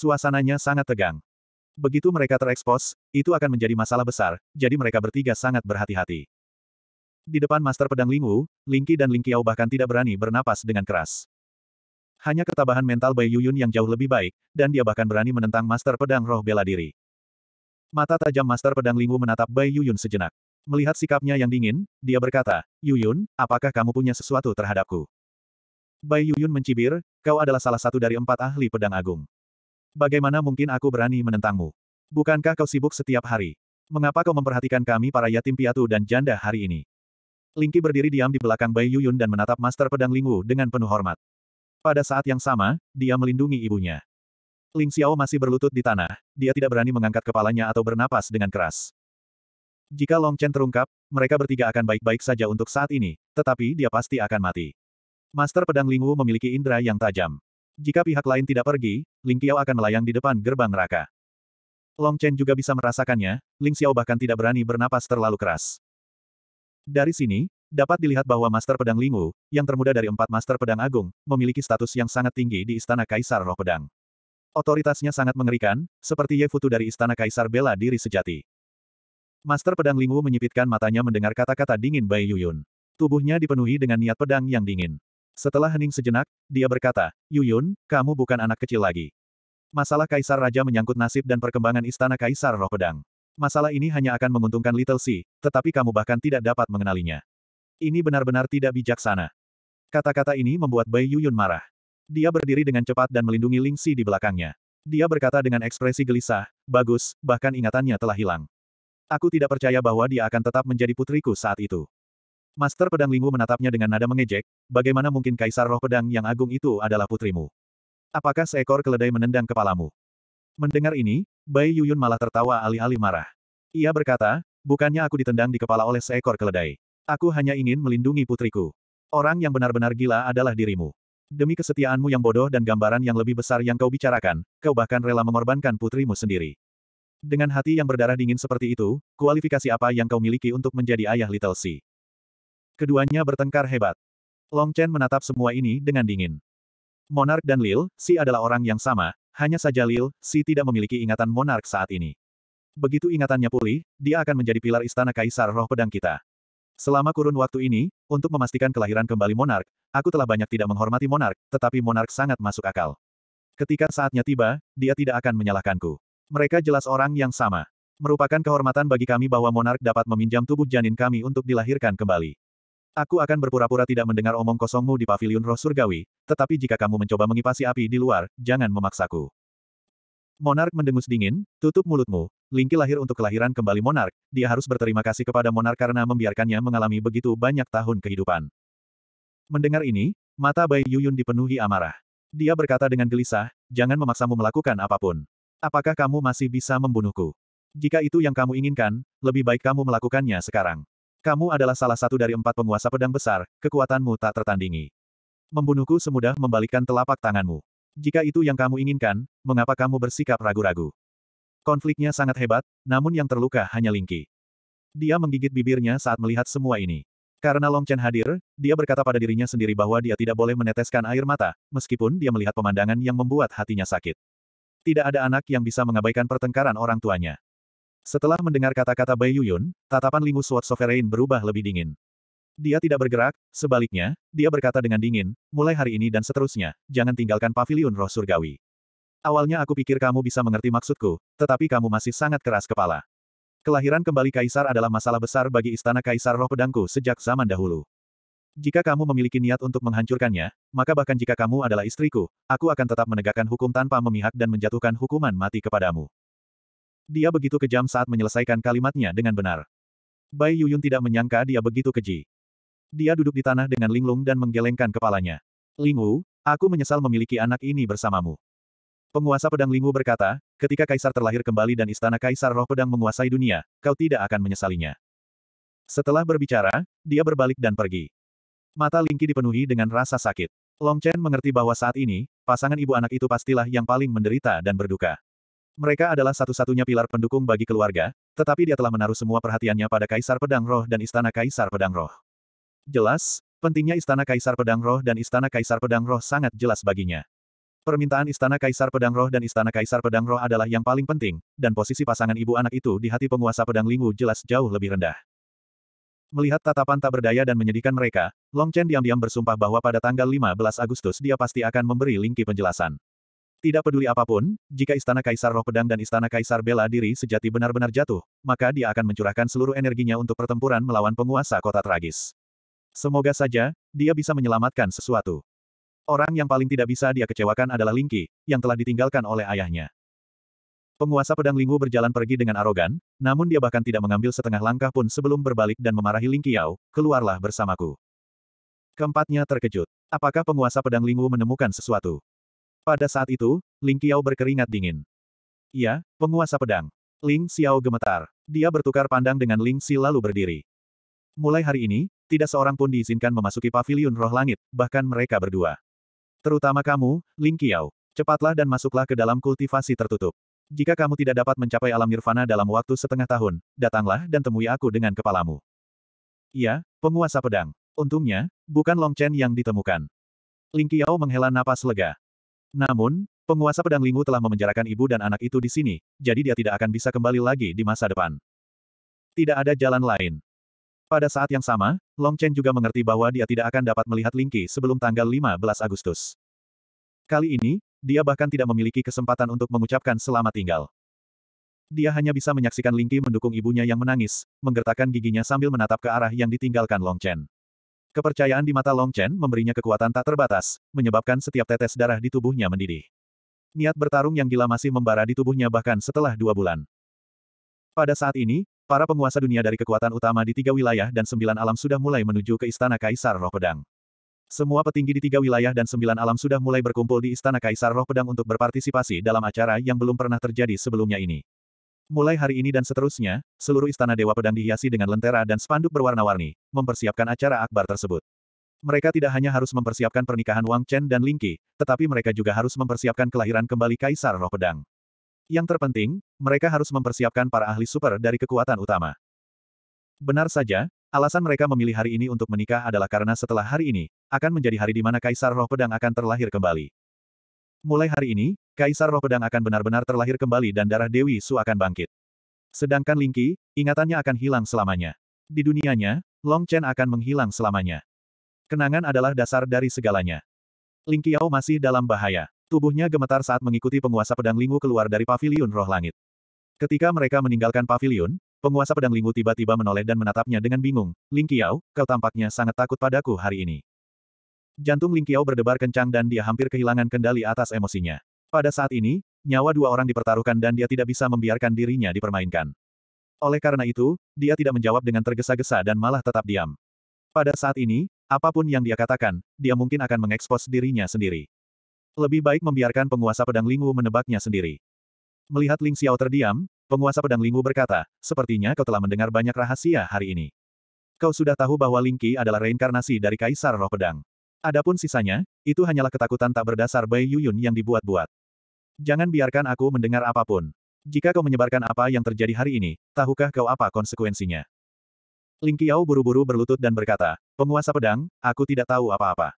Suasananya sangat tegang. Begitu mereka terekspos, itu akan menjadi masalah besar, jadi mereka bertiga sangat berhati-hati. Di depan Master Pedang Lingwu, Lingqi dan Lingqiao bahkan tidak berani bernapas dengan keras. Hanya ketabahan mental Bai Yuyun yang jauh lebih baik, dan dia bahkan berani menentang Master Pedang Roh Bela Diri. Mata tajam Master Pedang Lingwu menatap Bai Yuyun sejenak. Melihat sikapnya yang dingin, dia berkata, Yuyun, apakah kamu punya sesuatu terhadapku? Bai Yuyun mencibir, kau adalah salah satu dari empat ahli pedang agung. Bagaimana mungkin aku berani menentangmu? Bukankah kau sibuk setiap hari? Mengapa kau memperhatikan kami para yatim piatu dan janda hari ini? Lingki berdiri diam di belakang Bai Yuyun dan menatap Master Pedang Lingwu dengan penuh hormat. Pada saat yang sama, dia melindungi ibunya. Ling Xiao masih berlutut di tanah, dia tidak berani mengangkat kepalanya atau bernapas dengan keras. Jika Long Chen terungkap, mereka bertiga akan baik-baik saja untuk saat ini, tetapi dia pasti akan mati. Master Pedang Lingwu memiliki indera yang tajam. Jika pihak lain tidak pergi, Ling Qiao akan melayang di depan gerbang neraka. Long Chen juga bisa merasakannya, Ling Xiao bahkan tidak berani bernapas terlalu keras. Dari sini, dapat dilihat bahwa Master Pedang Lingwu, yang termuda dari empat Master Pedang Agung, memiliki status yang sangat tinggi di Istana Kaisar Roh Pedang. Otoritasnya sangat mengerikan, seperti Ye Futu dari Istana Kaisar Bela Diri Sejati. Master Pedang Lingwu menyipitkan matanya mendengar kata-kata dingin Bai Yuyun. Tubuhnya dipenuhi dengan niat pedang yang dingin. Setelah hening sejenak, dia berkata, Yuyun, kamu bukan anak kecil lagi. Masalah Kaisar Raja menyangkut nasib dan perkembangan Istana Kaisar Roh Pedang. Masalah ini hanya akan menguntungkan Little C, tetapi kamu bahkan tidak dapat mengenalinya. Ini benar-benar tidak bijaksana. Kata-kata ini membuat Bai Yuyun marah. Dia berdiri dengan cepat dan melindungi Ling Si di belakangnya. Dia berkata dengan ekspresi gelisah, bagus, bahkan ingatannya telah hilang. Aku tidak percaya bahwa dia akan tetap menjadi putriku saat itu. Master Pedang Lingwu menatapnya dengan nada mengejek, bagaimana mungkin Kaisar Roh Pedang yang agung itu adalah putrimu? Apakah seekor keledai menendang kepalamu? Mendengar ini, Bai Yuyun malah tertawa alih-alih marah. Ia berkata, bukannya aku ditendang di kepala oleh seekor keledai. Aku hanya ingin melindungi putriku. Orang yang benar-benar gila adalah dirimu. Demi kesetiaanmu yang bodoh dan gambaran yang lebih besar yang kau bicarakan, kau bahkan rela mengorbankan putrimu sendiri. Dengan hati yang berdarah dingin seperti itu, kualifikasi apa yang kau miliki untuk menjadi ayah Little Sea? Keduanya bertengkar hebat. Long Chen menatap semua ini dengan dingin. Monark dan Lil, Si adalah orang yang sama, hanya saja Lil, Si tidak memiliki ingatan Monark saat ini. Begitu ingatannya pulih, dia akan menjadi pilar istana Kaisar Roh Pedang kita. Selama kurun waktu ini, untuk memastikan kelahiran kembali Monark, aku telah banyak tidak menghormati Monark, tetapi Monark sangat masuk akal. Ketika saatnya tiba, dia tidak akan menyalahkanku. Mereka jelas orang yang sama merupakan kehormatan bagi kami bahwa monark dapat meminjam tubuh janin kami untuk dilahirkan kembali. Aku akan berpura-pura tidak mendengar omong kosongmu di pavilion roh surgawi, tetapi jika kamu mencoba mengipasi api di luar, jangan memaksaku. Monark mendengus dingin, tutup mulutmu. Lingki lahir untuk kelahiran kembali Monark, dia harus berterima kasih kepada Monark karena membiarkannya mengalami begitu banyak tahun kehidupan. Mendengar ini, mata Bai Yuyun dipenuhi amarah. Dia berkata dengan gelisah, jangan memaksamu melakukan apapun. Apakah kamu masih bisa membunuhku? Jika itu yang kamu inginkan, lebih baik kamu melakukannya sekarang. Kamu adalah salah satu dari empat penguasa pedang besar, kekuatanmu tak tertandingi. Membunuhku semudah membalikkan telapak tanganmu. Jika itu yang kamu inginkan, mengapa kamu bersikap ragu-ragu? Konfliknya sangat hebat, namun yang terluka hanya Lingqi. Dia menggigit bibirnya saat melihat semua ini. Karena Long Chen hadir, dia berkata pada dirinya sendiri bahwa dia tidak boleh meneteskan air mata, meskipun dia melihat pemandangan yang membuat hatinya sakit. Tidak ada anak yang bisa mengabaikan pertengkaran orang tuanya. Setelah mendengar kata-kata Bai Yuyun, tatapan Lingu Sword Sovereign berubah lebih dingin. Dia tidak bergerak, sebaliknya, dia berkata dengan dingin, mulai hari ini dan seterusnya, jangan tinggalkan Paviliun roh surgawi. Awalnya aku pikir kamu bisa mengerti maksudku, tetapi kamu masih sangat keras kepala. Kelahiran kembali kaisar adalah masalah besar bagi istana kaisar roh pedangku sejak zaman dahulu. Jika kamu memiliki niat untuk menghancurkannya, maka bahkan jika kamu adalah istriku, aku akan tetap menegakkan hukum tanpa memihak dan menjatuhkan hukuman mati kepadamu. Dia begitu kejam saat menyelesaikan kalimatnya dengan benar. Bai Yuyun tidak menyangka dia begitu keji. Dia duduk di tanah dengan linglung dan menggelengkan kepalanya. Lingu, aku menyesal memiliki anak ini bersamamu. Penguasa pedang Lingu berkata, ketika kaisar terlahir kembali dan istana kaisar roh pedang menguasai dunia, kau tidak akan menyesalinya. Setelah berbicara, dia berbalik dan pergi. Mata Lingqi dipenuhi dengan rasa sakit. Long Chen mengerti bahwa saat ini, pasangan ibu anak itu pastilah yang paling menderita dan berduka. Mereka adalah satu-satunya pilar pendukung bagi keluarga, tetapi dia telah menaruh semua perhatiannya pada Kaisar Pedang Roh dan Istana Kaisar Pedang Roh. Jelas, pentingnya Istana Kaisar Pedang Roh dan Istana Kaisar Pedang Roh sangat jelas baginya. Permintaan Istana Kaisar Pedang Roh dan Istana Kaisar Pedang Roh adalah yang paling penting, dan posisi pasangan ibu anak itu di hati penguasa Pedang Lingu jelas jauh lebih rendah. Melihat tatapan tak berdaya dan menyedihkan mereka, Long Chen diam-diam bersumpah bahwa pada tanggal 15 Agustus dia pasti akan memberi lingki penjelasan. Tidak peduli apapun, jika Istana Kaisar Roh Pedang dan Istana Kaisar Bela Diri sejati benar-benar jatuh, maka dia akan mencurahkan seluruh energinya untuk pertempuran melawan penguasa kota tragis. Semoga saja, dia bisa menyelamatkan sesuatu. Orang yang paling tidak bisa dia kecewakan adalah Lingki, yang telah ditinggalkan oleh ayahnya. Penguasa pedang Lingwu berjalan pergi dengan arogan, namun dia bahkan tidak mengambil setengah langkah pun sebelum berbalik dan memarahi Lingqi Yao, keluarlah bersamaku. Keempatnya terkejut. Apakah penguasa pedang Lingwu menemukan sesuatu? Pada saat itu, Ling Qiao berkeringat dingin. Ya, penguasa pedang. Ling Xiao gemetar. Dia bertukar pandang dengan Ling Xi lalu berdiri. Mulai hari ini, tidak seorang pun diizinkan memasuki paviliun roh langit, bahkan mereka berdua. Terutama kamu, Ling Qiao. Cepatlah dan masuklah ke dalam kultivasi tertutup. Jika kamu tidak dapat mencapai alam nirvana dalam waktu setengah tahun, datanglah dan temui aku dengan kepalamu. Ya, penguasa pedang. Untungnya, bukan Long Chen yang ditemukan. Ling Qiao menghela napas lega. Namun, penguasa pedang lingu telah memenjarakan ibu dan anak itu di sini, jadi dia tidak akan bisa kembali lagi di masa depan. Tidak ada jalan lain. Pada saat yang sama, Long Chen juga mengerti bahwa dia tidak akan dapat melihat Ling Qi sebelum tanggal 15 Agustus. Kali ini, dia bahkan tidak memiliki kesempatan untuk mengucapkan selamat tinggal. Dia hanya bisa menyaksikan Ling Qi mendukung ibunya yang menangis, menggertakkan giginya sambil menatap ke arah yang ditinggalkan Long Chen. Kepercayaan di mata Long Chen memberinya kekuatan tak terbatas, menyebabkan setiap tetes darah di tubuhnya mendidih. Niat bertarung yang gila masih membara di tubuhnya bahkan setelah dua bulan. Pada saat ini, para penguasa dunia dari kekuatan utama di tiga wilayah dan sembilan alam sudah mulai menuju ke Istana Kaisar Roh Pedang. Semua petinggi di tiga wilayah dan sembilan alam sudah mulai berkumpul di Istana Kaisar Roh Pedang untuk berpartisipasi dalam acara yang belum pernah terjadi sebelumnya ini. Mulai hari ini dan seterusnya, seluruh istana Dewa Pedang dihiasi dengan lentera dan spanduk berwarna-warni, mempersiapkan acara akbar tersebut. Mereka tidak hanya harus mempersiapkan pernikahan Wang Chen dan Ling tetapi mereka juga harus mempersiapkan kelahiran kembali Kaisar Roh Pedang. Yang terpenting, mereka harus mempersiapkan para ahli super dari kekuatan utama. Benar saja, alasan mereka memilih hari ini untuk menikah adalah karena setelah hari ini, akan menjadi hari di mana Kaisar Roh Pedang akan terlahir kembali. Mulai hari ini, Kaisar Roh Pedang akan benar-benar terlahir kembali dan darah Dewi Su akan bangkit. Sedangkan Ling Lingqi, ingatannya akan hilang selamanya. Di dunianya, Long Chen akan menghilang selamanya. Kenangan adalah dasar dari segalanya. Ling Qiao masih dalam bahaya. Tubuhnya gemetar saat mengikuti penguasa pedang Lingwu keluar dari pavilion roh langit. Ketika mereka meninggalkan pavilion, penguasa pedang Lingwu tiba-tiba menoleh dan menatapnya dengan bingung. Ling Qiao, kau tampaknya sangat takut padaku hari ini. Jantung Ling Qiao berdebar kencang dan dia hampir kehilangan kendali atas emosinya. Pada saat ini, nyawa dua orang dipertaruhkan dan dia tidak bisa membiarkan dirinya dipermainkan. Oleh karena itu, dia tidak menjawab dengan tergesa-gesa dan malah tetap diam. Pada saat ini, apapun yang dia katakan, dia mungkin akan mengekspos dirinya sendiri. Lebih baik membiarkan penguasa pedang Lingwu menebaknya sendiri. Melihat Ling Xiao terdiam, penguasa pedang Lingwu berkata, sepertinya kau telah mendengar banyak rahasia hari ini. Kau sudah tahu bahwa Ling Qi adalah reinkarnasi dari Kaisar Roh Pedang. Adapun sisanya, itu hanyalah ketakutan tak berdasar Bai Yuyun yang dibuat-buat. Jangan biarkan aku mendengar apapun. Jika kau menyebarkan apa yang terjadi hari ini, tahukah kau apa konsekuensinya? Ling Qiao buru-buru berlutut dan berkata, penguasa pedang, aku tidak tahu apa-apa.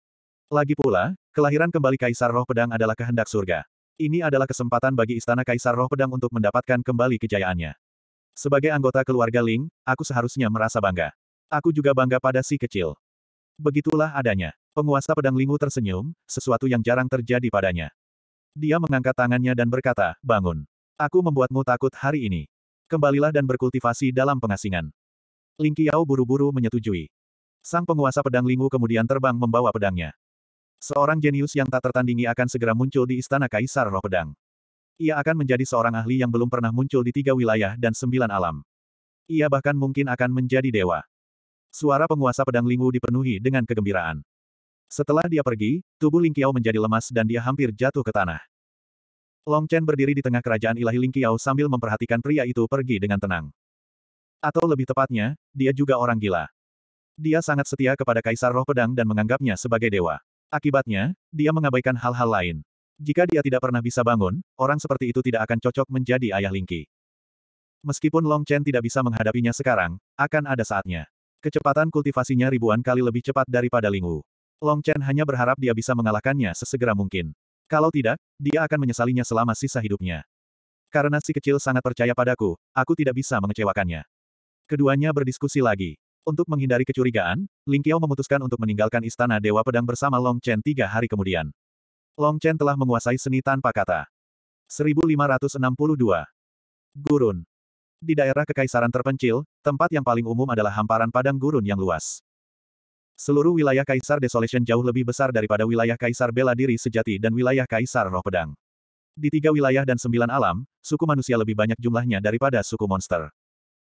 Lagi pula, kelahiran kembali Kaisar Roh Pedang adalah kehendak surga. Ini adalah kesempatan bagi Istana Kaisar Roh Pedang untuk mendapatkan kembali kejayaannya. Sebagai anggota keluarga Ling, aku seharusnya merasa bangga. Aku juga bangga pada si kecil. Begitulah adanya. Penguasa pedang Lingu tersenyum, sesuatu yang jarang terjadi padanya. Dia mengangkat tangannya dan berkata, bangun. Aku membuatmu takut hari ini. Kembalilah dan berkultivasi dalam pengasingan. Ling Qiao buru-buru menyetujui. Sang penguasa pedang Lingu kemudian terbang membawa pedangnya. Seorang jenius yang tak tertandingi akan segera muncul di istana Kaisar Roh Pedang. Ia akan menjadi seorang ahli yang belum pernah muncul di tiga wilayah dan sembilan alam. Ia bahkan mungkin akan menjadi dewa. Suara penguasa pedang Lingu dipenuhi dengan kegembiraan. Setelah dia pergi, tubuh Ling Qiao menjadi lemas dan dia hampir jatuh ke tanah. Long Chen berdiri di tengah kerajaan ilahi Ling Qiao sambil memperhatikan pria itu pergi dengan tenang. Atau lebih tepatnya, dia juga orang gila. Dia sangat setia kepada Kaisar Roh Pedang dan menganggapnya sebagai dewa. Akibatnya, dia mengabaikan hal-hal lain. Jika dia tidak pernah bisa bangun, orang seperti itu tidak akan cocok menjadi ayah Ling Lingqi. Meskipun Long Chen tidak bisa menghadapinya sekarang, akan ada saatnya. Kecepatan kultivasinya ribuan kali lebih cepat daripada Ling Wu. Long Chen hanya berharap dia bisa mengalahkannya sesegera mungkin. Kalau tidak, dia akan menyesalinya selama sisa hidupnya. Karena si kecil sangat percaya padaku, aku tidak bisa mengecewakannya. Keduanya berdiskusi lagi. Untuk menghindari kecurigaan, Ling Qiao memutuskan untuk meninggalkan istana Dewa Pedang bersama Long Chen tiga hari kemudian. Long Chen telah menguasai seni tanpa kata. 1562. Gurun. Di daerah kekaisaran terpencil, tempat yang paling umum adalah hamparan padang gurun yang luas. Seluruh wilayah Kaisar Desolation jauh lebih besar daripada wilayah Kaisar Bela Diri Sejati dan wilayah Kaisar Roh Pedang. Di tiga wilayah dan sembilan alam, suku manusia lebih banyak jumlahnya daripada suku monster.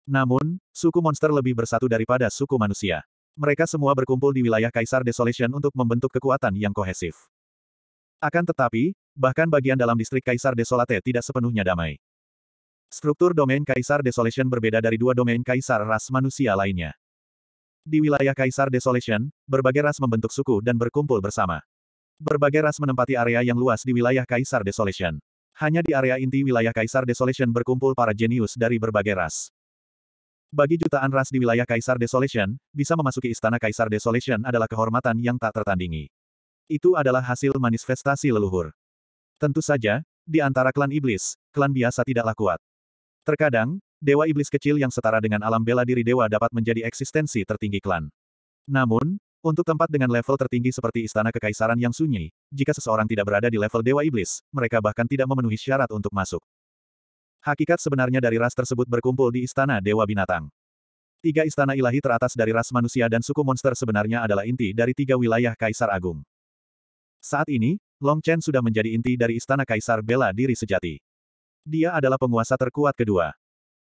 Namun, suku monster lebih bersatu daripada suku manusia. Mereka semua berkumpul di wilayah Kaisar Desolation untuk membentuk kekuatan yang kohesif. Akan tetapi, bahkan bagian dalam distrik Kaisar Desolate tidak sepenuhnya damai. Struktur domain Kaisar Desolation berbeda dari dua domain Kaisar ras manusia lainnya. Di wilayah Kaisar Desolation, berbagai ras membentuk suku dan berkumpul bersama. Berbagai ras menempati area yang luas di wilayah Kaisar Desolation. Hanya di area inti wilayah Kaisar Desolation berkumpul para jenius dari berbagai ras. Bagi jutaan ras di wilayah Kaisar Desolation, bisa memasuki istana Kaisar Desolation adalah kehormatan yang tak tertandingi. Itu adalah hasil manifestasi leluhur. Tentu saja, di antara klan iblis, klan biasa tidaklah kuat. Terkadang, dewa iblis kecil yang setara dengan alam bela diri dewa dapat menjadi eksistensi tertinggi klan. Namun, untuk tempat dengan level tertinggi seperti istana kekaisaran yang sunyi, jika seseorang tidak berada di level dewa iblis, mereka bahkan tidak memenuhi syarat untuk masuk. Hakikat sebenarnya dari ras tersebut berkumpul di istana dewa binatang. Tiga istana ilahi teratas dari ras manusia dan suku monster sebenarnya adalah inti dari tiga wilayah Kaisar Agung. Saat ini, Long Chen sudah menjadi inti dari istana Kaisar bela diri sejati. Dia adalah penguasa terkuat kedua.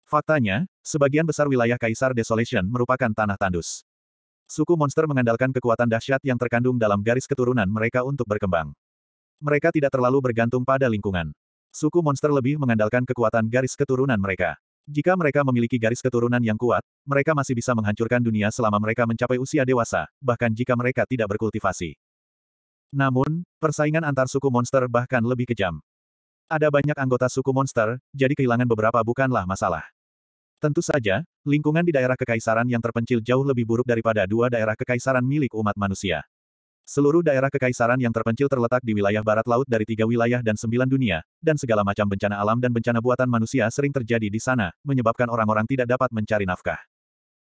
Faktanya, sebagian besar wilayah Kaisar Desolation merupakan tanah tandus. Suku monster mengandalkan kekuatan dahsyat yang terkandung dalam garis keturunan mereka untuk berkembang. Mereka tidak terlalu bergantung pada lingkungan. Suku monster lebih mengandalkan kekuatan garis keturunan mereka. Jika mereka memiliki garis keturunan yang kuat, mereka masih bisa menghancurkan dunia selama mereka mencapai usia dewasa, bahkan jika mereka tidak berkultivasi. Namun, persaingan antar suku monster bahkan lebih kejam. Ada banyak anggota suku monster, jadi kehilangan beberapa bukanlah masalah. Tentu saja, lingkungan di daerah kekaisaran yang terpencil jauh lebih buruk daripada dua daerah kekaisaran milik umat manusia. Seluruh daerah kekaisaran yang terpencil terletak di wilayah barat laut dari tiga wilayah dan sembilan dunia, dan segala macam bencana alam dan bencana buatan manusia sering terjadi di sana, menyebabkan orang-orang tidak dapat mencari nafkah.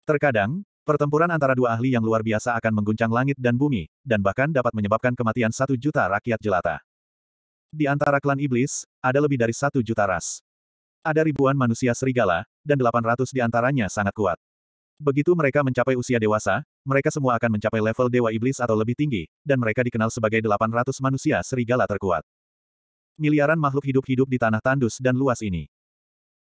Terkadang, pertempuran antara dua ahli yang luar biasa akan mengguncang langit dan bumi, dan bahkan dapat menyebabkan kematian satu juta rakyat jelata. Di antara klan iblis, ada lebih dari satu juta ras. Ada ribuan manusia serigala, dan 800 di antaranya sangat kuat. Begitu mereka mencapai usia dewasa, mereka semua akan mencapai level Dewa Iblis atau lebih tinggi, dan mereka dikenal sebagai 800 manusia serigala terkuat. Miliaran makhluk hidup hidup di tanah tandus dan luas ini.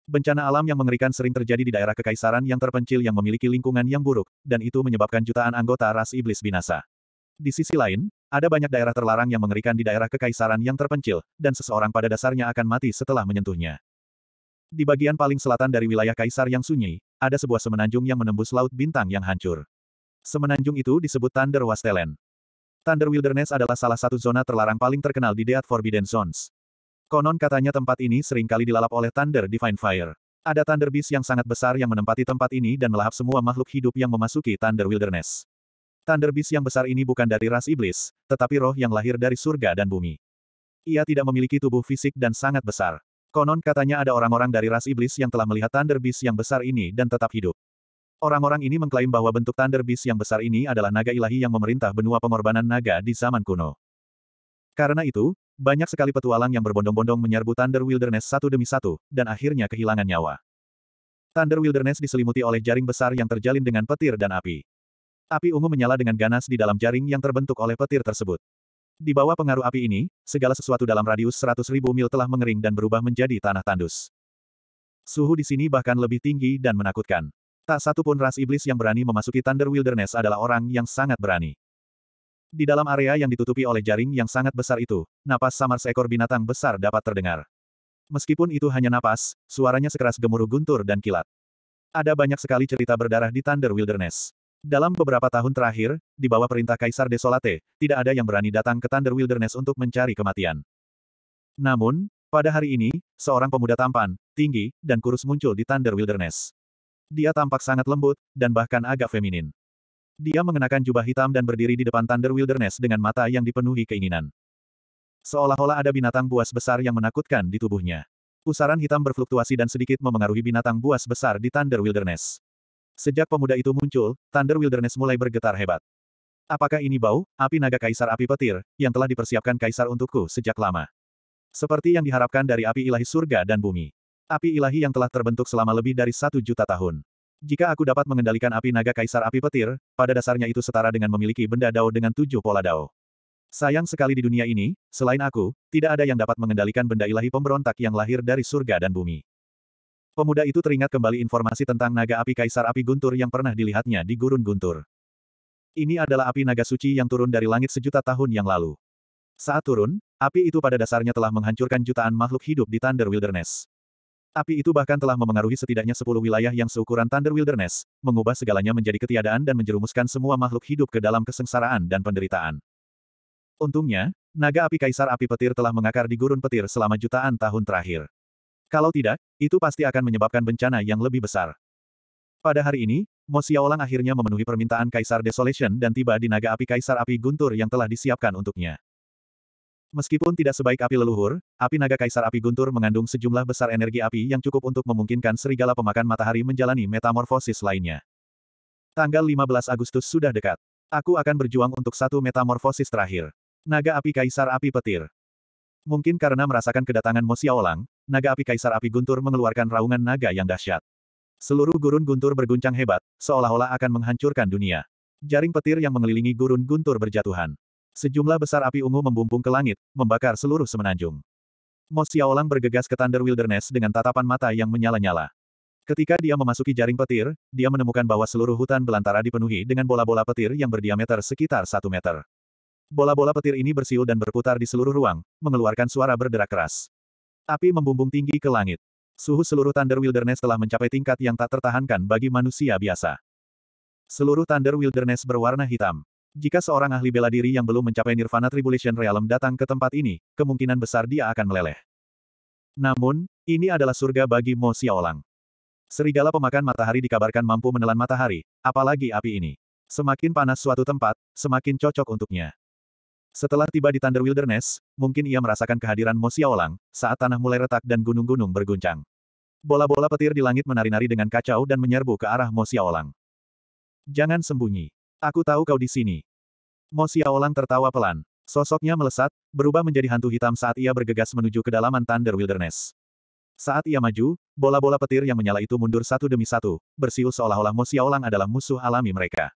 Bencana alam yang mengerikan sering terjadi di daerah kekaisaran yang terpencil yang memiliki lingkungan yang buruk, dan itu menyebabkan jutaan anggota ras iblis binasa. Di sisi lain, ada banyak daerah terlarang yang mengerikan di daerah kekaisaran yang terpencil, dan seseorang pada dasarnya akan mati setelah menyentuhnya. Di bagian paling selatan dari wilayah kaisar yang sunyi, ada sebuah semenanjung yang menembus laut bintang yang hancur. Semenanjung itu disebut Thunder Wastelen. Thunder Wilderness adalah salah satu zona terlarang paling terkenal di Dead Forbidden Zones. Konon katanya tempat ini sering kali dilalap oleh Thunder Divine Fire. Ada Thunder Beast yang sangat besar yang menempati tempat ini dan melahap semua makhluk hidup yang memasuki Thunder Wilderness. Thunder Beast yang besar ini bukan dari ras iblis, tetapi roh yang lahir dari surga dan bumi. Ia tidak memiliki tubuh fisik dan sangat besar. Konon katanya ada orang-orang dari ras iblis yang telah melihat Thunder Beast yang besar ini dan tetap hidup. Orang-orang ini mengklaim bahwa bentuk Thunder Beast yang besar ini adalah naga ilahi yang memerintah benua pengorbanan naga di zaman kuno. Karena itu, banyak sekali petualang yang berbondong-bondong menyerbu Thunder Wilderness satu demi satu, dan akhirnya kehilangan nyawa. Thunder Wilderness diselimuti oleh jaring besar yang terjalin dengan petir dan api. Api ungu menyala dengan ganas di dalam jaring yang terbentuk oleh petir tersebut. Di bawah pengaruh api ini, segala sesuatu dalam radius 100.000 mil telah mengering dan berubah menjadi tanah tandus. Suhu di sini bahkan lebih tinggi dan menakutkan. Tak satu pun ras iblis yang berani memasuki Thunder Wilderness adalah orang yang sangat berani. Di dalam area yang ditutupi oleh jaring yang sangat besar itu, napas samar seekor binatang besar dapat terdengar. Meskipun itu hanya napas, suaranya sekeras gemuruh guntur dan kilat. Ada banyak sekali cerita berdarah di Thunder Wilderness. Dalam beberapa tahun terakhir, di bawah perintah Kaisar Desolate, tidak ada yang berani datang ke Thunder Wilderness untuk mencari kematian. Namun, pada hari ini, seorang pemuda tampan, tinggi, dan kurus muncul di Thunder Wilderness. Dia tampak sangat lembut, dan bahkan agak feminin. Dia mengenakan jubah hitam dan berdiri di depan Thunder Wilderness dengan mata yang dipenuhi keinginan. Seolah-olah ada binatang buas besar yang menakutkan di tubuhnya. Pusaran hitam berfluktuasi dan sedikit memengaruhi binatang buas besar di Thunder Wilderness. Sejak pemuda itu muncul, Thunder Wilderness mulai bergetar hebat. Apakah ini bau, api naga kaisar api petir, yang telah dipersiapkan kaisar untukku sejak lama? Seperti yang diharapkan dari api ilahi surga dan bumi. Api ilahi yang telah terbentuk selama lebih dari satu juta tahun. Jika aku dapat mengendalikan api naga kaisar api petir, pada dasarnya itu setara dengan memiliki benda dao dengan tujuh pola dao. Sayang sekali di dunia ini, selain aku, tidak ada yang dapat mengendalikan benda ilahi pemberontak yang lahir dari surga dan bumi. Pemuda itu teringat kembali informasi tentang naga api Kaisar Api Guntur yang pernah dilihatnya di Gurun Guntur. Ini adalah api naga suci yang turun dari langit sejuta tahun yang lalu. Saat turun, api itu pada dasarnya telah menghancurkan jutaan makhluk hidup di Thunder Wilderness. Api itu bahkan telah memengaruhi setidaknya sepuluh wilayah yang seukuran Thunder Wilderness, mengubah segalanya menjadi ketiadaan dan menjerumuskan semua makhluk hidup ke dalam kesengsaraan dan penderitaan. Untungnya, naga api kaisar api petir telah mengakar di gurun petir selama jutaan tahun terakhir. Kalau tidak, itu pasti akan menyebabkan bencana yang lebih besar. Pada hari ini, Mo Xiaolang akhirnya memenuhi permintaan Kaisar Desolation dan tiba di naga api Kaisar Api Guntur yang telah disiapkan untuknya. Meskipun tidak sebaik api leluhur, api naga Kaisar Api Guntur mengandung sejumlah besar energi api yang cukup untuk memungkinkan serigala pemakan matahari menjalani metamorfosis lainnya. Tanggal 15 Agustus sudah dekat. Aku akan berjuang untuk satu metamorfosis terakhir. Naga api Kaisar Api Petir. Mungkin karena merasakan kedatangan Mo Xiaolang, naga api Kaisar Api Guntur mengeluarkan raungan naga yang dahsyat. Seluruh gurun guntur berguncang hebat, seolah-olah akan menghancurkan dunia. Jaring petir yang mengelilingi gurun guntur berjatuhan. Sejumlah besar api ungu membumbung ke langit, membakar seluruh semenanjung. Mo Xiaolang bergegas ke Thunder Wilderness dengan tatapan mata yang menyala-nyala. Ketika dia memasuki jaring petir, dia menemukan bahwa seluruh hutan belantara dipenuhi dengan bola-bola petir yang berdiameter sekitar satu meter. Bola-bola petir ini bersiul dan berputar di seluruh ruang, mengeluarkan suara berderak keras. Api membumbung tinggi ke langit. Suhu seluruh Thunder Wilderness telah mencapai tingkat yang tak tertahankan bagi manusia biasa. Seluruh Thunder Wilderness berwarna hitam. Jika seorang ahli bela diri yang belum mencapai Nirvana Tribulation Realm datang ke tempat ini, kemungkinan besar dia akan meleleh. Namun, ini adalah surga bagi Mo Xiaolang. Serigala pemakan matahari dikabarkan mampu menelan matahari, apalagi api ini. Semakin panas suatu tempat, semakin cocok untuknya. Setelah tiba di Thunder Wilderness, mungkin ia merasakan kehadiran Mo Xiaolang, saat tanah mulai retak dan gunung-gunung berguncang. Bola-bola petir di langit menari-nari dengan kacau dan menyerbu ke arah Mo Xiaolang. Jangan sembunyi. Aku tahu kau di sini. Mo Xiaolang tertawa pelan. Sosoknya melesat, berubah menjadi hantu hitam saat ia bergegas menuju kedalaman Thunder Wilderness. Saat ia maju, bola-bola petir yang menyala itu mundur satu demi satu, bersiul seolah-olah Mo Xiaolang adalah musuh alami mereka.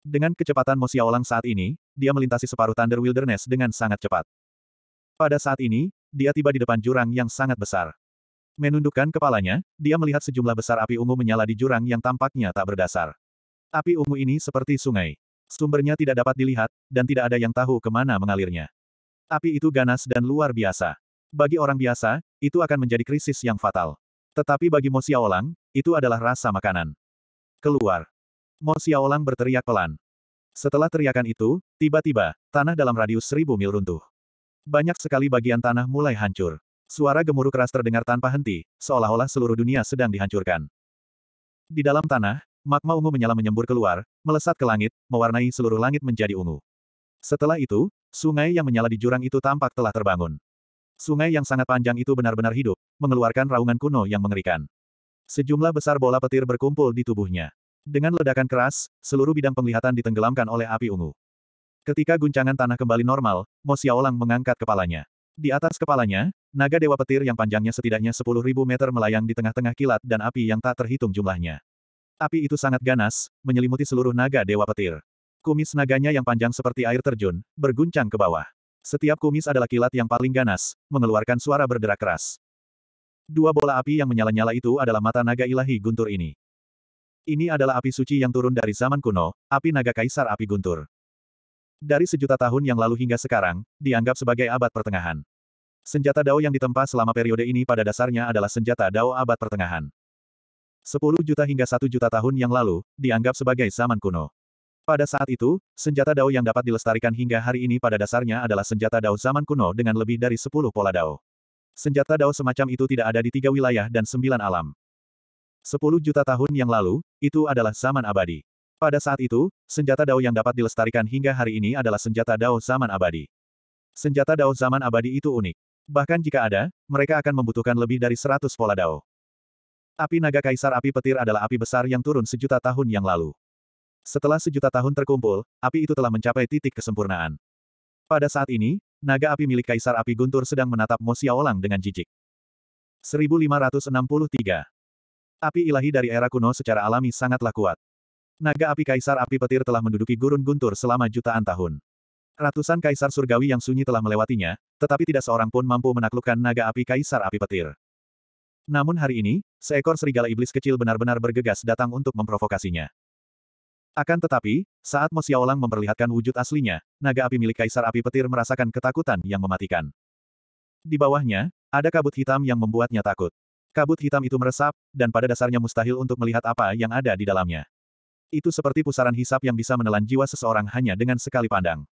Dengan kecepatan Mo Xiaolang saat ini, dia melintasi separuh Thunder Wilderness dengan sangat cepat. Pada saat ini, dia tiba di depan jurang yang sangat besar. Menundukkan kepalanya, dia melihat sejumlah besar api ungu menyala di jurang yang tampaknya tak berdasar. Api ungu ini seperti sungai. Sumbernya tidak dapat dilihat, dan tidak ada yang tahu kemana mengalirnya. Api itu ganas dan luar biasa. Bagi orang biasa, itu akan menjadi krisis yang fatal. Tetapi bagi Mo Xiaolang, itu adalah rasa makanan. Keluar. Mo Xiaolang berteriak pelan. Setelah teriakan itu, tiba-tiba, tanah dalam radius seribu mil runtuh. Banyak sekali bagian tanah mulai hancur. Suara gemuruh keras terdengar tanpa henti, seolah-olah seluruh dunia sedang dihancurkan. Di dalam tanah, magma ungu menyala menyembur keluar, melesat ke langit, mewarnai seluruh langit menjadi ungu. Setelah itu, sungai yang menyala di jurang itu tampak telah terbangun. Sungai yang sangat panjang itu benar-benar hidup, mengeluarkan raungan kuno yang mengerikan. Sejumlah besar bola petir berkumpul di tubuhnya. Dengan ledakan keras, seluruh bidang penglihatan ditenggelamkan oleh api ungu. Ketika guncangan tanah kembali normal, Mo Xiaolang mengangkat kepalanya. Di atas kepalanya, naga dewa petir yang panjangnya setidaknya 10.000 meter melayang di tengah-tengah kilat dan api yang tak terhitung jumlahnya. Api itu sangat ganas, menyelimuti seluruh naga dewa petir. Kumis naganya yang panjang seperti air terjun, berguncang ke bawah. Setiap kumis adalah kilat yang paling ganas, mengeluarkan suara berderak keras. Dua bola api yang menyala-nyala itu adalah mata naga ilahi guntur ini. Ini adalah api suci yang turun dari zaman kuno, api naga kaisar api guntur. Dari sejuta tahun yang lalu hingga sekarang, dianggap sebagai abad pertengahan. Senjata Dao yang ditempa selama periode ini pada dasarnya adalah senjata Dao abad pertengahan. 10 juta hingga 1 juta tahun yang lalu, dianggap sebagai zaman kuno. Pada saat itu, senjata Dao yang dapat dilestarikan hingga hari ini pada dasarnya adalah senjata Dao zaman kuno dengan lebih dari 10 pola Dao. Senjata Dao semacam itu tidak ada di tiga wilayah dan sembilan alam. Sepuluh juta tahun yang lalu, itu adalah zaman abadi. Pada saat itu, senjata Dao yang dapat dilestarikan hingga hari ini adalah senjata Dao zaman abadi. Senjata Dao zaman abadi itu unik. Bahkan jika ada, mereka akan membutuhkan lebih dari 100 pola Dao. Api naga kaisar api petir adalah api besar yang turun sejuta tahun yang lalu. Setelah sejuta tahun terkumpul, api itu telah mencapai titik kesempurnaan. Pada saat ini, naga api milik kaisar api guntur sedang menatap Mo Xiaolang dengan jijik. 1563 Api ilahi dari era kuno secara alami sangatlah kuat. Naga api kaisar api petir telah menduduki gurun guntur selama jutaan tahun. Ratusan kaisar surgawi yang sunyi telah melewatinya, tetapi tidak seorang pun mampu menaklukkan naga api kaisar api petir. Namun hari ini, seekor serigala iblis kecil benar-benar bergegas datang untuk memprovokasinya. Akan tetapi, saat Mo Xiaolang memperlihatkan wujud aslinya, naga api milik kaisar api petir merasakan ketakutan yang mematikan. Di bawahnya, ada kabut hitam yang membuatnya takut. Kabut hitam itu meresap, dan pada dasarnya mustahil untuk melihat apa yang ada di dalamnya. Itu seperti pusaran hisap yang bisa menelan jiwa seseorang hanya dengan sekali pandang.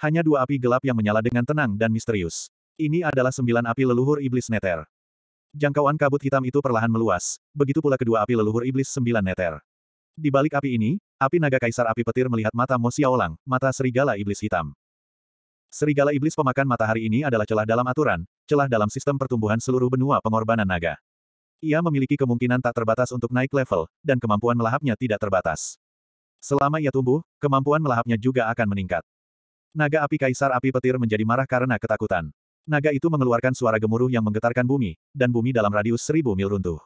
Hanya dua api gelap yang menyala dengan tenang dan misterius. Ini adalah sembilan api leluhur iblis neter. Jangkauan kabut hitam itu perlahan meluas, begitu pula kedua api leluhur iblis sembilan neter. Di balik api ini, api naga kaisar api petir melihat mata Mo Xiaolang, mata serigala iblis hitam. Serigala iblis pemakan matahari ini adalah celah dalam aturan, celah dalam sistem pertumbuhan seluruh benua pengorbanan naga. Ia memiliki kemungkinan tak terbatas untuk naik level, dan kemampuan melahapnya tidak terbatas. Selama ia tumbuh, kemampuan melahapnya juga akan meningkat. Naga api kaisar api petir menjadi marah karena ketakutan. Naga itu mengeluarkan suara gemuruh yang menggetarkan bumi, dan bumi dalam radius seribu mil runtuh.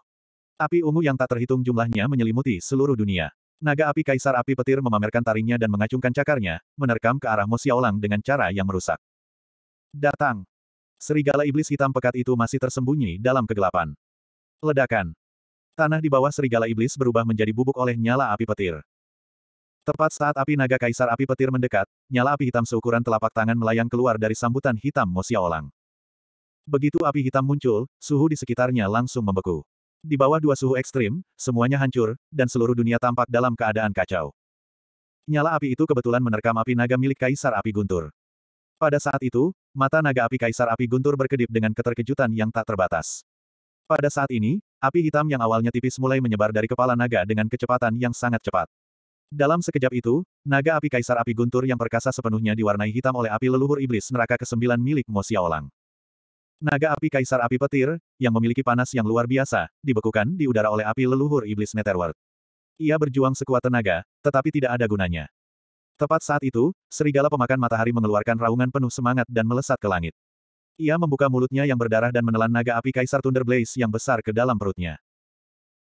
Api ungu yang tak terhitung jumlahnya menyelimuti seluruh dunia. Naga api kaisar api petir memamerkan taringnya dan mengacungkan cakarnya, menerkam ke arah Mo Xiaolang dengan cara yang merusak. Datang! Serigala iblis hitam pekat itu masih tersembunyi dalam kegelapan. Ledakan. Tanah di bawah serigala iblis berubah menjadi bubuk oleh nyala api petir. Tepat saat api naga kaisar api petir mendekat, nyala api hitam seukuran telapak tangan melayang keluar dari sambutan hitam Mosiaolang. Begitu api hitam muncul, suhu di sekitarnya langsung membeku. Di bawah dua suhu ekstrim, semuanya hancur, dan seluruh dunia tampak dalam keadaan kacau. Nyala api itu kebetulan menerkam api naga milik kaisar api guntur. Pada saat itu, mata naga api kaisar api guntur berkedip dengan keterkejutan yang tak terbatas. Pada saat ini, api hitam yang awalnya tipis mulai menyebar dari kepala naga dengan kecepatan yang sangat cepat. Dalam sekejap itu, naga api kaisar api guntur yang perkasa sepenuhnya diwarnai hitam oleh api leluhur iblis neraka ke-9 milik Mo Xiaolang. Naga api kaisar api petir, yang memiliki panas yang luar biasa, dibekukan di udara oleh api leluhur iblis Netherworld. Ia berjuang sekuat tenaga, tetapi tidak ada gunanya. Tepat saat itu, serigala pemakan matahari mengeluarkan raungan penuh semangat dan melesat ke langit. Ia membuka mulutnya yang berdarah dan menelan naga api Kaisar Thunder Blaze yang besar ke dalam perutnya.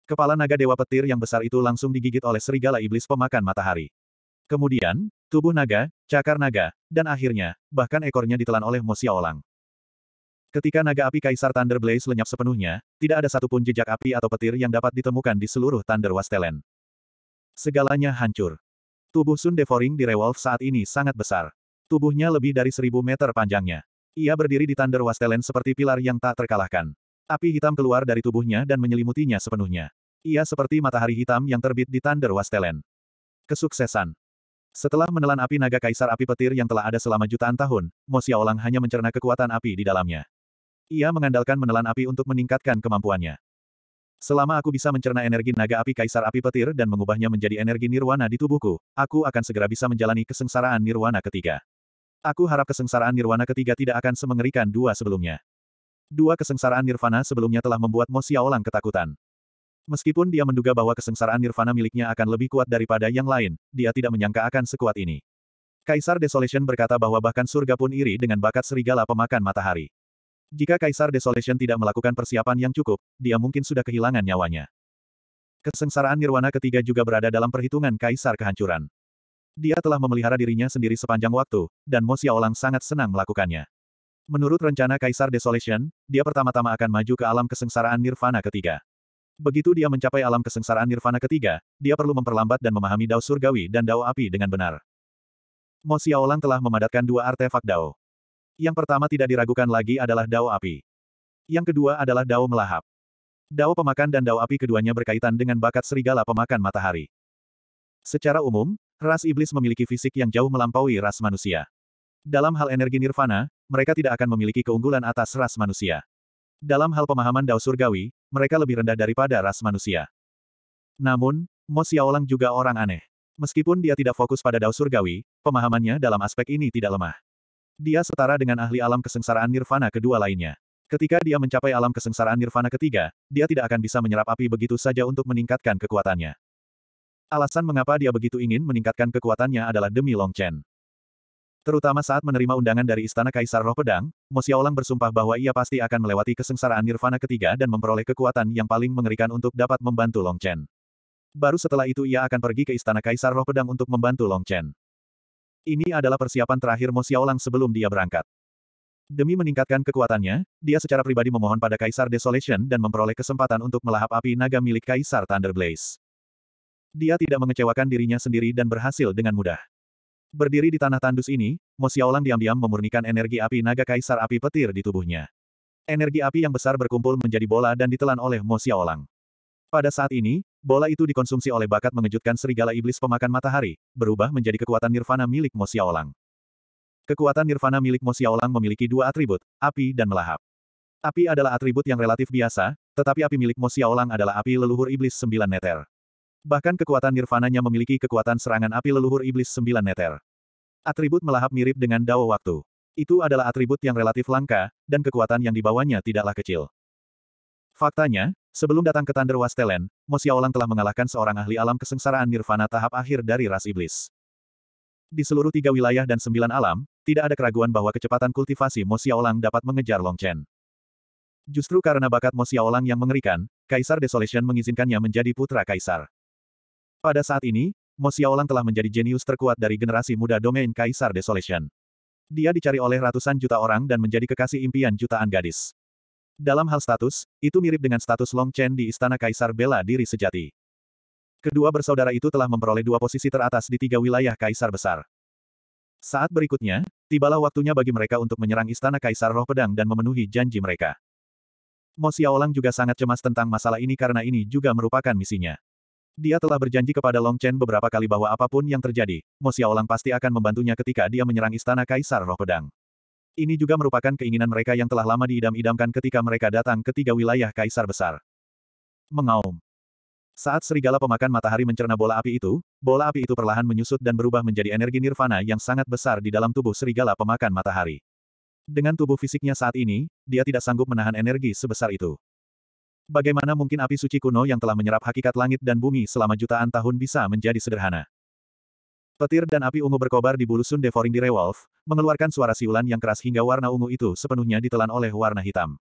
Kepala naga Dewa Petir yang besar itu langsung digigit oleh serigala iblis pemakan matahari. Kemudian, tubuh naga, cakar naga, dan akhirnya, bahkan ekornya ditelan oleh Mosia Olang. Ketika naga api Kaisar Thunder Blaze lenyap sepenuhnya, tidak ada satupun jejak api atau petir yang dapat ditemukan di seluruh Thunder Wastelen. Segalanya hancur. Tubuh Sun Devoring di Rewolf saat ini sangat besar. Tubuhnya lebih dari seribu meter panjangnya. Ia berdiri di Thunder Wastelen seperti pilar yang tak terkalahkan. Api hitam keluar dari tubuhnya dan menyelimutinya sepenuhnya. Ia seperti matahari hitam yang terbit di Thunder Wastelen. Kesuksesan. Setelah menelan api naga kaisar api petir yang telah ada selama jutaan tahun, Mo Xiaolang hanya mencerna kekuatan api di dalamnya. Ia mengandalkan menelan api untuk meningkatkan kemampuannya. Selama aku bisa mencerna energi naga api kaisar api petir dan mengubahnya menjadi energi nirwana di tubuhku, aku akan segera bisa menjalani kesengsaraan nirwana ketiga. Aku harap kesengsaraan nirwana ketiga tidak akan semengerikan dua sebelumnya. Dua kesengsaraan nirvana sebelumnya telah membuat Mo Xiaolang ketakutan. Meskipun dia menduga bahwa kesengsaraan nirvana miliknya akan lebih kuat daripada yang lain, dia tidak menyangka akan sekuat ini. Kaisar Desolation berkata bahwa bahkan surga pun iri dengan bakat serigala pemakan matahari. Jika Kaisar Desolation tidak melakukan persiapan yang cukup, dia mungkin sudah kehilangan nyawanya. Kesengsaraan nirwana ketiga juga berada dalam perhitungan Kaisar Kehancuran. Dia telah memelihara dirinya sendiri sepanjang waktu, dan Mo Xiaolang sangat senang melakukannya. Menurut rencana Kaisar Desolation, dia pertama-tama akan maju ke alam kesengsaraan Nirvana ketiga. Begitu dia mencapai alam kesengsaraan nirvana ketiga, dia perlu memperlambat dan memahami dao surgawi dan dao api dengan benar. Mo Xiaolang telah memadatkan dua artefak dao. Yang pertama tidak diragukan lagi adalah dao api. Yang kedua adalah dao melahap. Dao pemakan dan dao api keduanya berkaitan dengan bakat serigala pemakan matahari. Secara umum, Ras iblis memiliki fisik yang jauh melampaui ras manusia. Dalam hal energi nirvana, mereka tidak akan memiliki keunggulan atas ras manusia. Dalam hal pemahaman dao surgawi, mereka lebih rendah daripada ras manusia. Namun, Mo Xiaolang juga orang aneh. Meskipun dia tidak fokus pada dao surgawi, pemahamannya dalam aspek ini tidak lemah. Dia setara dengan ahli alam kesengsaraan nirvana kedua lainnya. Ketika dia mencapai alam kesengsaraan nirvana ketiga, dia tidak akan bisa menyerap api begitu saja untuk meningkatkan kekuatannya. Alasan mengapa dia begitu ingin meningkatkan kekuatannya adalah demi Long Chen. Terutama saat menerima undangan dari Istana Kaisar Roh Pedang, Mo Xiaolang bersumpah bahwa ia pasti akan melewati kesengsaraan Nirvana ketiga dan memperoleh kekuatan yang paling mengerikan untuk dapat membantu Long Chen. Baru setelah itu ia akan pergi ke Istana Kaisar Roh Pedang untuk membantu Long Chen. Ini adalah persiapan terakhir Mo Xiaolang sebelum dia berangkat. Demi meningkatkan kekuatannya, dia secara pribadi memohon pada Kaisar Desolation dan memperoleh kesempatan untuk melahap api naga milik Kaisar Thunder Blaze. Dia tidak mengecewakan dirinya sendiri dan berhasil dengan mudah. Berdiri di tanah tandus ini, Mo Xiaolang diam-diam memurnikan energi api naga kaisar api petir di tubuhnya. Energi api yang besar berkumpul menjadi bola dan ditelan oleh Mo Xiaolang. Pada saat ini, bola itu dikonsumsi oleh bakat mengejutkan serigala iblis pemakan matahari, berubah menjadi kekuatan nirvana milik Mo Xiaolang. Kekuatan nirvana milik Mo Xiaolang memiliki dua atribut, api dan melahap. Api adalah atribut yang relatif biasa, tetapi api milik Mo Xiaolang adalah api leluhur iblis sembilan meter. Bahkan kekuatan nirvananya memiliki kekuatan serangan api leluhur iblis sembilan meter. Atribut melahap mirip dengan Dao waktu. Itu adalah atribut yang relatif langka, dan kekuatan yang dibawanya tidaklah kecil. Faktanya, sebelum datang ke Thunder Wastelen, Mosiaolang telah mengalahkan seorang ahli alam kesengsaraan nirvana tahap akhir dari ras iblis. Di seluruh tiga wilayah dan sembilan alam, tidak ada keraguan bahwa kecepatan kultivasi Mosiaolang dapat mengejar Long Chen. Justru karena bakat Mosiaolang yang mengerikan, Kaisar Desolation mengizinkannya menjadi putra Kaisar. Pada saat ini, Mo Xiaolang telah menjadi jenius terkuat dari generasi muda domain Kaisar Desolation. Dia dicari oleh ratusan juta orang dan menjadi kekasih impian jutaan gadis. Dalam hal status, itu mirip dengan status Long Chen di Istana Kaisar Bela Diri Sejati. Kedua bersaudara itu telah memperoleh dua posisi teratas di tiga wilayah Kaisar Besar. Saat berikutnya, tibalah waktunya bagi mereka untuk menyerang Istana Kaisar Roh Pedang dan memenuhi janji mereka. Mo Xiaolang juga sangat cemas tentang masalah ini karena ini juga merupakan misinya. Dia telah berjanji kepada Long Chen beberapa kali bahwa apapun yang terjadi, Mo Xiaolang pasti akan membantunya ketika dia menyerang istana Kaisar Roh Pedang. Ini juga merupakan keinginan mereka yang telah lama diidam-idamkan ketika mereka datang ke tiga wilayah Kaisar Besar. Mengaum. Saat serigala pemakan matahari mencerna bola api itu, bola api itu perlahan menyusut dan berubah menjadi energi nirvana yang sangat besar di dalam tubuh serigala pemakan matahari. Dengan tubuh fisiknya saat ini, dia tidak sanggup menahan energi sebesar itu. Bagaimana mungkin api suci kuno yang telah menyerap hakikat langit dan bumi selama jutaan tahun bisa menjadi sederhana? Petir dan api ungu berkobar di bulu Sun Foring di Rewolf, mengeluarkan suara siulan yang keras hingga warna ungu itu sepenuhnya ditelan oleh warna hitam.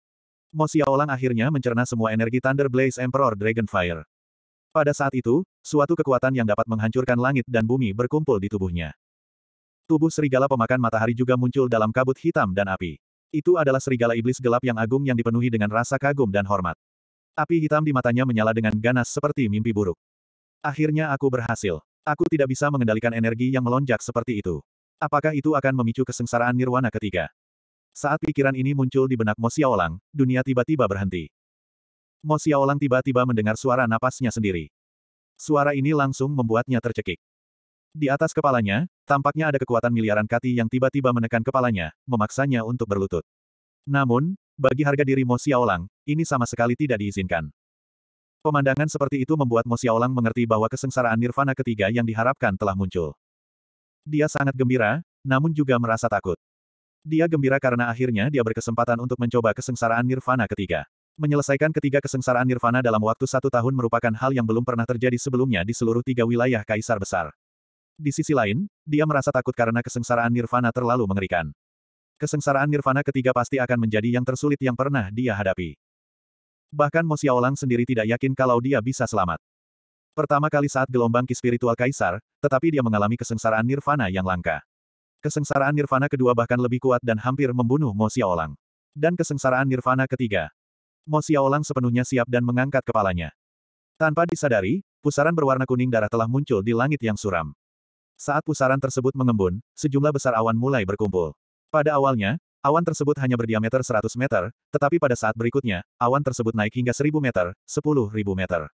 Mo Xiaolang akhirnya mencerna semua energi Thunder Blaze Emperor Dragonfire. Pada saat itu, suatu kekuatan yang dapat menghancurkan langit dan bumi berkumpul di tubuhnya. Tubuh serigala pemakan matahari juga muncul dalam kabut hitam dan api. Itu adalah serigala iblis gelap yang agung yang dipenuhi dengan rasa kagum dan hormat. Api hitam di matanya menyala dengan ganas seperti mimpi buruk. Akhirnya aku berhasil. Aku tidak bisa mengendalikan energi yang melonjak seperti itu. Apakah itu akan memicu kesengsaraan nirwana ketiga? Saat pikiran ini muncul di benak Mo Xiaolang, dunia tiba-tiba berhenti. Mo Xiaolang tiba-tiba mendengar suara napasnya sendiri. Suara ini langsung membuatnya tercekik. Di atas kepalanya, tampaknya ada kekuatan miliaran kati yang tiba-tiba menekan kepalanya, memaksanya untuk berlutut. Namun, bagi harga diri Mo Xiaolang, ini sama sekali tidak diizinkan. Pemandangan seperti itu membuat Mo Xiaolang mengerti bahwa kesengsaraan nirvana ketiga yang diharapkan telah muncul. Dia sangat gembira, namun juga merasa takut. Dia gembira karena akhirnya dia berkesempatan untuk mencoba kesengsaraan nirvana ketiga. Menyelesaikan ketiga kesengsaraan nirvana dalam waktu satu tahun merupakan hal yang belum pernah terjadi sebelumnya di seluruh tiga wilayah kaisar besar. Di sisi lain, dia merasa takut karena kesengsaraan nirvana terlalu mengerikan. Kesengsaraan Nirvana ketiga pasti akan menjadi yang tersulit yang pernah dia hadapi. Bahkan Mo Xiaolang sendiri tidak yakin kalau dia bisa selamat. Pertama kali saat gelombang ki spiritual kaisar, tetapi dia mengalami kesengsaraan Nirvana yang langka. Kesengsaraan Nirvana kedua bahkan lebih kuat dan hampir membunuh Mo Xiaolang. Dan kesengsaraan Nirvana ketiga. Mo Xiaolang sepenuhnya siap dan mengangkat kepalanya. Tanpa disadari, pusaran berwarna kuning darah telah muncul di langit yang suram. Saat pusaran tersebut mengembun, sejumlah besar awan mulai berkumpul. Pada awalnya, awan tersebut hanya berdiameter 100 meter, tetapi pada saat berikutnya, awan tersebut naik hingga 1000 meter, 10.000 meter.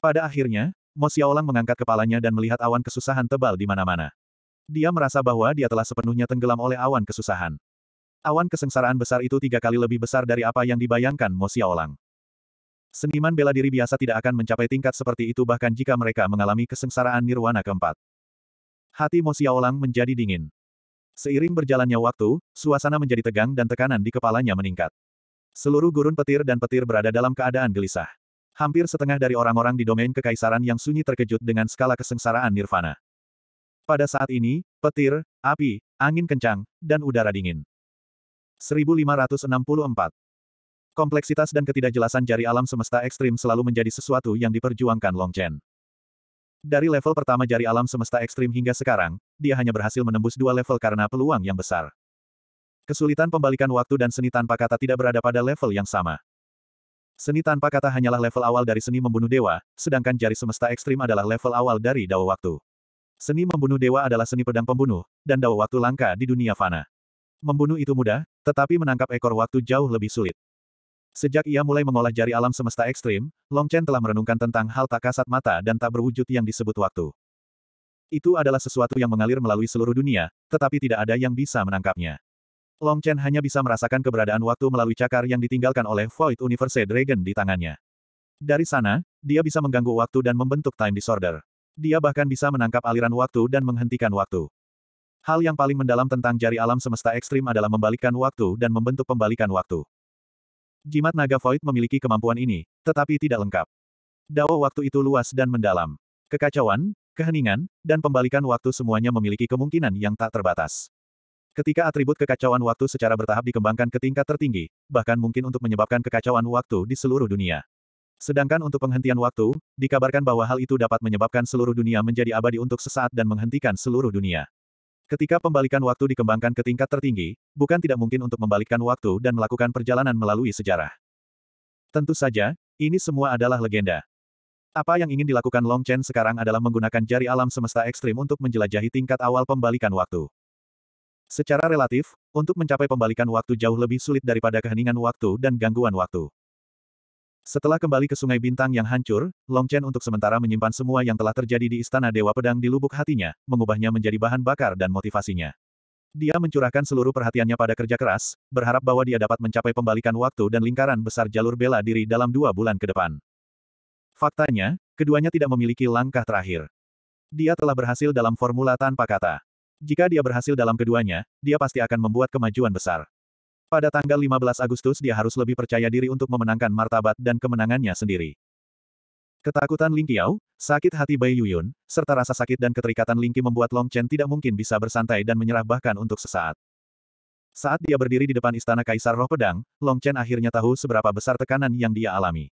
Pada akhirnya, Mo Xiaolang mengangkat kepalanya dan melihat awan kesusahan tebal di mana-mana. Dia merasa bahwa dia telah sepenuhnya tenggelam oleh awan kesusahan. Awan kesengsaraan besar itu tiga kali lebih besar dari apa yang dibayangkan Mo Xiaolang. Seniman bela diri biasa tidak akan mencapai tingkat seperti itu bahkan jika mereka mengalami kesengsaraan nirwana keempat. Hati Mo Xiaolang menjadi dingin. Seiring berjalannya waktu, suasana menjadi tegang dan tekanan di kepalanya meningkat. Seluruh gurun petir dan petir berada dalam keadaan gelisah. Hampir setengah dari orang-orang di domain kekaisaran yang sunyi terkejut dengan skala kesengsaraan nirvana. Pada saat ini, petir, api, angin kencang, dan udara dingin. 1564. Kompleksitas dan ketidakjelasan jari alam semesta ekstrim selalu menjadi sesuatu yang diperjuangkan Long Chen. Dari level pertama jari alam semesta ekstrim hingga sekarang, dia hanya berhasil menembus dua level karena peluang yang besar. Kesulitan pembalikan waktu dan seni tanpa kata tidak berada pada level yang sama. Seni tanpa kata hanyalah level awal dari seni membunuh dewa, sedangkan jari semesta ekstrim adalah level awal dari Dao waktu. Seni membunuh dewa adalah seni pedang pembunuh, dan Dao waktu langka di dunia fana. Membunuh itu mudah, tetapi menangkap ekor waktu jauh lebih sulit. Sejak ia mulai mengolah jari alam semesta ekstrim, Long Chen telah merenungkan tentang hal tak kasat mata dan tak berwujud yang disebut waktu. Itu adalah sesuatu yang mengalir melalui seluruh dunia, tetapi tidak ada yang bisa menangkapnya. Long Chen hanya bisa merasakan keberadaan waktu melalui cakar yang ditinggalkan oleh Void Universe Dragon di tangannya. Dari sana, dia bisa mengganggu waktu dan membentuk time disorder. Dia bahkan bisa menangkap aliran waktu dan menghentikan waktu. Hal yang paling mendalam tentang jari alam semesta ekstrim adalah membalikkan waktu dan membentuk pembalikan waktu. Jimat naga void memiliki kemampuan ini, tetapi tidak lengkap. Dao waktu itu luas dan mendalam. Kekacauan, keheningan, dan pembalikan waktu semuanya memiliki kemungkinan yang tak terbatas. Ketika atribut kekacauan waktu secara bertahap dikembangkan ke tingkat tertinggi, bahkan mungkin untuk menyebabkan kekacauan waktu di seluruh dunia. Sedangkan untuk penghentian waktu, dikabarkan bahwa hal itu dapat menyebabkan seluruh dunia menjadi abadi untuk sesaat dan menghentikan seluruh dunia. Ketika pembalikan waktu dikembangkan ke tingkat tertinggi, bukan tidak mungkin untuk membalikkan waktu dan melakukan perjalanan melalui sejarah. Tentu saja, ini semua adalah legenda. Apa yang ingin dilakukan Long Chen sekarang adalah menggunakan jari alam semesta ekstrim untuk menjelajahi tingkat awal pembalikan waktu. Secara relatif, untuk mencapai pembalikan waktu jauh lebih sulit daripada keheningan waktu dan gangguan waktu. Setelah kembali ke Sungai Bintang yang hancur, Long Chen untuk sementara menyimpan semua yang telah terjadi di Istana Dewa Pedang di lubuk hatinya, mengubahnya menjadi bahan bakar dan motivasinya. Dia mencurahkan seluruh perhatiannya pada kerja keras, berharap bahwa dia dapat mencapai pembalikan waktu dan lingkaran besar jalur bela diri dalam dua bulan ke depan. Faktanya, keduanya tidak memiliki langkah terakhir. Dia telah berhasil dalam formula tanpa kata. Jika dia berhasil dalam keduanya, dia pasti akan membuat kemajuan besar. Pada tanggal 15 Agustus dia harus lebih percaya diri untuk memenangkan martabat dan kemenangannya sendiri. Ketakutan Ling Qiao, sakit hati Bai Yuyun, serta rasa sakit dan keterikatan Ling Qi membuat Long Chen tidak mungkin bisa bersantai dan menyerah bahkan untuk sesaat. Saat dia berdiri di depan istana Kaisar Roh Pedang, Long Chen akhirnya tahu seberapa besar tekanan yang dia alami.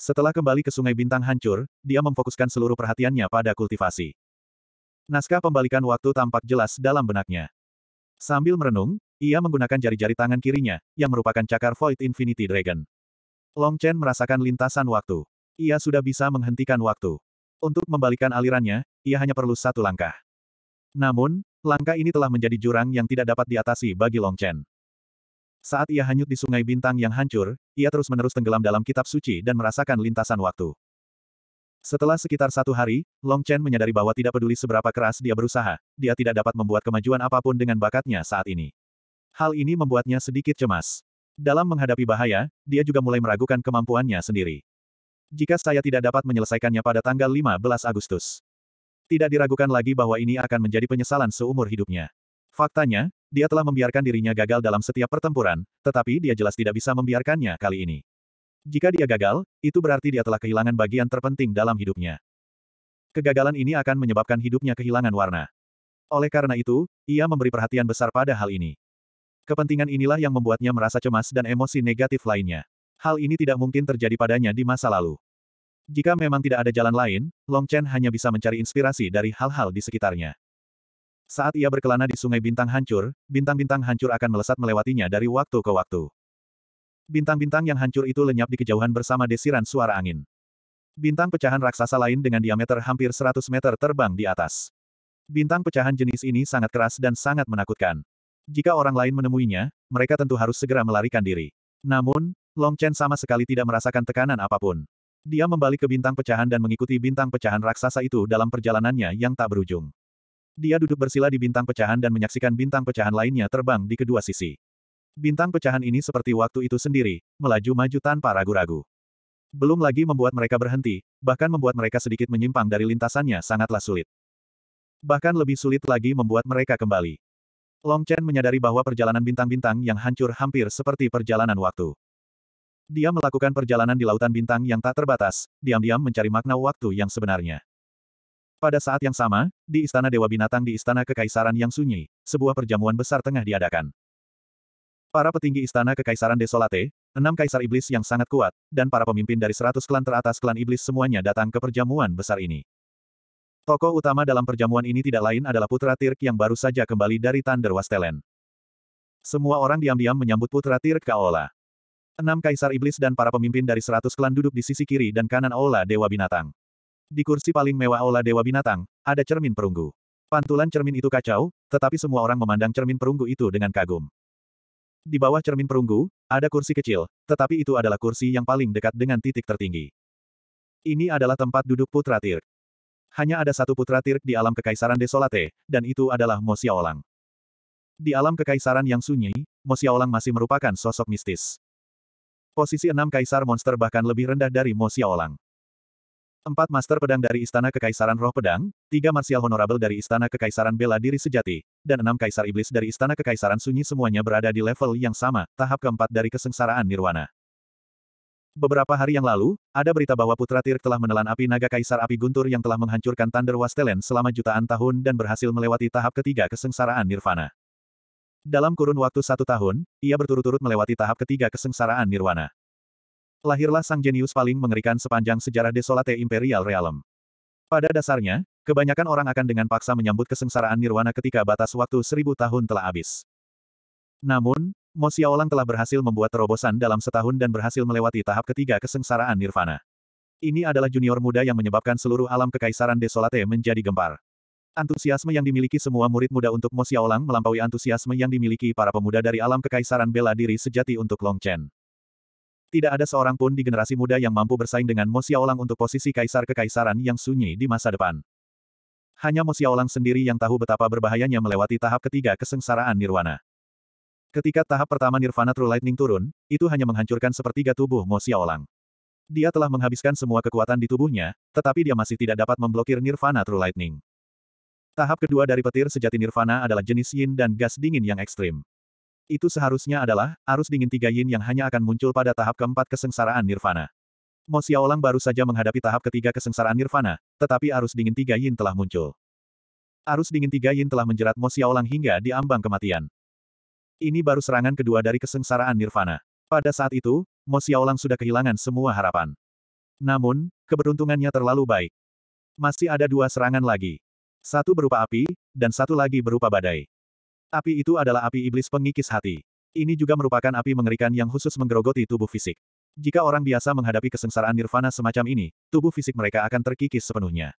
Setelah kembali ke Sungai Bintang hancur, dia memfokuskan seluruh perhatiannya pada kultivasi. Naskah pembalikan waktu tampak jelas dalam benaknya. Sambil merenung, ia menggunakan jari-jari tangan kirinya, yang merupakan cakar Void Infinity Dragon. Long Chen merasakan lintasan waktu. Ia sudah bisa menghentikan waktu. Untuk membalikan alirannya, ia hanya perlu satu langkah. Namun, langkah ini telah menjadi jurang yang tidak dapat diatasi bagi Long Chen. Saat ia hanyut di sungai bintang yang hancur, ia terus-menerus tenggelam dalam kitab suci dan merasakan lintasan waktu. Setelah sekitar satu hari, Long Chen menyadari bahwa tidak peduli seberapa keras dia berusaha, dia tidak dapat membuat kemajuan apapun dengan bakatnya saat ini. Hal ini membuatnya sedikit cemas. Dalam menghadapi bahaya, dia juga mulai meragukan kemampuannya sendiri. Jika saya tidak dapat menyelesaikannya pada tanggal 15 Agustus. Tidak diragukan lagi bahwa ini akan menjadi penyesalan seumur hidupnya. Faktanya, dia telah membiarkan dirinya gagal dalam setiap pertempuran, tetapi dia jelas tidak bisa membiarkannya kali ini. Jika dia gagal, itu berarti dia telah kehilangan bagian terpenting dalam hidupnya. Kegagalan ini akan menyebabkan hidupnya kehilangan warna. Oleh karena itu, ia memberi perhatian besar pada hal ini. Kepentingan inilah yang membuatnya merasa cemas dan emosi negatif lainnya. Hal ini tidak mungkin terjadi padanya di masa lalu. Jika memang tidak ada jalan lain, Long Chen hanya bisa mencari inspirasi dari hal-hal di sekitarnya. Saat ia berkelana di sungai bintang hancur, bintang-bintang hancur akan melesat melewatinya dari waktu ke waktu. Bintang-bintang yang hancur itu lenyap di kejauhan bersama desiran suara angin. Bintang pecahan raksasa lain dengan diameter hampir 100 meter terbang di atas. Bintang pecahan jenis ini sangat keras dan sangat menakutkan. Jika orang lain menemuinya, mereka tentu harus segera melarikan diri. Namun, Long Chen sama sekali tidak merasakan tekanan apapun. Dia membalik ke bintang pecahan dan mengikuti bintang pecahan raksasa itu dalam perjalanannya yang tak berujung. Dia duduk bersila di bintang pecahan dan menyaksikan bintang pecahan lainnya terbang di kedua sisi. Bintang pecahan ini seperti waktu itu sendiri, melaju maju tanpa ragu-ragu. Belum lagi membuat mereka berhenti, bahkan membuat mereka sedikit menyimpang dari lintasannya sangatlah sulit. Bahkan lebih sulit lagi membuat mereka kembali. Long Chen menyadari bahwa perjalanan bintang-bintang yang hancur hampir seperti perjalanan waktu. Dia melakukan perjalanan di lautan bintang yang tak terbatas, diam-diam mencari makna waktu yang sebenarnya. Pada saat yang sama, di Istana Dewa Binatang di Istana Kekaisaran yang sunyi, sebuah perjamuan besar tengah diadakan. Para petinggi Istana Kekaisaran Desolate, enam kaisar iblis yang sangat kuat, dan para pemimpin dari seratus klan teratas klan iblis semuanya datang ke perjamuan besar ini. Tokoh utama dalam perjamuan ini tidak lain adalah Putra Tirk yang baru saja kembali dari Thunder Wastelen. Semua orang diam-diam menyambut Putra Tirk Kaola. Enam kaisar iblis dan para pemimpin dari seratus klan duduk di sisi kiri dan kanan Aula Dewa Binatang. Di kursi paling mewah Aula Dewa Binatang, ada cermin perunggu. Pantulan cermin itu kacau, tetapi semua orang memandang cermin perunggu itu dengan kagum. Di bawah cermin perunggu, ada kursi kecil, tetapi itu adalah kursi yang paling dekat dengan titik tertinggi. Ini adalah tempat duduk Putra Tirk hanya ada satu putra Tirk di alam kekaisaran Desolate, dan itu adalah Mo Xiaolang. Di alam kekaisaran yang sunyi, Mo Xiaolang masih merupakan sosok mistis. Posisi enam kaisar monster bahkan lebih rendah dari Mo Xiaolang. Empat master pedang dari Istana Kekaisaran Roh Pedang, tiga marsial honorable dari Istana Kekaisaran Bela Diri Sejati, dan enam kaisar iblis dari Istana Kekaisaran Sunyi semuanya berada di level yang sama, tahap keempat dari kesengsaraan Nirwana. Beberapa hari yang lalu, ada berita bahwa Putra Tir telah menelan api naga Kaisar Api Guntur yang telah menghancurkan Thunder Wastelen selama jutaan tahun dan berhasil melewati tahap ketiga kesengsaraan Nirvana. Dalam kurun waktu satu tahun, ia berturut-turut melewati tahap ketiga kesengsaraan Nirvana. Lahirlah sang jenius paling mengerikan sepanjang sejarah Desolate Imperial Realm. Pada dasarnya, kebanyakan orang akan dengan paksa menyambut kesengsaraan Nirwana ketika batas waktu seribu tahun telah habis. Namun, Mo Xiaolang telah berhasil membuat terobosan dalam setahun dan berhasil melewati tahap ketiga kesengsaraan nirvana. Ini adalah junior muda yang menyebabkan seluruh alam kekaisaran Desolate menjadi gempar. Antusiasme yang dimiliki semua murid muda untuk Mo Xiaolang melampaui antusiasme yang dimiliki para pemuda dari alam kekaisaran bela diri sejati untuk Long Chen. Tidak ada seorang pun di generasi muda yang mampu bersaing dengan Mo Xiaolang untuk posisi kaisar kekaisaran yang sunyi di masa depan. Hanya Mo Xiaolang sendiri yang tahu betapa berbahayanya melewati tahap ketiga kesengsaraan nirwana. Ketika tahap pertama Nirvana True Lightning turun, itu hanya menghancurkan sepertiga tubuh Mo Xiaolang. Dia telah menghabiskan semua kekuatan di tubuhnya, tetapi dia masih tidak dapat memblokir Nirvana True Lightning. Tahap kedua dari petir sejati Nirvana adalah jenis yin dan gas dingin yang ekstrim. Itu seharusnya adalah arus dingin tiga yin yang hanya akan muncul pada tahap keempat kesengsaraan Nirvana. Mo Xiaolang baru saja menghadapi tahap ketiga kesengsaraan Nirvana, tetapi arus dingin tiga yin telah muncul. Arus dingin tiga yin telah menjerat Mo Xiaolang hingga di ambang kematian. Ini baru serangan kedua dari kesengsaraan Nirvana. Pada saat itu, Mo Xiaolang sudah kehilangan semua harapan. Namun, keberuntungannya terlalu baik. Masih ada dua serangan lagi. Satu berupa api, dan satu lagi berupa badai. Api itu adalah api iblis pengikis hati. Ini juga merupakan api mengerikan yang khusus menggerogoti tubuh fisik. Jika orang biasa menghadapi kesengsaraan nirvana semacam ini, tubuh fisik mereka akan terkikis sepenuhnya.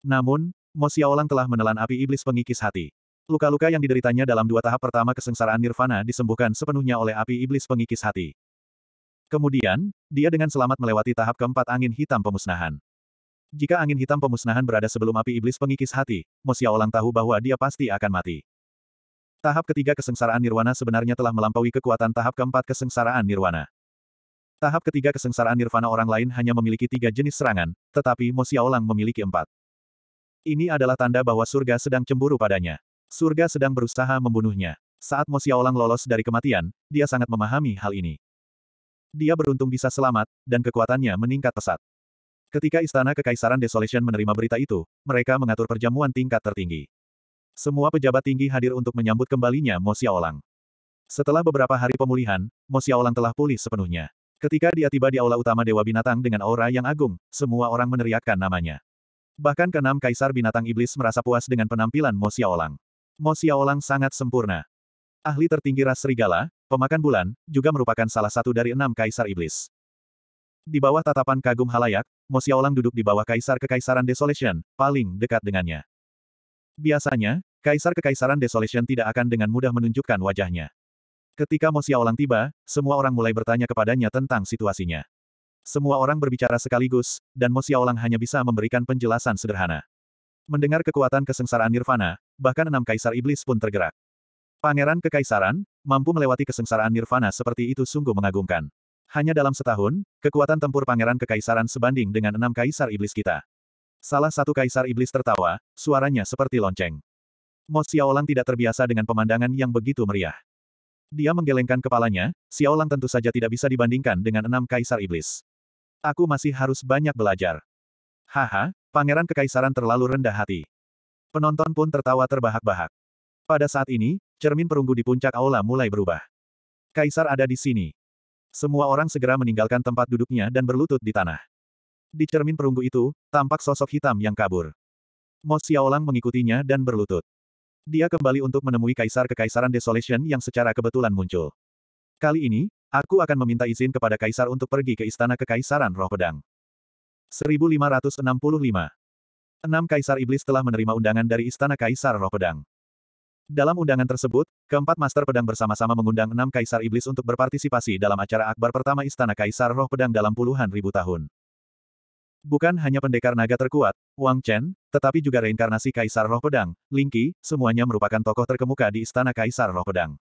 Namun, Mo Xiaolang telah menelan api iblis pengikis hati. Luka-luka yang dideritanya dalam dua tahap pertama kesengsaraan nirvana disembuhkan sepenuhnya oleh api iblis pengikis hati. Kemudian, dia dengan selamat melewati tahap keempat angin hitam pemusnahan. Jika angin hitam pemusnahan berada sebelum api iblis pengikis hati, Mosia tahu bahwa dia pasti akan mati. Tahap ketiga kesengsaraan nirwana sebenarnya telah melampaui kekuatan tahap keempat kesengsaraan nirwana. Tahap ketiga kesengsaraan nirvana orang lain hanya memiliki tiga jenis serangan, tetapi Mosia memiliki empat. Ini adalah tanda bahwa surga sedang cemburu padanya. Surga sedang berusaha membunuhnya. Saat Mo Xiaolang lolos dari kematian, dia sangat memahami hal ini. Dia beruntung bisa selamat, dan kekuatannya meningkat pesat. Ketika Istana Kekaisaran Desolation menerima berita itu, mereka mengatur perjamuan tingkat tertinggi. Semua pejabat tinggi hadir untuk menyambut kembalinya Mo Xiaolang. Setelah beberapa hari pemulihan, Mo Xiaolang telah pulih sepenuhnya. Ketika dia tiba di aula utama Dewa Binatang dengan aura yang agung, semua orang meneriakkan namanya. Bahkan keenam kaisar binatang iblis merasa puas dengan penampilan Mo Xiaolang. Mo Xiaolang sangat sempurna. Ahli tertinggi ras serigala, pemakan bulan, juga merupakan salah satu dari enam kaisar iblis. Di bawah tatapan kagum halayak, Mo Xiaolang duduk di bawah kaisar kekaisaran Desolation, paling dekat dengannya. Biasanya, kaisar kekaisaran Desolation tidak akan dengan mudah menunjukkan wajahnya. Ketika Mo Xiaolang tiba, semua orang mulai bertanya kepadanya tentang situasinya. Semua orang berbicara sekaligus, dan Mo Xiaolang hanya bisa memberikan penjelasan sederhana. Mendengar kekuatan kesengsaraan Nirvana, bahkan enam kaisar iblis pun tergerak. Pangeran kekaisaran, mampu melewati kesengsaraan Nirvana seperti itu sungguh mengagumkan. Hanya dalam setahun, kekuatan tempur pangeran kekaisaran sebanding dengan enam kaisar iblis kita. Salah satu kaisar iblis tertawa, suaranya seperti lonceng. Mo Xiaolang tidak terbiasa dengan pemandangan yang begitu meriah. Dia menggelengkan kepalanya, Xiaolang tentu saja tidak bisa dibandingkan dengan enam kaisar iblis. Aku masih harus banyak belajar. Haha, Pangeran Kekaisaran terlalu rendah hati. Penonton pun tertawa terbahak-bahak. Pada saat ini, cermin perunggu di puncak aula mulai berubah. Kaisar ada di sini. Semua orang segera meninggalkan tempat duduknya dan berlutut di tanah. Di cermin perunggu itu, tampak sosok hitam yang kabur. Mo Xiaolang mengikutinya dan berlutut. Dia kembali untuk menemui Kaisar Kekaisaran Desolation yang secara kebetulan muncul. Kali ini, aku akan meminta izin kepada Kaisar untuk pergi ke Istana Kekaisaran Roh Pedang. 1565. Enam Kaisar Iblis telah menerima undangan dari Istana Kaisar Roh Pedang. Dalam undangan tersebut, keempat Master Pedang bersama-sama mengundang enam Kaisar Iblis untuk berpartisipasi dalam acara akbar pertama Istana Kaisar Roh Pedang dalam puluhan ribu tahun. Bukan hanya pendekar naga terkuat, Wang Chen, tetapi juga reinkarnasi Kaisar Roh Pedang, Ling Qi, semuanya merupakan tokoh terkemuka di Istana Kaisar Roh Pedang.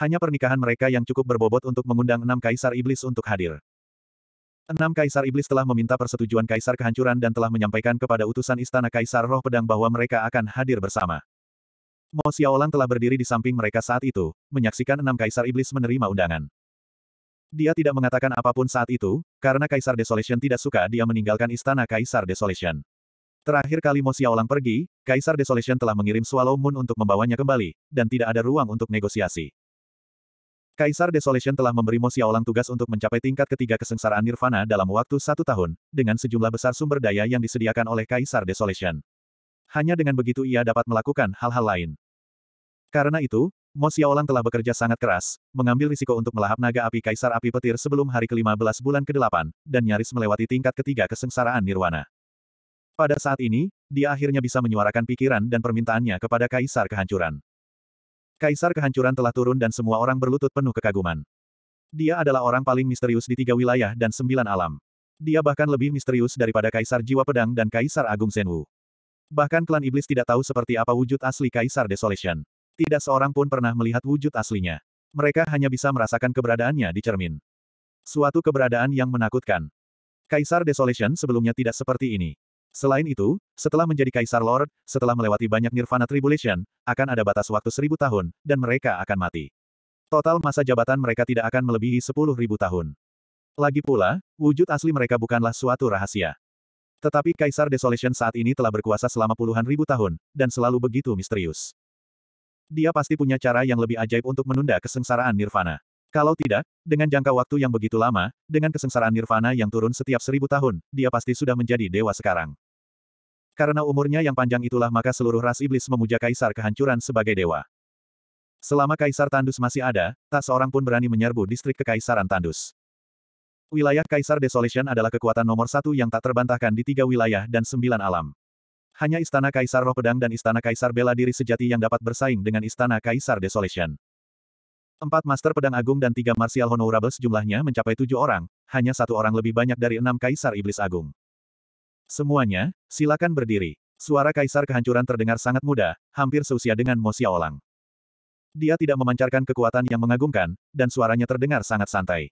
Hanya pernikahan mereka yang cukup berbobot untuk mengundang enam Kaisar Iblis untuk hadir. Enam kaisar iblis telah meminta persetujuan kaisar kehancuran dan telah menyampaikan kepada utusan istana kaisar roh pedang bahwa mereka akan hadir bersama. Mo Xiaolang telah berdiri di samping mereka saat itu, menyaksikan enam kaisar iblis menerima undangan. Dia tidak mengatakan apapun saat itu, karena Kaisar Desolation tidak suka dia meninggalkan istana Kaisar Desolation. Terakhir kali Mo Xiaolang pergi, Kaisar Desolation telah mengirim Swallow Moon untuk membawanya kembali, dan tidak ada ruang untuk negosiasi. Kaisar Desolation telah memberi Mo Xiaolang tugas untuk mencapai tingkat ketiga kesengsaraan Nirvana dalam waktu satu tahun, dengan sejumlah besar sumber daya yang disediakan oleh Kaisar Desolation. Hanya dengan begitu ia dapat melakukan hal-hal lain. Karena itu, Mo Xiaolang telah bekerja sangat keras, mengambil risiko untuk melahap naga api Kaisar Api Petir sebelum hari ke-15 bulan ke-8, dan nyaris melewati tingkat ketiga kesengsaraan Nirwana. Pada saat ini, dia akhirnya bisa menyuarakan pikiran dan permintaannya kepada Kaisar Kehancuran. Kaisar kehancuran telah turun dan semua orang berlutut penuh kekaguman. Dia adalah orang paling misterius di tiga wilayah dan sembilan alam. Dia bahkan lebih misterius daripada Kaisar Jiwa Pedang dan Kaisar Agung Senwu. Bahkan klan iblis tidak tahu seperti apa wujud asli Kaisar Desolation. Tidak seorang pun pernah melihat wujud aslinya. Mereka hanya bisa merasakan keberadaannya di cermin. Suatu keberadaan yang menakutkan. Kaisar Desolation sebelumnya tidak seperti ini. Selain itu, setelah menjadi Kaisar Lord, setelah melewati banyak Nirvana Tribulation, akan ada batas waktu seribu tahun, dan mereka akan mati. Total masa jabatan mereka tidak akan melebihi sepuluh ribu tahun. Lagi pula, wujud asli mereka bukanlah suatu rahasia. Tetapi Kaisar Desolation saat ini telah berkuasa selama puluhan ribu tahun, dan selalu begitu misterius. Dia pasti punya cara yang lebih ajaib untuk menunda kesengsaraan Nirvana. Kalau tidak, dengan jangka waktu yang begitu lama, dengan kesengsaraan Nirvana yang turun setiap seribu tahun, dia pasti sudah menjadi dewa sekarang. Karena umurnya yang panjang itulah maka seluruh ras iblis memuja kaisar kehancuran sebagai dewa. Selama kaisar Tandus masih ada, tak seorang pun berani menyerbu distrik kekaisaran Tandus. Wilayah Kaisar Desolation adalah kekuatan nomor satu yang tak terbantahkan di tiga wilayah dan sembilan alam. Hanya Istana Kaisar Roh Pedang dan Istana Kaisar Bela Diri Sejati yang dapat bersaing dengan Istana Kaisar Desolation. Empat Master Pedang Agung dan tiga Martial Honorables jumlahnya mencapai tujuh orang, hanya satu orang lebih banyak dari enam Kaisar Iblis Agung. Semuanya, silakan berdiri. Suara kaisar kehancuran terdengar sangat mudah, hampir seusia dengan Mosia Xiaolang. Dia tidak memancarkan kekuatan yang mengagumkan, dan suaranya terdengar sangat santai.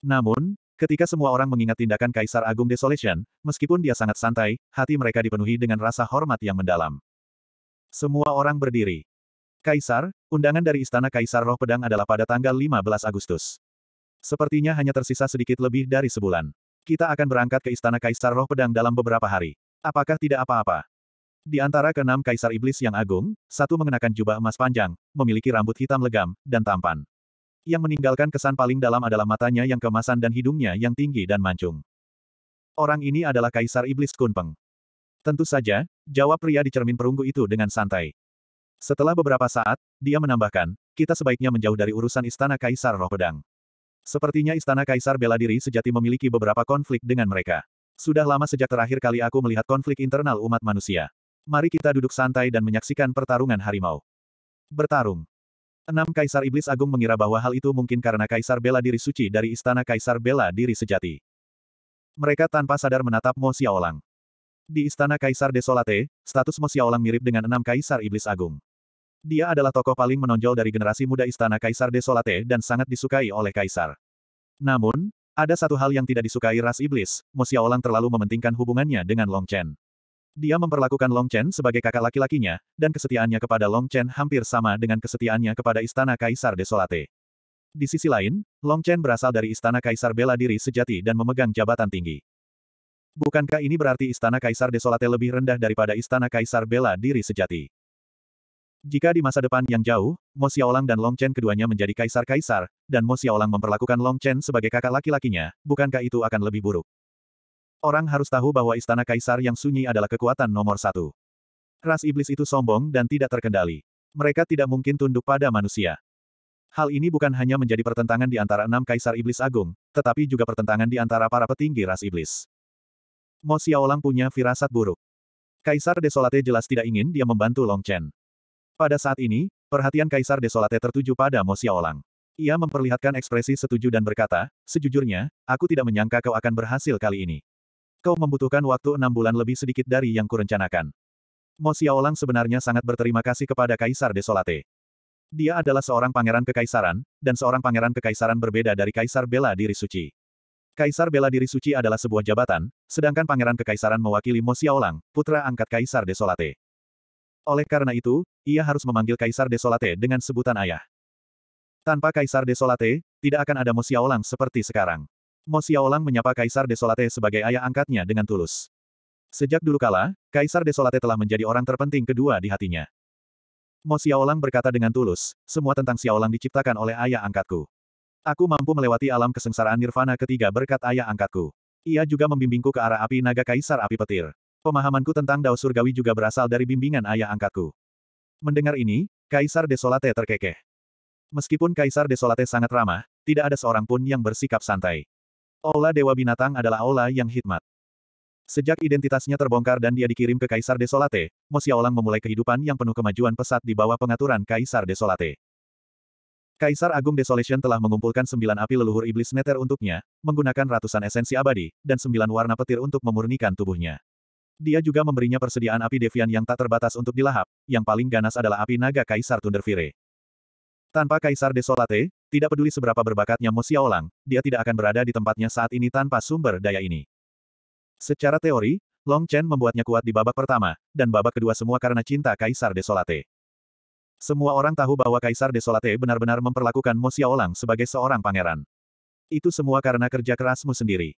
Namun, ketika semua orang mengingat tindakan Kaisar Agung Desolation, meskipun dia sangat santai, hati mereka dipenuhi dengan rasa hormat yang mendalam. Semua orang berdiri. Kaisar, undangan dari Istana Kaisar Roh Pedang adalah pada tanggal 15 Agustus. Sepertinya hanya tersisa sedikit lebih dari sebulan. Kita akan berangkat ke Istana Kaisar Roh Pedang dalam beberapa hari. Apakah tidak apa-apa? Di antara keenam kaisar iblis yang agung, satu mengenakan jubah emas panjang, memiliki rambut hitam legam, dan tampan. Yang meninggalkan kesan paling dalam adalah matanya yang kemasan dan hidungnya yang tinggi dan mancung. Orang ini adalah kaisar iblis Kunpeng. Tentu saja, jawab pria di cermin perunggu itu dengan santai. Setelah beberapa saat, dia menambahkan, kita sebaiknya menjauh dari urusan istana Kaisar Roh Pedang. Sepertinya istana kaisar bela diri sejati memiliki beberapa konflik dengan mereka. Sudah lama sejak terakhir kali aku melihat konflik internal umat manusia. Mari kita duduk santai dan menyaksikan pertarungan harimau. Bertarung. Enam Kaisar Iblis Agung mengira bahwa hal itu mungkin karena Kaisar Bela Diri Suci dari Istana Kaisar Bela Diri Sejati. Mereka tanpa sadar menatap Mo Xiaolang. Di Istana Kaisar Desolate, status Mo Xiaolang mirip dengan enam Kaisar Iblis Agung. Dia adalah tokoh paling menonjol dari generasi muda Istana Kaisar Desolate dan sangat disukai oleh Kaisar. Namun, ada satu hal yang tidak disukai ras iblis, Mo Xiaolang terlalu mementingkan hubungannya dengan Long Chen. Dia memperlakukan Long Chen sebagai kakak laki-lakinya, dan kesetiaannya kepada Long Chen hampir sama dengan kesetiaannya kepada Istana Kaisar Desolate. Di sisi lain, Long Chen berasal dari Istana Kaisar Bela Diri Sejati dan memegang jabatan tinggi. Bukankah ini berarti Istana Kaisar Desolate lebih rendah daripada Istana Kaisar Bela Diri Sejati? Jika di masa depan yang jauh, Mo Xiaolang dan Long Chen keduanya menjadi kaisar-kaisar, dan Mo Xiaolang memperlakukan Long Chen sebagai kakak laki-lakinya, bukankah itu akan lebih buruk? Orang harus tahu bahwa istana kaisar yang sunyi adalah kekuatan nomor satu. Ras iblis itu sombong dan tidak terkendali. Mereka tidak mungkin tunduk pada manusia. Hal ini bukan hanya menjadi pertentangan di antara enam kaisar iblis agung, tetapi juga pertentangan di antara para petinggi ras iblis. Mo Xiaolang punya firasat buruk. Kaisar Desolate jelas tidak ingin dia membantu Long Chen. Pada saat ini, perhatian Kaisar Desolate tertuju pada Mo Xiaolang. Ia memperlihatkan ekspresi setuju dan berkata, sejujurnya, aku tidak menyangka kau akan berhasil kali ini. Kau membutuhkan waktu enam bulan lebih sedikit dari yang kurencanakan. Mo Xiaolang sebenarnya sangat berterima kasih kepada Kaisar Desolate. Dia adalah seorang pangeran kekaisaran, dan seorang pangeran kekaisaran berbeda dari Kaisar Bela Diri Suci. Kaisar Bela Diri Suci adalah sebuah jabatan, sedangkan pangeran kekaisaran mewakili Mo Xiaolang, putra angkat Kaisar Desolate. Oleh karena itu, ia harus memanggil Kaisar Desolate dengan sebutan ayah. Tanpa Kaisar Desolate, tidak akan ada Mo Xiaolang seperti sekarang. Mo Xiaolang menyapa Kaisar Desolate sebagai ayah angkatnya dengan tulus. Sejak dulu kala, Kaisar Desolate telah menjadi orang terpenting kedua di hatinya. Mo Xiaolang berkata dengan tulus, semua tentang Xiaolang diciptakan oleh ayah angkatku. Aku mampu melewati alam kesengsaraan nirvana ketiga berkat ayah angkatku. Ia juga membimbingku ke arah api naga Kaisar Api Petir. Pemahamanku tentang Dao Surgawi juga berasal dari bimbingan ayah angkatku. Mendengar ini, Kaisar Desolate terkekeh. Meskipun Kaisar Desolate sangat ramah, tidak ada seorang pun yang bersikap santai. Ola Dewa Binatang adalah Ola yang hikmat. Sejak identitasnya terbongkar dan dia dikirim ke Kaisar Desolate, Mosia Olang memulai kehidupan yang penuh kemajuan pesat di bawah pengaturan Kaisar Desolate. Kaisar Agung Desolation telah mengumpulkan sembilan api leluhur iblis neter untuknya, menggunakan ratusan esensi abadi, dan sembilan warna petir untuk memurnikan tubuhnya. Dia juga memberinya persediaan api devian yang tak terbatas untuk dilahap, yang paling ganas adalah api naga Kaisar Thunderfire. Tanpa Kaisar Desolate, tidak peduli seberapa berbakatnya Mo Xiaolang, dia tidak akan berada di tempatnya saat ini tanpa sumber daya ini. Secara teori, Long Chen membuatnya kuat di babak pertama, dan babak kedua semua karena cinta Kaisar Desolate. Semua orang tahu bahwa Kaisar Desolate benar-benar memperlakukan Mo Xiaolang sebagai seorang pangeran. Itu semua karena kerja kerasmu sendiri.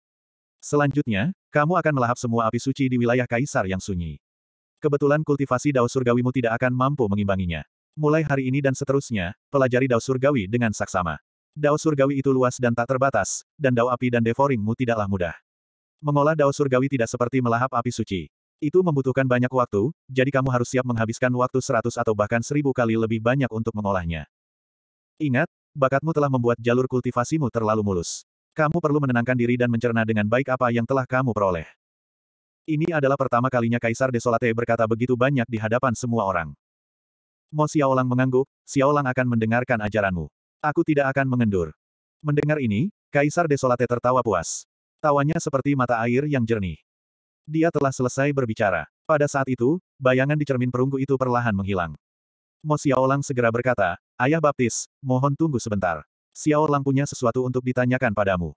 Selanjutnya, kamu akan melahap semua api suci di wilayah kaisar yang sunyi. Kebetulan kultivasi dao surgawimu tidak akan mampu mengimbanginya. Mulai hari ini dan seterusnya, pelajari dao surgawi dengan saksama. Dao surgawi itu luas dan tak terbatas, dan dao api dan mu tidaklah mudah. Mengolah dao surgawi tidak seperti melahap api suci. Itu membutuhkan banyak waktu, jadi kamu harus siap menghabiskan waktu seratus atau bahkan seribu kali lebih banyak untuk mengolahnya. Ingat, bakatmu telah membuat jalur kultivasimu terlalu mulus. Kamu perlu menenangkan diri dan mencerna dengan baik apa yang telah kamu peroleh. Ini adalah pertama kalinya Kaisar Desolate berkata begitu banyak di hadapan semua orang. Mo Xiaolang mengangguk, Xiaolang akan mendengarkan ajaranmu. Aku tidak akan mengendur. Mendengar ini, Kaisar Desolate tertawa puas. Tawanya seperti mata air yang jernih. Dia telah selesai berbicara. Pada saat itu, bayangan di cermin perunggu itu perlahan menghilang. Mo Xiaolang segera berkata, Ayah Baptis, mohon tunggu sebentar. Xiao Lang punya sesuatu untuk ditanyakan padamu.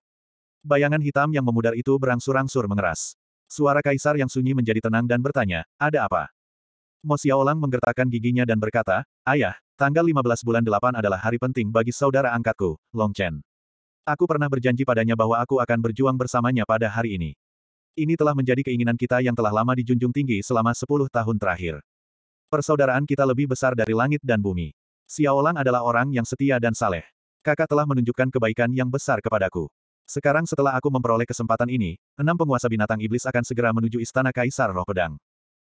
Bayangan hitam yang memudar itu berangsur-angsur mengeras. Suara kaisar yang sunyi menjadi tenang dan bertanya, ada apa? Mo Xiaolang menggertakkan giginya dan berkata, Ayah, tanggal 15 bulan 8 adalah hari penting bagi saudara angkatku, Long Chen. Aku pernah berjanji padanya bahwa aku akan berjuang bersamanya pada hari ini. Ini telah menjadi keinginan kita yang telah lama dijunjung tinggi selama 10 tahun terakhir. Persaudaraan kita lebih besar dari langit dan bumi. Xiaolang adalah orang yang setia dan saleh. Kakak telah menunjukkan kebaikan yang besar kepadaku. Sekarang setelah aku memperoleh kesempatan ini, enam penguasa binatang iblis akan segera menuju istana Kaisar Roh Pedang.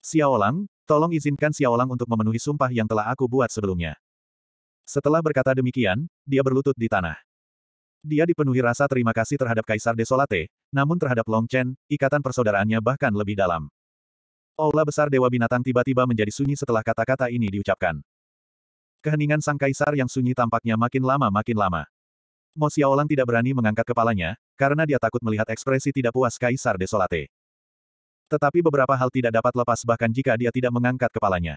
Xiaolang, tolong izinkan Xiaolang untuk memenuhi sumpah yang telah aku buat sebelumnya. Setelah berkata demikian, dia berlutut di tanah. Dia dipenuhi rasa terima kasih terhadap Kaisar Desolate, namun terhadap Long Chen, ikatan persaudaraannya bahkan lebih dalam. Aula besar Dewa Binatang tiba-tiba menjadi sunyi setelah kata-kata ini diucapkan. Keheningan sang kaisar yang sunyi tampaknya makin lama makin lama. Mo Xiaolang tidak berani mengangkat kepalanya, karena dia takut melihat ekspresi tidak puas kaisar desolate. Tetapi beberapa hal tidak dapat lepas bahkan jika dia tidak mengangkat kepalanya.